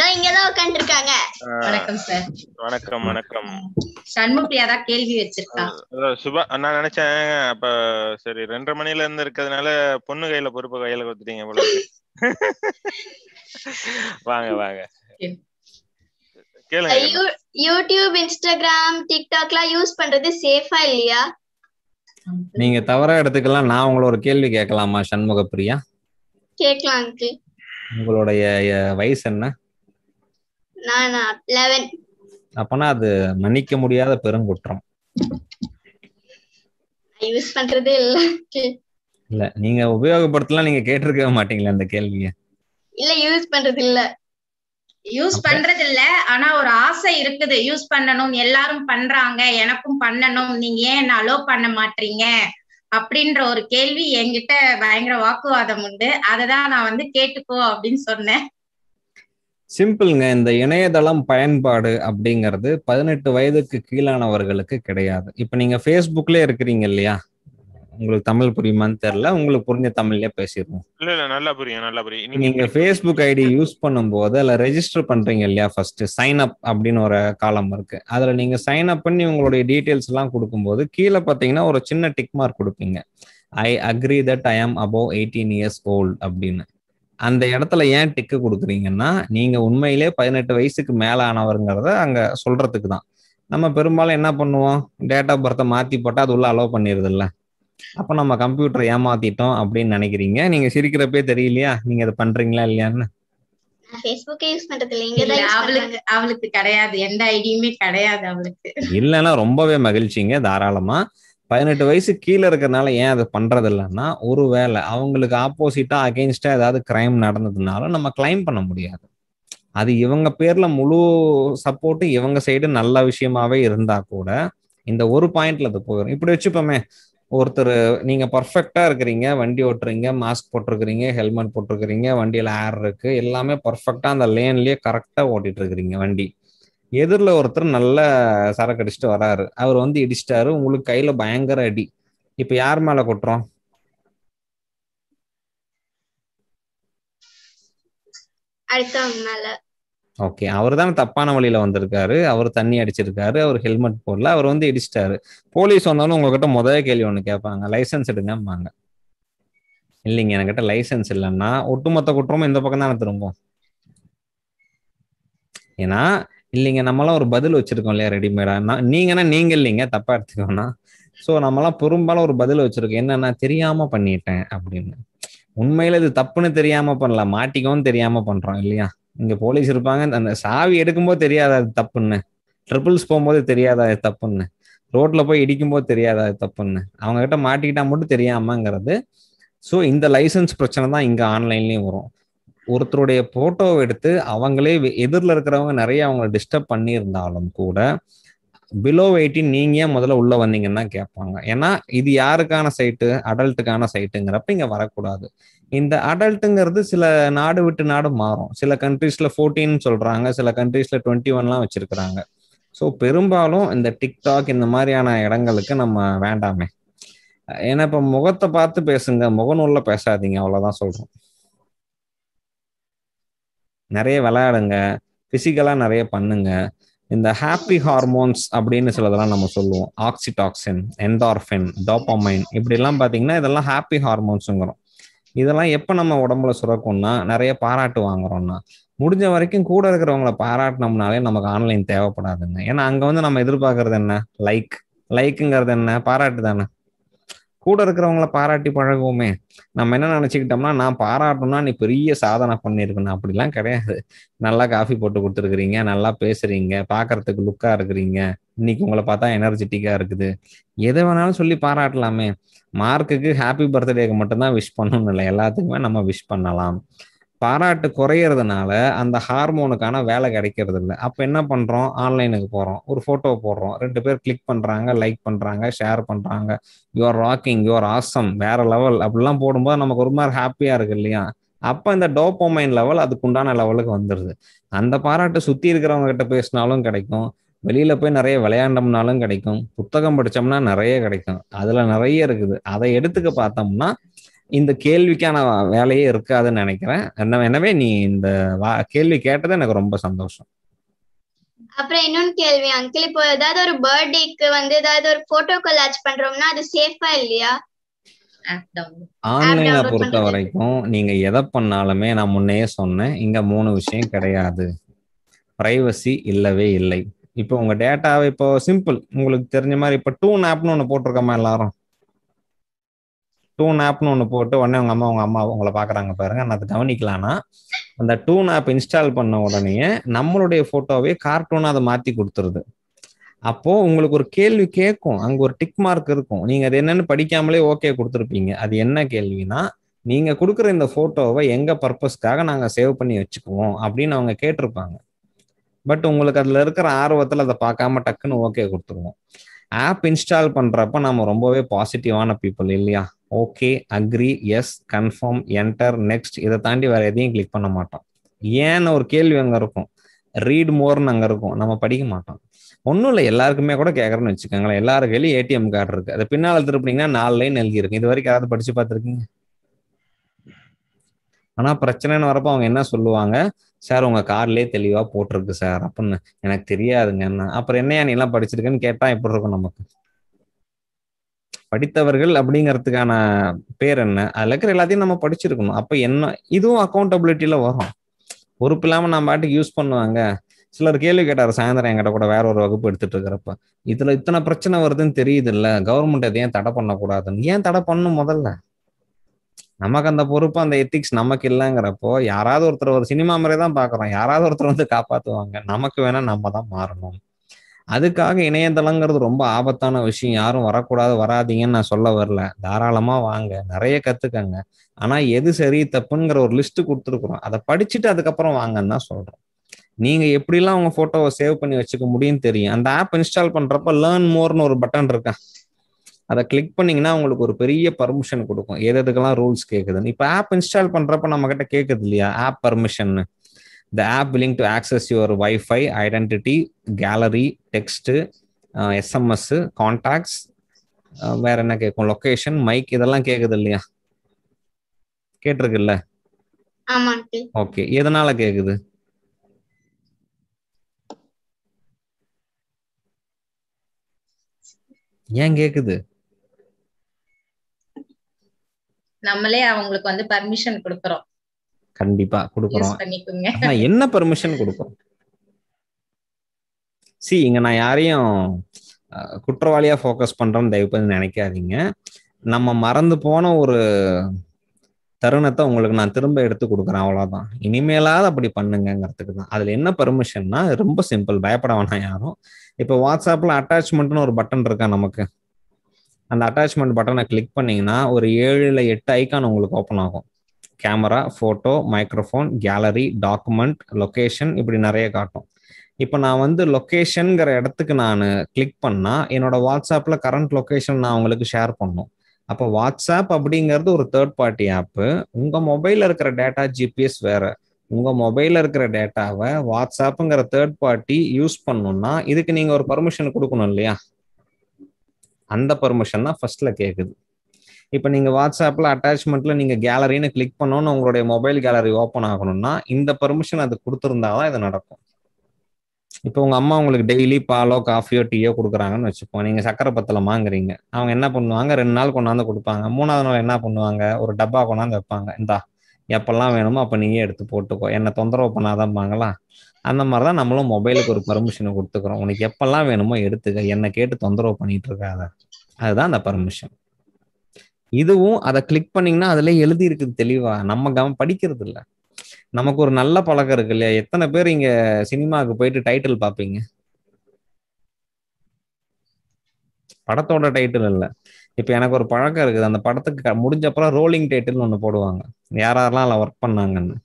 வணக்கம் வணக்கம் சண்முகப்பிரியா தான் கேள்வி வச்சிருக்கா சுபா நான் நினைச்சேன் அப்ப சரி ரெண்டரை மணில இருந்து இருக்கிறதுனால பொண்ணு கையில பொறுப்பு கையில கொடுத்துட்டீங்க போல <laughs> வாங்க வாங்க யூடியூப் இன்ஸ்டாகிராம் டிக்டாக்லாம் யூஸ் பண்றது சேஃபா இல்லையா நீங்க தவற இடத்துக்கெல்லாம் நான் உங்களை ஒரு கேள்வி கேட்கலாமா சண்முகப்பிரியா கேட்கலாம் உங்களுடைய வயசு என்ன அப்பனா அது மன்னிக்க முடியாத பெருங்குற்றம் யூஸ் பண்றதே இல்ல இல்ல நீங்க உபயோகப்படுத்தலாம் நீங்க கேட்டிருக்கவே மாட்டீங்களா அந்த கேள்விய இல்ல யூஸ் பண்றது இல்ல யூஸ் பண்றது இல்ல ஆனா ஒரு ஆசை இருக்குது யூஸ் பண்ணணும் எல்லாரும் பண்றாங்க எனக்கும் பண்ணணும் நீங்க ஏன் அலோ பண்ண மாட்டீங்க அப்படின்ற ஒரு கேள்வி என்கிட்ட பயங்கர வாக்குவாதம் உண்டு அததான் நான் வந்து கேட்டுக்கோ அப்படின்னு சொன்னேன் சிம்பிள்ங்க இந்த இணையதளம் பயன்பாடு அப்படிங்கிறது பதினெட்டு வயதுக்கு கீழானவர்களுக்கு கிடையாது இப்போ நீங்க ஃபேஸ்புக்ல இருக்கிறீங்க இல்லையா உங்களுக்கு தமிழ் புரியுமான்னு தெரியல உங்களுக்கு புரிஞ்ச தமிழ்லயே பேசிடுவோம் இல்ல இல்ல நல்லா புரியும் நல்லா புரியும் நீங்க ஃபேஸ்புக் ஐடி யூஸ் பண்ணும்போது அதுல ரெஜிஸ்டர் பண்றீங்க இல்லையா ஃபர்ஸ்ட் சைன் அப் அப்படின்னு ஒரு காலம் இருக்கு அதுல நீங்க சைன் அப் பண்ணி உங்களுடைய டீடைல்ஸ் எல்லாம் கொடுக்கும்போது கீழே பாத்தீங்கன்னா ஒரு சின்ன டிக் மார்க் கொடுப்பீங்க ஐ அக்ரி தட் ஐ ஆம் அபவ் எயிட்டீன் இயர்ஸ் ஓல்ட் அப்படின்னு அந்த இடத்துல ஏன் டிக்கு கொடுக்குறீங்கன்னா நீங்க உண்மையிலே பதினெட்டு வயசுக்கு மேலானவருங்கிறத அங்க சொல்றதுக்கு தான் நம்ம பெரும்பாலும் என்ன பண்ணுவோம் டேட் ஆஃப் பர்த்தை மாத்தி போட்டா அது உள்ள அலோவ் பண்ணிடுதுல்ல அப்ப நம்ம கம்ப்யூட்டர் ஏமாத்திட்டோம் அப்படின்னு நினைக்கிறீங்க நீங்க சிரிக்கிறப்பே தெரியலையா நீங்க அதை பண்றீங்களா இல்லையான்னு அவளுக்கு கிடையாது எந்த ஐடியுமே கிடையாது அவளுக்கு இல்லைன்னா ரொம்பவே மகிழ்ச்சிங்க தாராளமா பதினெட்டு வயசு கீழே இருக்கிறதுனால ஏன் அதை பண்றது இல்லைன்னா ஒருவேளை அவங்களுக்கு ஆப்போசிட்டா அகெயின்ஸ்டா ஏதாவது கிரைம் நடந்ததுனால நம்ம கிளைம் பண்ண முடியாது அது இவங்க பேர்ல முழு சப்போர்ட்டு இவங்க சைடு நல்ல விஷயமாவே இருந்தா கூட இந்த ஒரு பாயிண்ட்ல அது போயிடும் இப்படி வச்சுப்போமே ஒருத்தர் நீங்க பர்ஃபெக்டா இருக்கிறீங்க வண்டி ஓட்டுறீங்க மாஸ்க் போட்டிருக்கிறீங்க ஹெல்மெட் போட்டிருக்கிறீங்க வண்டியில ஏர் இருக்கு எல்லாமே பர்ஃபெக்டா அந்த லேன்லயே கரெக்டா ஓட்டிட்டு இருக்கிறீங்க வண்டி எதிரில் ஒருத்தர் நல்ல சரக்கு அடிச்சுட்டு வராரு அவர் வந்து இடிச்சிட்டாரு உங்களுக்கு கையில பயங்கர அடி இப்போ யார் மேல கொட்டுறோம் ஓகே அவர் தான் தப்பான வழியில வந்திருக்காரு அவர் தண்ணி அடிச்சிருக்காரு அவர் ஹெல்மெட் போடல அவர் வந்து இடிச்சிட்டாரு போலீஸ் வந்தாலும் உங்ககிட்ட முதல் கேள்வி ஒன்று கேட்பாங்க லைசன்ஸ் எடுங்கம்பாங்க இல்லைங்க என்கிட்ட லைசன்ஸ் இல்லைன்னா ஒட்டுமொத்த குற்றமும் இந்த பக்கம் தானே திரும்பும் ஏன்னா இல்லைங்க நம்மளாம் ஒரு பதில் வச்சிருக்கோம் இல்லையா ரெடிமேடா நீங்கன்னா நீங்க இல்லைங்க தப்பா எடுத்துக்கோனா ஸோ நம்மளாம் பெரும்பாலும் ஒரு பதில் வச்சிருக்கோம் என்னன்னா தெரியாம பண்ணிட்டேன் அப்படின்னு உண்மையில இது தப்புன்னு தெரியாம பண்ணல மாட்டிக்கவும் தெரியாம பண்றோம் இல்லையா இங்க போலீஸ் இருப்பாங்க அந்த சாவி எடுக்கும்போது தெரியாத அது தப்புன்னு ட்ரிபிள்ஸ் போகும்போது தெரியாத அது தப்புன்னு ரோட்ல போய் இடிக்கும்போது தெரியாத அது தப்புன்னு அவங்க கிட்ட மாட்டிக்கிட்டா மட்டும் தெரியாமங்கிறது ஸோ இந்த லைசன்ஸ் பிரச்சனை தான் இங்க ஆன்லைன்லயும் வரும் ஒருத்தருடைய போட்டோ எடுத்து அவங்களே எதிரில் இருக்கிறவங்க நிறைய அவங்க டிஸ்டர்ப் பண்ணியிருந்தாலும் கூட பிலோ எயிட்டின் நீங்க ஏன் முதல்ல உள்ள வந்தீங்கன்னு தான் கேட்பாங்க ஏன்னா இது யாருக்கான சைட்டு அடல்ட்டுக்கான சைட்டுங்கிறப்ப இங்க வரக்கூடாது இந்த அடல்ட்டுங்கிறது சில நாடு விட்டு நாடு மாறும் சில கண்ட்ரீஸ்ல ஃபோர்டீன் சொல்றாங்க சில கண்ட்ரீஸ்ல டுவெண்ட்டி ஒன்லாம் வச்சிருக்கிறாங்க ஸோ பெரும்பாலும் இந்த டிக்டாக் இந்த மாதிரியான இடங்களுக்கு நம்ம வேண்டாமே ஏன்னா இப்போ முகத்தை பார்த்து பேசுங்க முகநூலில் பேசாதீங்க அவ்வளோதான் சொல்கிறோம் நிறைய விளையாடுங்க ஃபிசிக்கலாக நிறைய பண்ணுங்க இந்த ஹாப்பி ஹார்மோன்ஸ் அப்படின்னு சிலதெல்லாம் நம்ம சொல்லுவோம் ஆக்சிடாக்சின் என்டார்ஃபின் டோப்பமைன் இப்படிலாம் பார்த்தீங்கன்னா இதெல்லாம் ஹாப்பி ஹார்மோன்ஸுங்கிறோம் இதெல்லாம் எப்போ நம்ம உடம்புல சுரக்கும்னா நிறைய பாராட்டு வாங்குறோம்னா முடிஞ்ச வரைக்கும் கூட இருக்கிறவங்களை பாராட்டினோம்னாலே நமக்கு ஆன்லைன் தேவைப்படாதுங்க ஏன்னா அங்கே வந்து நம்ம எதிர்பார்க்கறது என்ன லைக் லைக்குங்கிறது என்ன பாராட்டு தானே கூட இருக்கிறவங்கள பாராட்டி பழகுவோமே நம்ம என்ன நினச்சிக்கிட்டோம்னா நான் பாராட்டணும்னா நீ பெரிய சாதனை பண்ணியிருக்கணும் அப்படிலாம் கிடையாது நல்லா காஃபி போட்டு கொடுத்துருக்குறீங்க நல்லா பேசுறீங்க பார்க்கறதுக்கு லுக்காக இருக்கிறீங்க இன்னைக்கு உங்களை பார்த்தா எனர்ஜெட்டிக்காக இருக்குது எதை வேணாலும் சொல்லி பாராட்டலாமே மார்க்குக்கு ஹாப்பி பர்த்டேக்கு மட்டும்தான் விஷ் பண்ணணும் இல்லை எல்லாத்துக்குமே நம்ம விஷ் பண்ணலாம் பாராட்டு குறையிறதுனால அந்த ஹார்மோனுக்கான வேலை கிடைக்கிறது இல்லை அப்போ என்ன பண்ணுறோம் ஆன்லைனுக்கு போகிறோம் ஒரு ஃபோட்டோ போடுறோம் ரெண்டு பேர் கிளிக் பண்ணுறாங்க லைக் பண்ணுறாங்க ஷேர் பண்ணுறாங்க யுவர் ராக்கிங் யுவர் ஆசம் வேற லெவல் அப்படிலாம் போடும்போது நமக்கு ஒரு மாதிரி ஹாப்பியாக இருக்கு இல்லையா அப்போ இந்த டோப்போமைன் லெவல் அதுக்குண்டான லெவலுக்கு வந்துடுது அந்த பாராட்டு சுற்றி இருக்கிறவங்க கிட்ட பேசினாலும் கிடைக்கும் வெளியில போய் நிறைய விளையாண்டோம்னாலும் கிடைக்கும் புத்தகம் படித்தோம்னா நிறைய கிடைக்கும் அதில் நிறைய இருக்குது அதை எடுத்துக்க பார்த்தோம்னா இந்த கேள்விக்கான வேலையே இருக்காதுன்னு நினைக்கிறேன் எனவே நீ இந்த கேள்வி கேட்டது எனக்கு ரொம்ப சந்தோஷம் அப்புறம் இன்னொன்னு கேள்வி அங்கிள் இப்போ ஏதாவது ஒரு பர்த்டேக்கு வந்து ஏதாவது ஒரு போட்டோ கொலாஜ் பண்றோம்னா அது சேஃபா இல்லையா ஆன்லைனை பொறுத்த வரைக்கும் நீங்க எதை பண்ணாலுமே நான் முன்னையே சொன்னேன் இங்க மூணு விஷயம் கிடையாது பிரைவசி இல்லவே இல்லை இப்போ உங்க டேட்டாவை இப்போ சிம்பிள் உங்களுக்கு தெரிஞ்ச மாதிரி இப்போ டூன் ஆப்னு ஒன்று போட்டிருக்கோமா எல்லாரும் டூ நாப்னு ஒன்று போட்டு உடனே உங்கள் அம்மா உங்கள் அம்மா உங்களை பார்க்குறாங்க பாருங்க நான் அதை கவனிக்கலான்னா அந்த டூ நாப் இன்ஸ்டால் பண்ண உடனே நம்மளுடைய ஃபோட்டோவே கார்ட்டூனாக அதை மாற்றி கொடுத்துருது அப்போ உங்களுக்கு ஒரு கேள்வி கேட்கும் அங்க ஒரு டிக் மார்க் இருக்கும் நீங்க அது என்னன்னு படிக்காமலே ஓகே கொடுத்துருப்பீங்க அது என்ன கேள்வினா நீங்க கொடுக்குற இந்த போட்டோவை எங்க பர்பஸ்க்காக நாங்க சேவ் பண்ணி வச்சுக்குவோம் அப்படின்னு அவங்க கேட்டிருப்பாங்க பட் உங்களுக்கு அதுல இருக்கிற ஆர்வத்துல அதை பார்க்காம டக்குன்னு ஓகே கொடுத்துருவோம் ஆப் இன்ஸ்டால் பண்றப்ப நம்ம ரொம்பவே பாசிட்டிவான பீப்புள் இல்லையா okay agree yes confirm enter next இதை தாண்டி வேற எதையும் கிளிக் பண்ண மாட்டோம் ஏன்னு ஒரு கேள்வி அங்கே இருக்கும் ரீட் மோர்னு அங்கே இருக்கும் நம்ம படிக்க மாட்டோம் ஒன்றும் இல்லை எல்லாருக்குமே கூட கேட்குறேன்னு வச்சுக்கோங்களேன் எல்லாரு கையிலையும் ஏடிஎம் கார்டு இருக்கு அதை பின்னால் திருப்பினீங்கன்னா நாலு லைன் எழுதியிருக்கும் இது வரைக்கும் யாராவது படிச்சு பார்த்துருக்கீங்க ஆனால் பிரச்சனைன்னு வரப்போ அவங்க என்ன சொல்லுவாங்க சார் உங்கள் கார்லேயே தெளிவாக போட்டிருக்கு சார் அப்படின்னு எனக்கு தெரியாதுங்க என்ன அப்புறம் என்னையா நீ எல்லாம் படிச்சிருக்கேன்னு கேட்டால் எப்படி இருக்கும் நமக்கு படித்தவர்கள் அப்படிங்கிறதுக்கான பேர் என்ன அதுல இருக்கிற எல்லாத்தையும் நம்ம படிச்சிருக்கணும் அப்போ என்ன இதுவும் அக்கௌண்டபிலிட்டியில வரும் பொறுப்பு இல்லாம நம்ம பாட்டுக்கு யூஸ் பண்ணுவாங்க சிலர் கேள்வி கேட்டார் சாயந்தரம் என்கிட்ட கூட வேற ஒரு வகுப்பு எடுத்துட்டு இருக்கிறப்ப இதுல இத்தனை பிரச்சனை வருதுன்னு தெரியுது இல்ல கவர்மெண்ட் அதை ஏன் தடை பண்ணக்கூடாதுன்னு ஏன் தடை பண்ணும் முதல்ல நமக்கு அந்த பொறுப்பு அந்த எத்திக்ஸ் நமக்கு இல்லைங்கிறப்போ யாராவது ஒருத்தர் ஒரு சினிமா மாதிரி தான் பாக்குறோம் யாராவது ஒருத்தர் வந்து காப்பாத்துவாங்க நமக்கு வேணா நம்ம தான் மாறணும் அதுக்காக இணையதளங்கிறது ரொம்ப ஆபத்தான விஷயம் யாரும் வரக்கூடாது வராதீங்கன்னு நான் சொல்ல வரல தாராளமா வாங்க நிறைய கத்துக்கங்க ஆனா எது சரி தப்புங்கிற ஒரு லிஸ்ட் கொடுத்துருக்குறோம் அதை படிச்சுட்டு அதுக்கப்புறம் வாங்கன்னு தான் சொல்றோம் நீங்க எப்படிலாம் உங்க போட்டோவை சேவ் பண்ணி வச்சுக்க முடியும்னு தெரியும் அந்த ஆப் இன்ஸ்டால் பண்றப்ப லேர்ன் மோர்னு ஒரு பட்டன் இருக்கா அதை கிளிக் பண்ணீங்கன்னா உங்களுக்கு ஒரு பெரிய பர்மிஷன் கொடுக்கும் எது எதுக்கெல்லாம் ரூல்ஸ் கேட்குதுன்னு இப்போ ஆப் இன்ஸ்டால் பண்றப்ப நம்ம கிட்ட கேட்குது இல்லையா ஆப் பர்மிஷன்னு the app willing to access your wi-fi identity gallery text sms uh, contacts uh, வேற என்ன கேட்கும் லொகேஷன் மைக் இதெல்லாம் கேக்குது இல்லையா கேட்டிருக்குல்ல ஓகே எதனால கேக்குது ஏன் கேக்குது நம்மளே அவங்களுக்கு வந்து பர்மிஷன் கொடுக்கறோம் கண்டிப்பா கொடுக்குறோம் என்ன பெர்மிஷன் கொடுக்குறோம் சி இங்க நான் யாரையும் குற்றவாளியா ஃபோக்கஸ் பண்றோம்னு தயவு பண்ணி நினைக்காதீங்க நம்ம மறந்து போன ஒரு தருணத்தை உங்களுக்கு நான் திரும்ப எடுத்து கொடுக்குறேன் அவ்வளோதான் இனிமேலாவது அப்படி பண்ணுங்கிறதுக்கு தான் அதில் என்ன பெர்மிஷன்னா ரொம்ப சிம்பிள் பயப்பட வேணாம் யாரும் இப்போ வாட்ஸ்அப்பில் அட்டாச்மெண்ட்னு ஒரு பட்டன் இருக்கா நமக்கு அந்த அட்டாச்மெண்ட் பட்டனை கிளிக் பண்ணிங்கன்னா ஒரு ஏழு இல்லை எட்டு ஐக்கான் உங்களுக்கு ஓப்பன் ஆகும் camera photo microphone gallery document location இப்படி நிறைய காட்டும் இப்போ நான் வந்து லொக்கேஷனுங்கிற இடத்துக்கு நான் கிளிக் பண்ணால் என்னோட வாட்ஸ்அப்பில் கரண்ட் லொக்கேஷன் நான் உங்களுக்கு ஷேர் பண்ணும் அப்போ வாட்ஸ்அப் அப்படிங்கிறது ஒரு தேர்ட் பார்ட்டி ஆப்பு உங்கள் மொபைலில் இருக்கிற டேட்டா ஜிபிஎஸ் வேறு உங்கள் மொபைலில் இருக்கிற டேட்டாவை வாட்ஸ்அப்புங்கிற தேர்ட் பார்ட்டி யூஸ் பண்ணணும்னா இதுக்கு நீங்கள் ஒரு பர்மிஷன் கொடுக்கணும் இல்லையா அந்த பர்மிஷன் தான் ஃபர்ஸ்ட்ல கேட்குது இப்போ நீங்கள் வாட்ஸ்அப்பில் அட்டாச்மெண்ட்டில் நீங்கள் கேலரின்னு கிளிக் பண்ணோன்னு உங்களுடைய மொபைல் கேலரி ஓப்பன் ஆகணும்னா இந்த பர்மிஷன் அது கொடுத்துருந்தா தான் இது நடக்கும் இப்போ உங்கள் அம்மா உங்களுக்கு டெய்லி பாலோ காஃபியோ டீயோ கொடுக்குறாங்கன்னு வச்சுப்போம் நீங்கள் சக்கரை பத்தில் வாங்குறீங்க அவங்க என்ன பண்ணுவாங்க ரெண்டு நாள் கொண்டாந்து கொடுப்பாங்க மூணாவது நாள் என்ன பண்ணுவாங்க ஒரு டப்பா கொண்டாந்து வைப்பாங்க இந்தா எப்பெல்லாம் வேணுமோ அப்போ நீயே எடுத்து போட்டுக்கோ என்னை தொந்தரவு பண்ணாதம்பாங்களா அந்த மாதிரி தான் நம்மளும் மொபைலுக்கு ஒரு பர்மிஷனை கொடுத்துக்கிறோம் உனக்கு எப்பெல்லாம் வேணுமோ எடுத்துக்க என்னை கேட்டு தொந்தரவு பண்ணிட்டு இருக்காத அதுதான் அந்த பர்மிஷன் இதுவும் அதை கிளிக் பண்ணீங்கன்னா அதுல எழுதி இருக்குது தெளிவா நம்ம கவனம் படிக்கிறது இல்ல நமக்கு ஒரு நல்ல பழக்கம் இருக்கு இல்லையா எத்தனை பேர் இங்க சினிமாவுக்கு போயிட்டு டைட்டில் பாப்பீங்க படத்தோட டைட்டில் இல்லை இப்போ எனக்கு ஒரு பழக்கம் இருக்குது அந்த படத்துக்கு முடிஞ்ச அப்புறம் ரோலிங் டைட்டில் ஒன்று போடுவாங்க யார் யாரெல்லாம் அதுல ஒர்க் பண்ணாங்கன்னு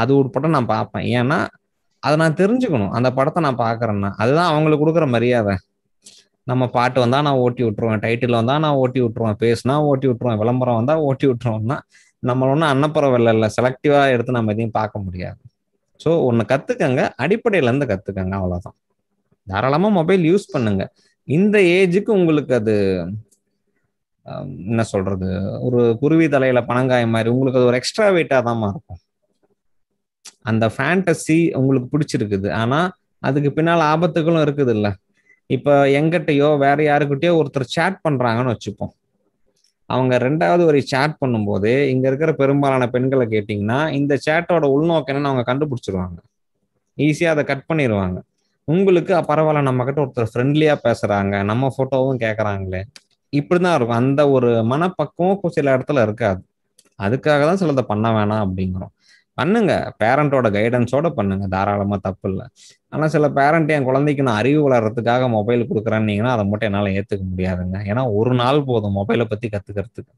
அது ஒரு படம் நான் பார்ப்பேன் ஏன்னா அதை நான் தெரிஞ்சுக்கணும் அந்த படத்தை நான் பாக்குறேன்னா அதுதான் அவங்களுக்கு கொடுக்குற மரியாதை நம்ம பாட்டு வந்தால் நான் ஓட்டி விட்டுருவேன் டைட்டில் வந்தால் நான் ஓட்டி விட்டுருவேன் பேசுனா ஓட்டி விட்டுருவேன் விளம்பரம் வந்தால் ஓட்டி விட்டுருவோம்னா நம்ம ஒன்றும் அன்னப்புறம் இல்லை செலக்டிவாக எடுத்து நம்ம எதையும் பார்க்க முடியாது ஸோ ஒன்று கற்றுக்கங்க அடிப்படையிலேருந்து கற்றுக்கங்க அவ்வளோதான் தாராளமாக மொபைல் யூஸ் பண்ணுங்க இந்த ஏஜுக்கு உங்களுக்கு அது என்ன சொல்றது ஒரு குருவி தலையில பணங்காய மாதிரி உங்களுக்கு அது ஒரு எக்ஸ்ட்ரா வெயிட்டாக தான் இருக்கும் அந்த ஃபேண்டசி உங்களுக்கு பிடிச்சிருக்குது ஆனால் அதுக்கு பின்னால் ஆபத்துகளும் இருக்குது இல்லை இப்போ எங்கிட்டயோ வேற யாருக்கிட்டயோ ஒருத்தர் சேட் பண்றாங்கன்னு வச்சுப்போம் அவங்க ரெண்டாவது வரி சேட் பண்ணும்போது இங்க இருக்கிற பெரும்பாலான பெண்களை கேட்டிங்கன்னா இந்த சேட்டோட உள்நோக்கம் அவங்க கண்டுபிடிச்சிருவாங்க ஈஸியாக அதை கட் பண்ணிடுவாங்க உங்களுக்கு பரவாயில்ல நம்ம கிட்ட ஒருத்தர் ஃப்ரெண்ட்லியா பேசுறாங்க நம்ம போட்டோவும் கேட்கறாங்களே இப்படிதான் இருக்கும் அந்த ஒரு மனப்பக்குவம் சில இடத்துல இருக்காது அதுக்காக தான் சிலதை பண்ண வேணாம் அப்படிங்கிறோம் பண்ணுங்க பேரண்டோட கைடன்ஸோட பண்ணுங்க தாராளமா தப்பு இல்லை ஆனால் சில பேரண்ட் என் குழந்தைக்கு நான் அறிவு வளர்றதுக்காக மொபைல் கொடுக்குறேன்னீங்கன்னா அதை மட்டும் என்னால் ஏற்றுக்க முடியாதுங்க ஏன்னா ஒரு நாள் போதும் மொபைலை பற்றி கற்றுக்கிறதுக்கு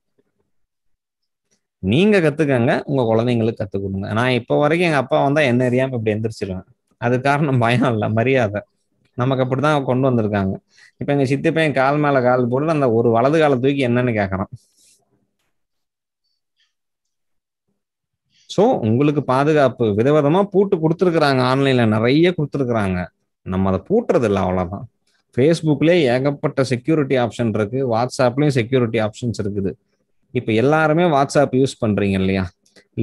நீங்கள் கற்றுக்கங்க உங்கள் குழந்தைங்களுக்கு கற்றுக் கொடுங்க நான் இப்போ வரைக்கும் எங்கள் அப்பா வந்தால் என்ன அறியாமல் இப்படி எந்திரிச்சிருவேன் அது காரணம் பயம் இல்லை மரியாதை நமக்கு அப்படி தான் கொண்டு வந்திருக்காங்க இப்போ எங்கள் சித்தி பையன் கால் மேலே கால் போட்டு அந்த ஒரு வலது காலை தூக்கி என்னன்னு கேட்குறான் ஸோ உங்களுக்கு பாதுகாப்பு விதவிதமாக பூட்டு கொடுத்துருக்குறாங்க ஆன்லைனில் நிறைய கொடுத்துருக்குறாங்க நம்ம அதை இல்லை அவ்வளோதான் ஃபேஸ்புக்லேயே ஏகப்பட்ட செக்யூரிட்டி ஆப்ஷன் இருக்குது வாட்ஸ்அப்லேயும் செக்யூரிட்டி ஆப்ஷன்ஸ் இருக்குது இப்போ எல்லாருமே வாட்ஸ்அப் யூஸ் பண்ணுறீங்க இல்லையா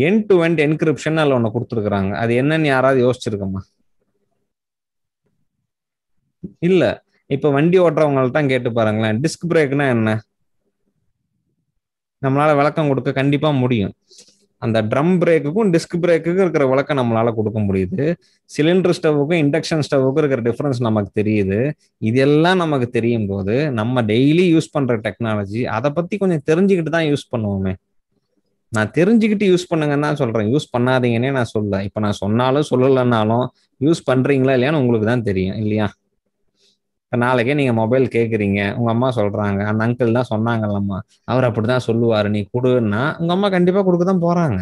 என் டு எண்ட் என்கிரிப்ஷன் அதில் ஒன்று கொடுத்துருக்குறாங்க அது என்னன்னு யாராவது யோசிச்சிருக்கோமா இல்லை இப்போ வண்டி ஓட்டுறவங்கள்ட்ட கேட்டு பாருங்களேன் டிஸ்க் பிரேக்னா என்ன நம்மளால விளக்கம் கொடுக்க கண்டிப்பாக முடியும் அந்த ட்ரம் பிரேக்குக்கும் டிஸ்க் பிரேக்குக்கும் இருக்கிற விளக்கம் நம்மளால கொடுக்க முடியுது சிலிண்டர் ஸ்டவ்வுக்கும் இண்டக்ஷன் ஸ்டவ்வுக்கும் இருக்கிற டிஃப்ரென்ஸ் நமக்கு தெரியுது இதெல்லாம் நமக்கு தெரியும் போது நம்ம டெய்லி யூஸ் பண்ற டெக்னாலஜி அதை பத்தி கொஞ்சம் தெரிஞ்சுக்கிட்டு தான் யூஸ் பண்ணுவோமே நான் தெரிஞ்சுக்கிட்டு யூஸ் பண்ணுங்கன்னு தான் சொல்றேன் யூஸ் பண்ணாதீங்கன்னே நான் சொல்ல இப்போ நான் சொன்னாலும் சொல்லலைன்னாலும் யூஸ் பண்றீங்களா இல்லையான்னு உங்களுக்கு தான் தெரியும் இல்லையா இப்போ நாளைக்கே நீங்கள் மொபைல் கேட்குறீங்க உங்கள் அம்மா சொல்கிறாங்க அந்த அங்கிள் தான் சொன்னாங்கல்லம்மா அவர் அப்படி தான் சொல்லுவார் நீ கொடுன்னா உங்கள் அம்மா கண்டிப்பாக கொடுக்க தான் போகிறாங்க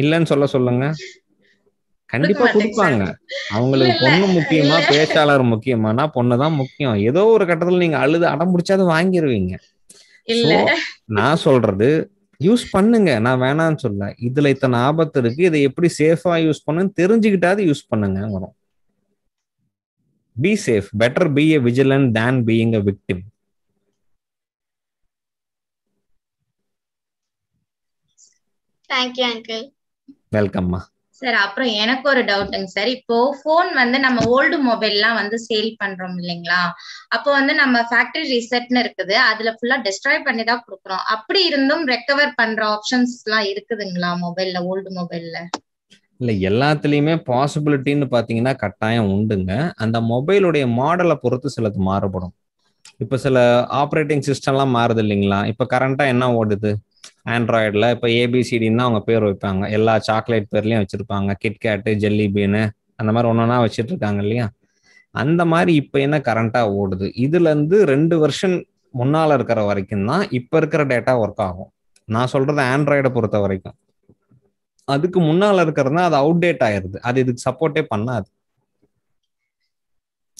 இல்லைன்னு சொல்ல சொல்லுங்க கண்டிப்பா கொடுப்பாங்க அவங்களுக்கு பொண்ணு முக்கியமா பேச்சாளர் முக்கியமானா பொண்ணுதான் முக்கியம் ஏதோ ஒரு கட்டத்துல நீங்க அழுது அடம் பிடிச்சாது வாங்கிடுவீங்க நான் சொல்றது யூஸ் பண்ணுங்க நான் வேணாம்னு சொல்ல இதுல இத்தனை ஆபத்து இருக்கு இதை எப்படி சேஃபா யூஸ் பண்ணுன்னு தெரிஞ்சுக்கிட்டாது யூஸ் பண்ணுங்கிறோம் be safe better be a vigilant than being a victim thank you uncle வெல்கம்மா சார் அப்புறம் எனக்கு ஒரு டவுட்டுங்க சார் இப்போ போன் வந்து நம்ம ஓல்டு மொபைல்லாம் வந்து சேல் பண்றோம் இல்லைங்களா அப்போ வந்து நம்ம ஃபேக்டரி ரீசெட்னு இருக்குது அதுல ஃபுல்லா டிஸ்ட்ராய் பண்ணி தான் கொடுக்குறோம் அப்படி இருந்தும் ரெக்கவர் பண்ற ஆப்ஷன்ஸ் எல்லாம் இருக்குதுங்களா மொபைல்ல ஓல்டு மொபைல்ல இல்லை எல்லாத்துலேயுமே பாசிபிலிட்டின்னு பார்த்தீங்கன்னா கட்டாயம் உண்டுங்க அந்த மொபைலுடைய மாடலை பொறுத்து சிலது மாறுபடும் இப்போ சில ஆப்ரேட்டிங் சிஸ்டம்லாம் மாறுது இல்லைங்களா இப்போ கரண்ட்டாக என்ன ஓடுது ஆண்ட்ராய்டில் இப்போ ஏபிசிடின்னா அவங்க பேர் வைப்பாங்க எல்லா சாக்லேட் பேர்லேயும் வச்சுருப்பாங்க கிட்கேட்டு ஜெல்லி பீனு அந்த மாதிரி ஒன்று ஒன்றா வச்சுட்டு இருக்காங்க இல்லையா அந்த மாதிரி இப்போ என்ன கரண்ட்டாக ஓடுது இதுலேருந்து ரெண்டு வருஷம் முன்னால் இருக்கிற வரைக்கும் தான் இப்போ இருக்கிற டேட்டா ஒர்க் ஆகும் நான் சொல்கிறது ஆண்ட்ராய்டை பொறுத்த வரைக்கும் அதுக்கு முன்னால இருக்கிறதுனா அது அவுடேட் ஆயிருது அது இதுக்கு சப்போர்ட்டே பண்ணாது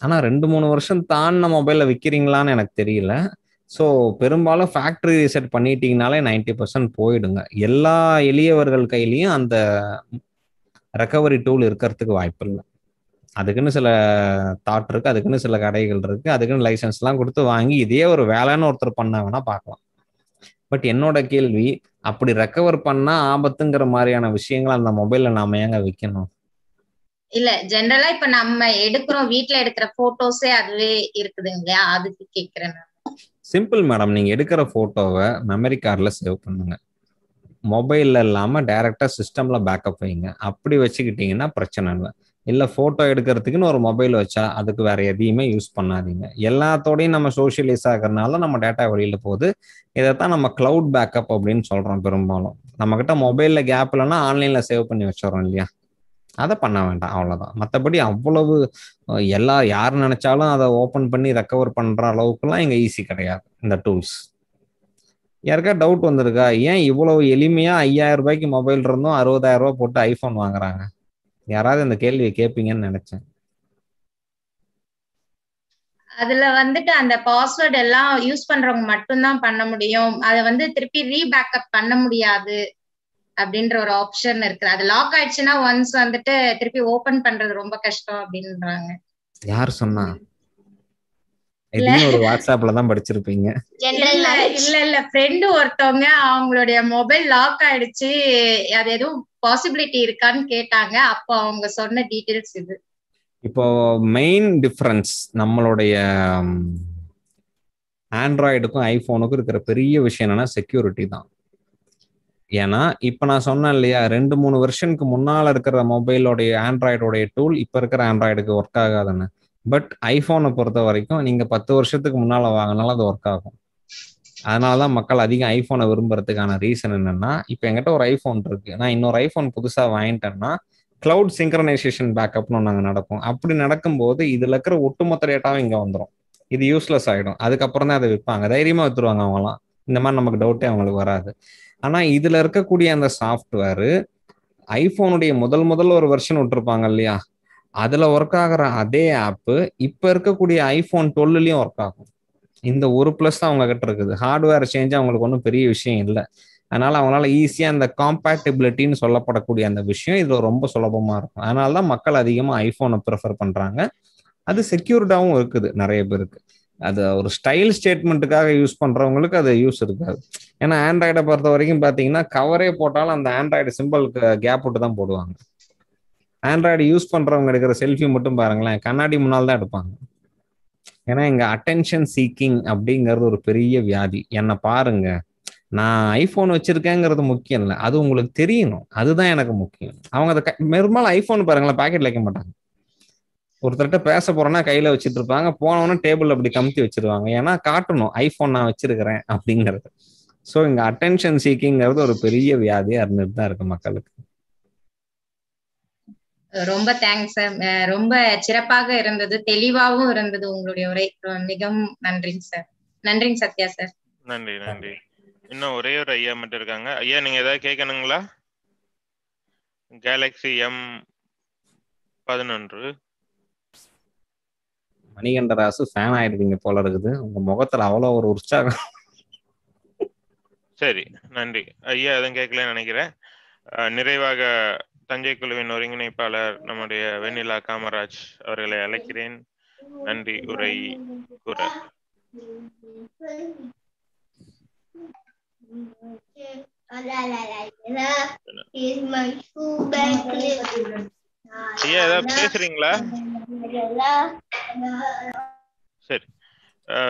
ஆனா ரெண்டு மூணு வருஷம் நம்ம மொபைல விக்கிறீங்களான்னு எனக்கு தெரியல ஸோ பெரும்பாலும் ஃபேக்ட்ரி ரீசெட் பண்ணிட்டீங்கனாலே நைன்டி பர்சன்ட் போயிடுங்க எல்லா எளியவர்கள் கையிலையும் அந்த ரெக்கவரி டூல் இருக்கிறதுக்கு வாய்ப்பு இல்லை அதுக்குன்னு சில தாட் இருக்கு அதுக்குன்னு சில கடைகள் இருக்கு அதுக்குன்னு லைசன்ஸ்லாம் கொடுத்து வாங்கி இதே ஒரு வேலைன்னு ஒருத்தர் பண்ண வேணா பார்க்கலாம் பட் என்னோட கேள்வி அப்படி ரெக்கவர் பண்ணா ஆபத்துங்கிற மாதிரியான விஷயங்களை அந்த மொபைல்ல நாம ஏங்க வைக்கணும் இல்ல ஜெனரலா இப்ப நம்ம எடுக்கிறோம் வீட்டுல எடுக்கிற போட்டோஸே அதுவே இருக்குது இல்லையா அதுக்கு கேக்குறேன் சிம்பிள் மேடம் நீங்க எடுக்கிற போட்டோவை மெமரி கார்டில் சேவ் பண்ணுங்க மொபைல்ல இல்லாம டைரக்டா சிஸ்டம்ல பேக்கப் வைங்க அப்படி வச்சுக்கிட்டீங்கன்னா பிரச்சனை இல்லை இல்லை ஃபோட்டோ எடுக்கிறதுக்குன்னு ஒரு மொபைல் வச்சா அதுக்கு வேற எதையுமே யூஸ் பண்ணாதீங்க எல்லாத்தோடையும் நம்ம சோஷியலைஸ் ஆகிறனால நம்ம டேட்டா வெளியில் போகுது இதைத்தான் நம்ம க்ளவுட் பேக்கப் அப்படின்னு சொல்கிறோம் பெரும்பாலும் நம்மக்கிட்ட மொபைலில் கேப் இல்லைன்னா ஆன்லைனில் சேவ் பண்ணி வச்சிடறோம் இல்லையா அதை பண்ண வேண்டாம் அவ்வளோதான் மற்றபடி அவ்வளவு எல்லா யார் நினச்சாலும் அதை ஓப்பன் பண்ணி ரெக்கவர் பண்ணுற அளவுக்குலாம் இங்கே ஈஸி கிடையாது இந்த டூல்ஸ் யாருக்கா டவுட் வந்திருக்கா ஏன் இவ்வளவு எளிமையாக ஐயாயிரம் ரூபாய்க்கு மொபைல் இருந்தும் அறுபதாயிரம் ரூபா போட்டு ஐஃபோன் வாங்குறாங்க யாராவது அந்த கேள்வியை கேட்பீங்கன்னு நினைச்சேன் அதுல வந்துட்டு அந்த பாஸ்வேர்ட் எல்லாம் யூஸ் பண்றவங்க மட்டும்தான் பண்ண முடியும் அதை வந்து திருப்பி ரீபேக்கப் பண்ண முடியாது அப்படின்ற ஒரு ஆப்ஷன் இருக்கு அது லாக் ஆயிடுச்சுன்னா ஒன்ஸ் வந்துட்டு திருப்பி ஓபன் பண்றது ரொம்ப கஷ்டம் அப்படின்றாங்க யார் சொன்னா எதையும் ஒரு வாட்ஸ்அப்ல தான் படிச்சிருப்பீங்க இல்ல இல்ல இல்ல ஃப்ரெண்டு ஒருத்தவங்க அவங்களுடைய மொபைல் லாக் ஆயிடுச்சு அது எதுவும் பாசிபிலிட்டி இருக்கான்னு கேட்டாங்க அப்போ அவங்க சொன்ன டீடைல்ஸ் இது இப்போ மெயின் டிஃபரன்ஸ் நம்மளுடைய ஆண்ட்ராய்டுக்கும் ஐபோனுக்கும் இருக்கிற பெரிய விஷயம் என்னன்னா செக்யூரிட்டி தான் ஏன்னா இப்ப நான் சொன்னேன் இல்லையா ரெண்டு மூணு வருஷனுக்கு முன்னால இருக்கிற மொபைலோடைய ஆண்ட்ராய்டோடைய டூல் இப்ப இருக்கிற ஆண்ட்ராய்டுக்கு ஒர்க் ஆகாதுன்னு பட் ஐஃபோனை பொறுத்த வரைக்கும் நீங்கள் பத்து வருஷத்துக்கு முன்னால் வாங்கினாலும் அது ஒர்க் ஆகும் அதனாலதான் தான் மக்கள் அதிகம் ஐஃபோனை விரும்புறதுக்கான ரீசன் என்னன்னா இப்போ எங்கிட்ட ஒரு ஐஃபோன் இருக்கு நான் இன்னொரு ஐஃபோன் புதுசாக வாங்கிட்டேன்னா கிளவுட் சிங்க்ரனைசேஷன் பேக்கப்னு நாங்கள் நடக்கும் அப்படி நடக்கும்போது இதில் இருக்கிற ஒட்டுமொத்த டேட்டாவும் இங்கே வந்துடும் இது யூஸ்லெஸ் ஆகிடும் அதுக்கப்புறம் தான் அதை விற்பாங்க தைரியமாக விற்றுருவாங்க அவங்களாம் இந்த மாதிரி நமக்கு டவுட்டே அவங்களுக்கு வராது ஆனால் இதில் இருக்கக்கூடிய அந்த சாஃப்ட்வேரு ஐஃபோனுடைய முதல் முதல் ஒரு வெர்ஷன் விட்டுருப்பாங்க இல்லையா அதுல ஒர்க் ஆகிற அதே ஆப்பு இப்ப இருக்கக்கூடிய ஐபோன் டுவெல்லையும் ஒர்க் ஆகும் இந்த ஒரு பிளஸ் தான் அவங்க கிட்ட இருக்குது ஹார்ட்வேர் சேஞ்ச் அவங்களுக்கு ஒன்றும் பெரிய விஷயம் இல்லை அதனால அவங்களால ஈஸியா அந்த காம்பேக்டிபிலிட்டின்னு சொல்லப்படக்கூடிய அந்த விஷயம் இதுல ரொம்ப சுலபமா இருக்கும் அதனால தான் மக்கள் அதிகமா ஐபோனை ப்ரிஃபர் பண்றாங்க அது செக்யூர்டாவும் இருக்குது நிறைய பேருக்கு அது ஒரு ஸ்டைல் ஸ்டேட்மெண்ட்டுக்காக யூஸ் பண்றவங்களுக்கு அது யூஸ் இருக்காது ஏன்னா ஆண்ட்ராய்டை பொறுத்த வரைக்கும் பார்த்தீங்கன்னா கவரே போட்டாலும் அந்த ஆண்ட்ராய்டு சிம்பிளுக்கு கேப் விட்டு தான் போடுவாங்க ஆண்ட்ராய்டு யூஸ் பண்றவங்க எடுக்கிற செல்ஃபி மட்டும் பாருங்களேன் கண்ணாடி முன்னால் தான் எடுப்பாங்க ஏன்னா இங்க அட்டென்ஷன் சீக்கிங் அப்படிங்கிறது ஒரு பெரிய வியாதி என்னை பாருங்க நான் ஐஃபோன் வச்சிருக்கேங்கிறது முக்கியம் இல்லை அது உங்களுக்கு தெரியணும் அதுதான் எனக்கு முக்கியம் அவங்க அதை பெரும்பாலும் ஐஃபோன் பாருங்களேன் பாக்கெட்ல வைக்க மாட்டாங்க ஒருத்தர்கிட்ட பேச போறோன்னா கையில வச்சுட்டு இருப்பாங்க போனவொன்னே டேபிள் அப்படி கமுத்தி வச்சிருவாங்க ஏன்னா காட்டணும் ஐஃபோன் நான் வச்சிருக்கிறேன் அப்படிங்கிறது ஸோ இங்க அட்டென்ஷன் சீக்கிங்கிறது ஒரு பெரிய வியாதியா இருந்துட்டு தான் இருக்கு மக்களுக்கு ரொம்ப தேங்க்ஸ் சார் ரொம்ப சிறப்பாக இருந்தது தெளிவாகவும் இருந்தது உங்களுடைய உரை மிகவும் நன்றிங்க சார் நன்றிங்க சத்யா சார் நன்றி நன்றி இன்னும் ஒரே ஒரு ஐயா மட்டும் இருக்காங்க ஐயா நீங்க ஏதாவது கேட்கணுங்களா கேலக்ஸி எம் பதினொன்று மணிகண்டராசு ஃபேன் ஆயிடுவீங்க போல இருக்குது உங்க முகத்துல அவ்வளவு ஒரு உற்சாகம் சரி நன்றி ஐயா எதுவும் கேட்கலன்னு நினைக்கிறேன் நிறைவாக தஞ்சை குழுவின் ஒருங்கிணைப்பாளர் நம்முடைய வெண்ணிலா காமராஜ் அவர்களை அழைக்கிறேன் நன்றி உரை கூற ஐயா ஏதாவது பேசுறீங்களா சரி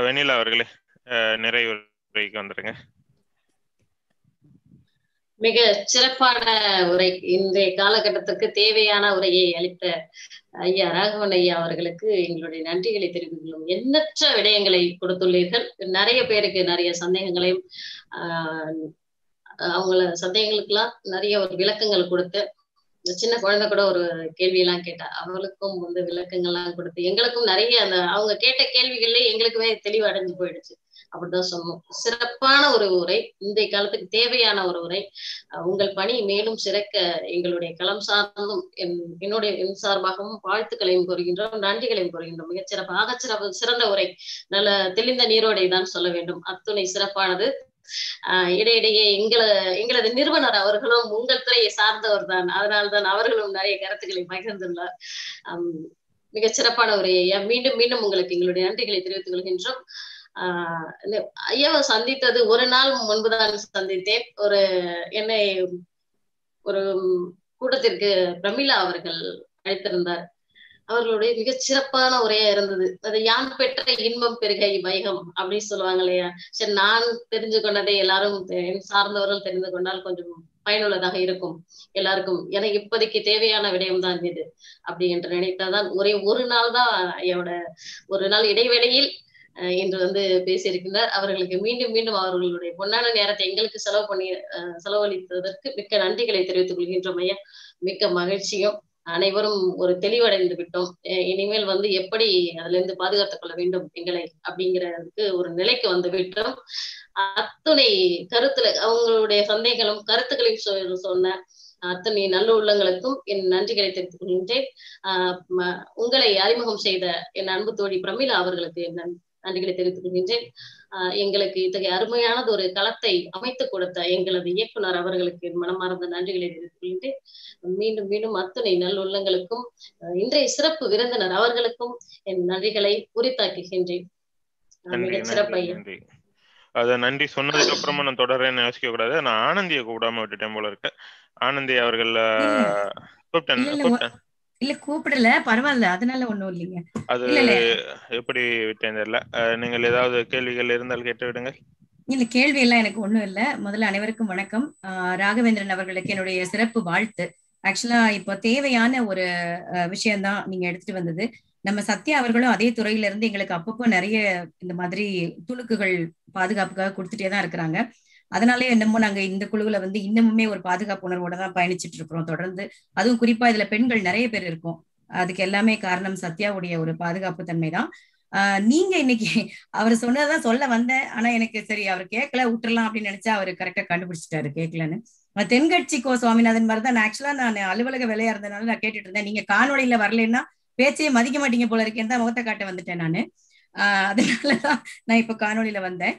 வெண்ணிலா அவர்களே நிறைவுரைக்கு வந்துடுங்க மிக சிறப்பான உரை இன்றைய காலகட்டத்திற்கு தேவையான உரையை அளித்த ஐயா ராகவன் ஐயா அவர்களுக்கு எங்களுடைய நன்றிகளை தெரிவிக்கிறோம் எண்ணற்ற விடயங்களை கொடுத்துள்ளீர்கள் நிறைய பேருக்கு நிறைய சந்தேகங்களையும் ஆஹ் அவங்கள சந்தேகங்களுக்கெல்லாம் நிறைய ஒரு விளக்கங்கள் கொடுத்து சின்ன குழந்தை கூட ஒரு கேள்வியெல்லாம் கேட்டா அவளுக்கும் வந்து விளக்கங்கள்லாம் கொடுத்து எங்களுக்கும் நிறைய அந்த அவங்க கேட்ட கேள்விகள்லயே எங்களுக்குமே தெளிவு அடைஞ்சு போயிடுச்சு அப்படிதான் சொன்னோம் சிறப்பான ஒரு உரை இந்த காலத்துக்கு தேவையான ஒரு உரை உங்கள் பணி மேலும் சிறக்க எங்களுடைய களம் சார்ந்தும் என்னுடைய என் சார்பாகவும் வாழ்த்துக்களையும் கூறுகின்றோம் நன்றிகளையும் கூறுகின்றோம் மிகச்சிறப்பு ஆகச்சிறப்பு சிறந்த உரை நல்ல தெளிந்த நீரோடை தான் சொல்ல வேண்டும் அத்துணை சிறப்பானது ஆஹ் இடையிடையே எங்களை எங்களது நிறுவனர் அவர்களும் உங்கள் துறையை சார்ந்தவர் தான் அதனால்தான் அவர்களும் நிறைய கருத்துக்களை பகிர்ந்துள்ளார் மிகச் சிறப்பான ஒரு மீண்டும் மீண்டும் உங்களுக்கு எங்களுடைய நன்றிகளை தெரிவித்துக் கொள்கின்றோம் ஆஹ் ஐயாவை சந்தித்தது ஒரு நாள் முன்புதான் சந்தித்தேன் ஒரு என்னை ஒரு கூட்டத்திற்கு பிரமிளா அவர்கள் அழைத்திருந்தார் அவர்களுடைய மிக சிறப்பான உரையா இருந்தது அது யான் பெற்ற இன்பம் பெருகை வைகம் அப்படின்னு சொல்லுவாங்க இல்லையா சரி நான் தெரிஞ்சு கொண்டதை எல்லாரும் சார்ந்தவர்கள் தெரிந்து கொண்டால் கொஞ்சம் பயனுள்ளதாக இருக்கும் எல்லாருக்கும் எனக்கு இப்போதைக்கு தேவையான விடயம் தான் இது அப்படி என்று நினைத்தாதான் ஒரே ஒரு நாள் தான் என்னோட ஒரு நாள் இடைவேளையில் என்று வந்து பேசியிருக்கின்றார் அவர்களுக்கு மீண்டும் மீண்டும் அவர்களுடைய பொன்னான நேரத்தை எங்களுக்கு செலவு பண்ணி செலவழித்ததற்கு மிக்க நன்றிகளை தெரிவித்துக் கொள்கின்றோம் ஐயா மிக்க மகிழ்ச்சியும் அனைவரும் ஒரு தெளிவடைந்து விட்டோம் இனிமேல் வந்து எப்படி அதுல இருந்து பாதுகாத்துக் கொள்ள வேண்டும் எங்களை அப்படிங்கிறதுக்கு ஒரு நிலைக்கு வந்து விட்டோம் அத்துணை கருத்துல அவங்களுடைய சந்தேகங்களும் கருத்துக்களையும் சொன்ன அத்தனை நல்ல உள்ளங்களுக்கும் என் நன்றிகளை தெரிவித்துக் கொள்கின்றேன் உங்களை அறிமுகம் செய்த என் அன்பு தோழி பிரமிளா அவர்களுக்கு என் நன்றிகளை தெரிவித்துக் கொள்கின்றேன் எங்களுக்கு இத்தகைய அருமையானது ஒரு களத்தை அமைத்து கொடுத்த எங்களது இயக்குனர் அவர்களுக்கு மனமார்ந்த நன்றிகளை தெரிவித்துக் கொள்கின்றேன் மீண்டும் மீண்டும் அத்துணை நல்லுள்ளங்களுக்கும் இன்றைய சிறப்பு விருந்தினர் அவர்களுக்கும் என் நன்றிகளை உரித்தாக்குகின்றேன் சிறப்பையா அதை நன்றி சொன்னதுக்கு அப்புறமா நான் தொடர்றேன்னு யோசிக்க கூடாது நான் ஆனந்திய கூடாம விட்டுட்டேன் போல இருக்கு ஆனந்தி அவர்கள் கூப்பிட்டேன் கூப்பிட்டேன் இல்ல கூப்பிடல பரவாயில்ல அதனால ஒண்ணும் இல்லைங்க அது எப்படி விட்டேன் தெரியல நீங்க ஏதாவது கேள்விகள் இருந்தால் கேட்டு விடுங்க இல்ல கேள்வி எல்லாம் எனக்கு ஒண்ணும் இல்ல முதல்ல அனைவருக்கும் வணக்கம் ராகவேந்திரன் அவர்களுக்கு என்னுடைய சிறப்பு வாழ்த்து ஆக்சுவலா இப்போ தேவையான ஒரு விஷயம்தான் நீங்க எடுத்துட்டு வந்தது நம்ம சத்யா அவர்களும் அதே துறையில இருந்து எங்களுக்கு அப்பப்போ நிறைய இந்த மாதிரி துணுக்குகள் பாதுகாப்புக்காக கொடுத்துட்டே தான் இருக்கிறாங்க அதனாலே என்னமோ நாங்க இந்த குழுவுல வந்து இன்னமுமே ஒரு பாதுகாப்பு உணர்வோட தான் பயணிச்சுட்டு இருக்கிறோம் தொடர்ந்து அதுவும் குறிப்பா இதுல பெண்கள் நிறைய பேர் இருக்கும் அதுக்கு எல்லாமே காரணம் சத்யாவுடைய ஒரு பாதுகாப்பு தன்மை தான் நீங்க இன்னைக்கு அவர் சொன்னதான் சொல்ல வந்தேன் ஆனா எனக்கு சரி அவர் கேட்கல விட்டுறலாம் அப்படின்னு நினைச்சா அவர் கரெக்டா கண்டுபிடிச்சிட்டாரு கேட்கலன்னு தென்கட்சி கோ சுவாமிநாதன் மாதிரி தான் ஆக்சுவலா நான் அலுவலக வேலையா இருந்ததுனால நான் கேட்டுட்டு இருந்தேன் நீங்க காணொலியில வரலன்னா பேச்சையே மதிக்க மாட்டீங்க போல இருக்கேன் தான் முகத்தை காட்ட வந்துட்டேன் நானு ஆஹ் அதனாலதான் நான் இப்ப காணொலியில வந்தேன்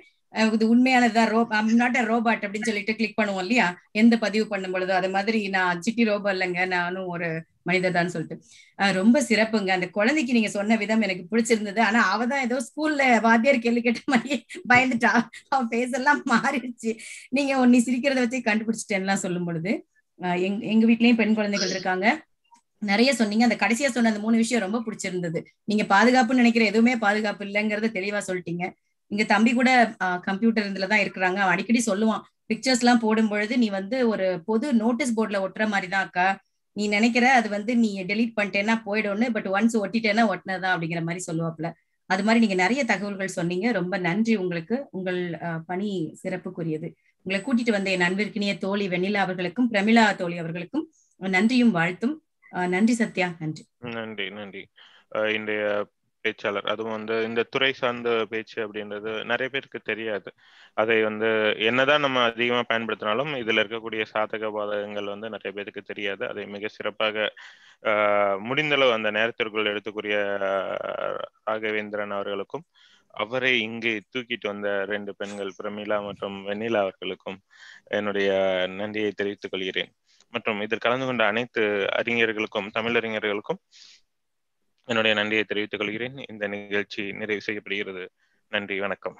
இது உண்மையானதுதான் ரோ ஐம் நாட் அ ரோபாட் அப்படின்னு சொல்லிட்டு கிளிக் பண்ணுவோம் இல்லையா எந்த பதிவு பண்ணும் பொழுதோ அது மாதிரி நான் சிட்டி ரோபா இல்லைங்க நானும் ஒரு மனிதர் தான் சொல்லிட்டு ரொம்ப சிறப்புங்க அந்த குழந்தைக்கு நீங்க சொன்ன விதம் எனக்கு பிடிச்சிருந்தது ஆனா அவ தான் ஏதோ ஸ்கூல்ல வாத்தியார் கேள்வி கேட்ட மாதிரி பயந்துட்டா அவன் பேச எல்லாம் மாறிடுச்சு நீங்க உன்னை சிரிக்கிறத வச்சு கண்டுபிடிச்சிட்டேன்லாம் சொல்லும் பொழுது எங் எங்க வீட்லயும் பெண் குழந்தைகள் இருக்காங்க நிறைய சொன்னீங்க அந்த கடைசியா சொன்ன அந்த மூணு விஷயம் ரொம்ப பிடிச்சிருந்தது நீங்க பாதுகாப்புன்னு நினைக்கிற எதுவுமே பாதுகாப்பு இல்லைங்கிறத தெளிவா சொல்லிட்டீங்க இங்க தம்பி கூட கம்ப்யூட்டர் இதுலதான் இருக்கிறாங்க அவன் அடிக்கடி சொல்லுவான் பிக்சர்ஸ் எல்லாம் போடும் பொழுது நீ வந்து ஒரு பொது நோட்டீஸ் போர்டுல ஒட்டுற மாதிரி தான் அக்கா நீ நினைக்கிற அது வந்து நீ டெலீட் பண்ணிட்டேன்னா போயிடும்னு பட் ஒன்ஸ் ஒட்டிட்டேன்னா ஒட்டினதா அப்படிங்கிற மாதிரி சொல்லுவாப்ல அது மாதிரி நீங்க நிறைய தகவல்கள் சொன்னீங்க ரொம்ப நன்றி உங்களுக்கு உங்கள் பணி சிறப்புக்குரியது உங்களை கூட்டிட்டு வந்த நண்பிற்கினிய தோழி வெண்ணிலா அவர்களுக்கும் பிரமிளா தோழி அவர்களுக்கும் நன்றியும் வாழ்த்தும் நன்றி சத்யா நன்றி நன்றி நன்றி இன்றைய பேச்சாளர் அதுவும் வந்து இந்த துறை சார்ந்த பேச்சு அப்படின்றது நிறைய பேருக்கு தெரியாது அதை வந்து என்னதான் நம்ம அதிகமா பயன்படுத்தினாலும் இதுல இருக்கக்கூடிய சாதக பாதகங்கள் வந்து நிறைய பேருக்கு தெரியாது அதை மிக சிறப்பாக முடிந்தளவு அந்த நேரத்திற்குள் எடுத்துக்கூடிய ராகவேந்திரன் அவர்களுக்கும் அவரை இங்கு தூக்கிட்டு வந்த ரெண்டு பெண்கள் பிரமிளா மற்றும் வெண்ணிலா அவர்களுக்கும் என்னுடைய நன்றியை தெரிவித்துக் கொள்கிறேன் மற்றும் இதில் கலந்து கொண்ட அனைத்து அறிஞர்களுக்கும் தமிழறிஞர்களுக்கும் என்னுடைய நன்றியை தெரிவித்துக் கொள்கிறேன் இந்த நிகழ்ச்சி நிறைவு செய்யப்படுகிறது நன்றி வணக்கம்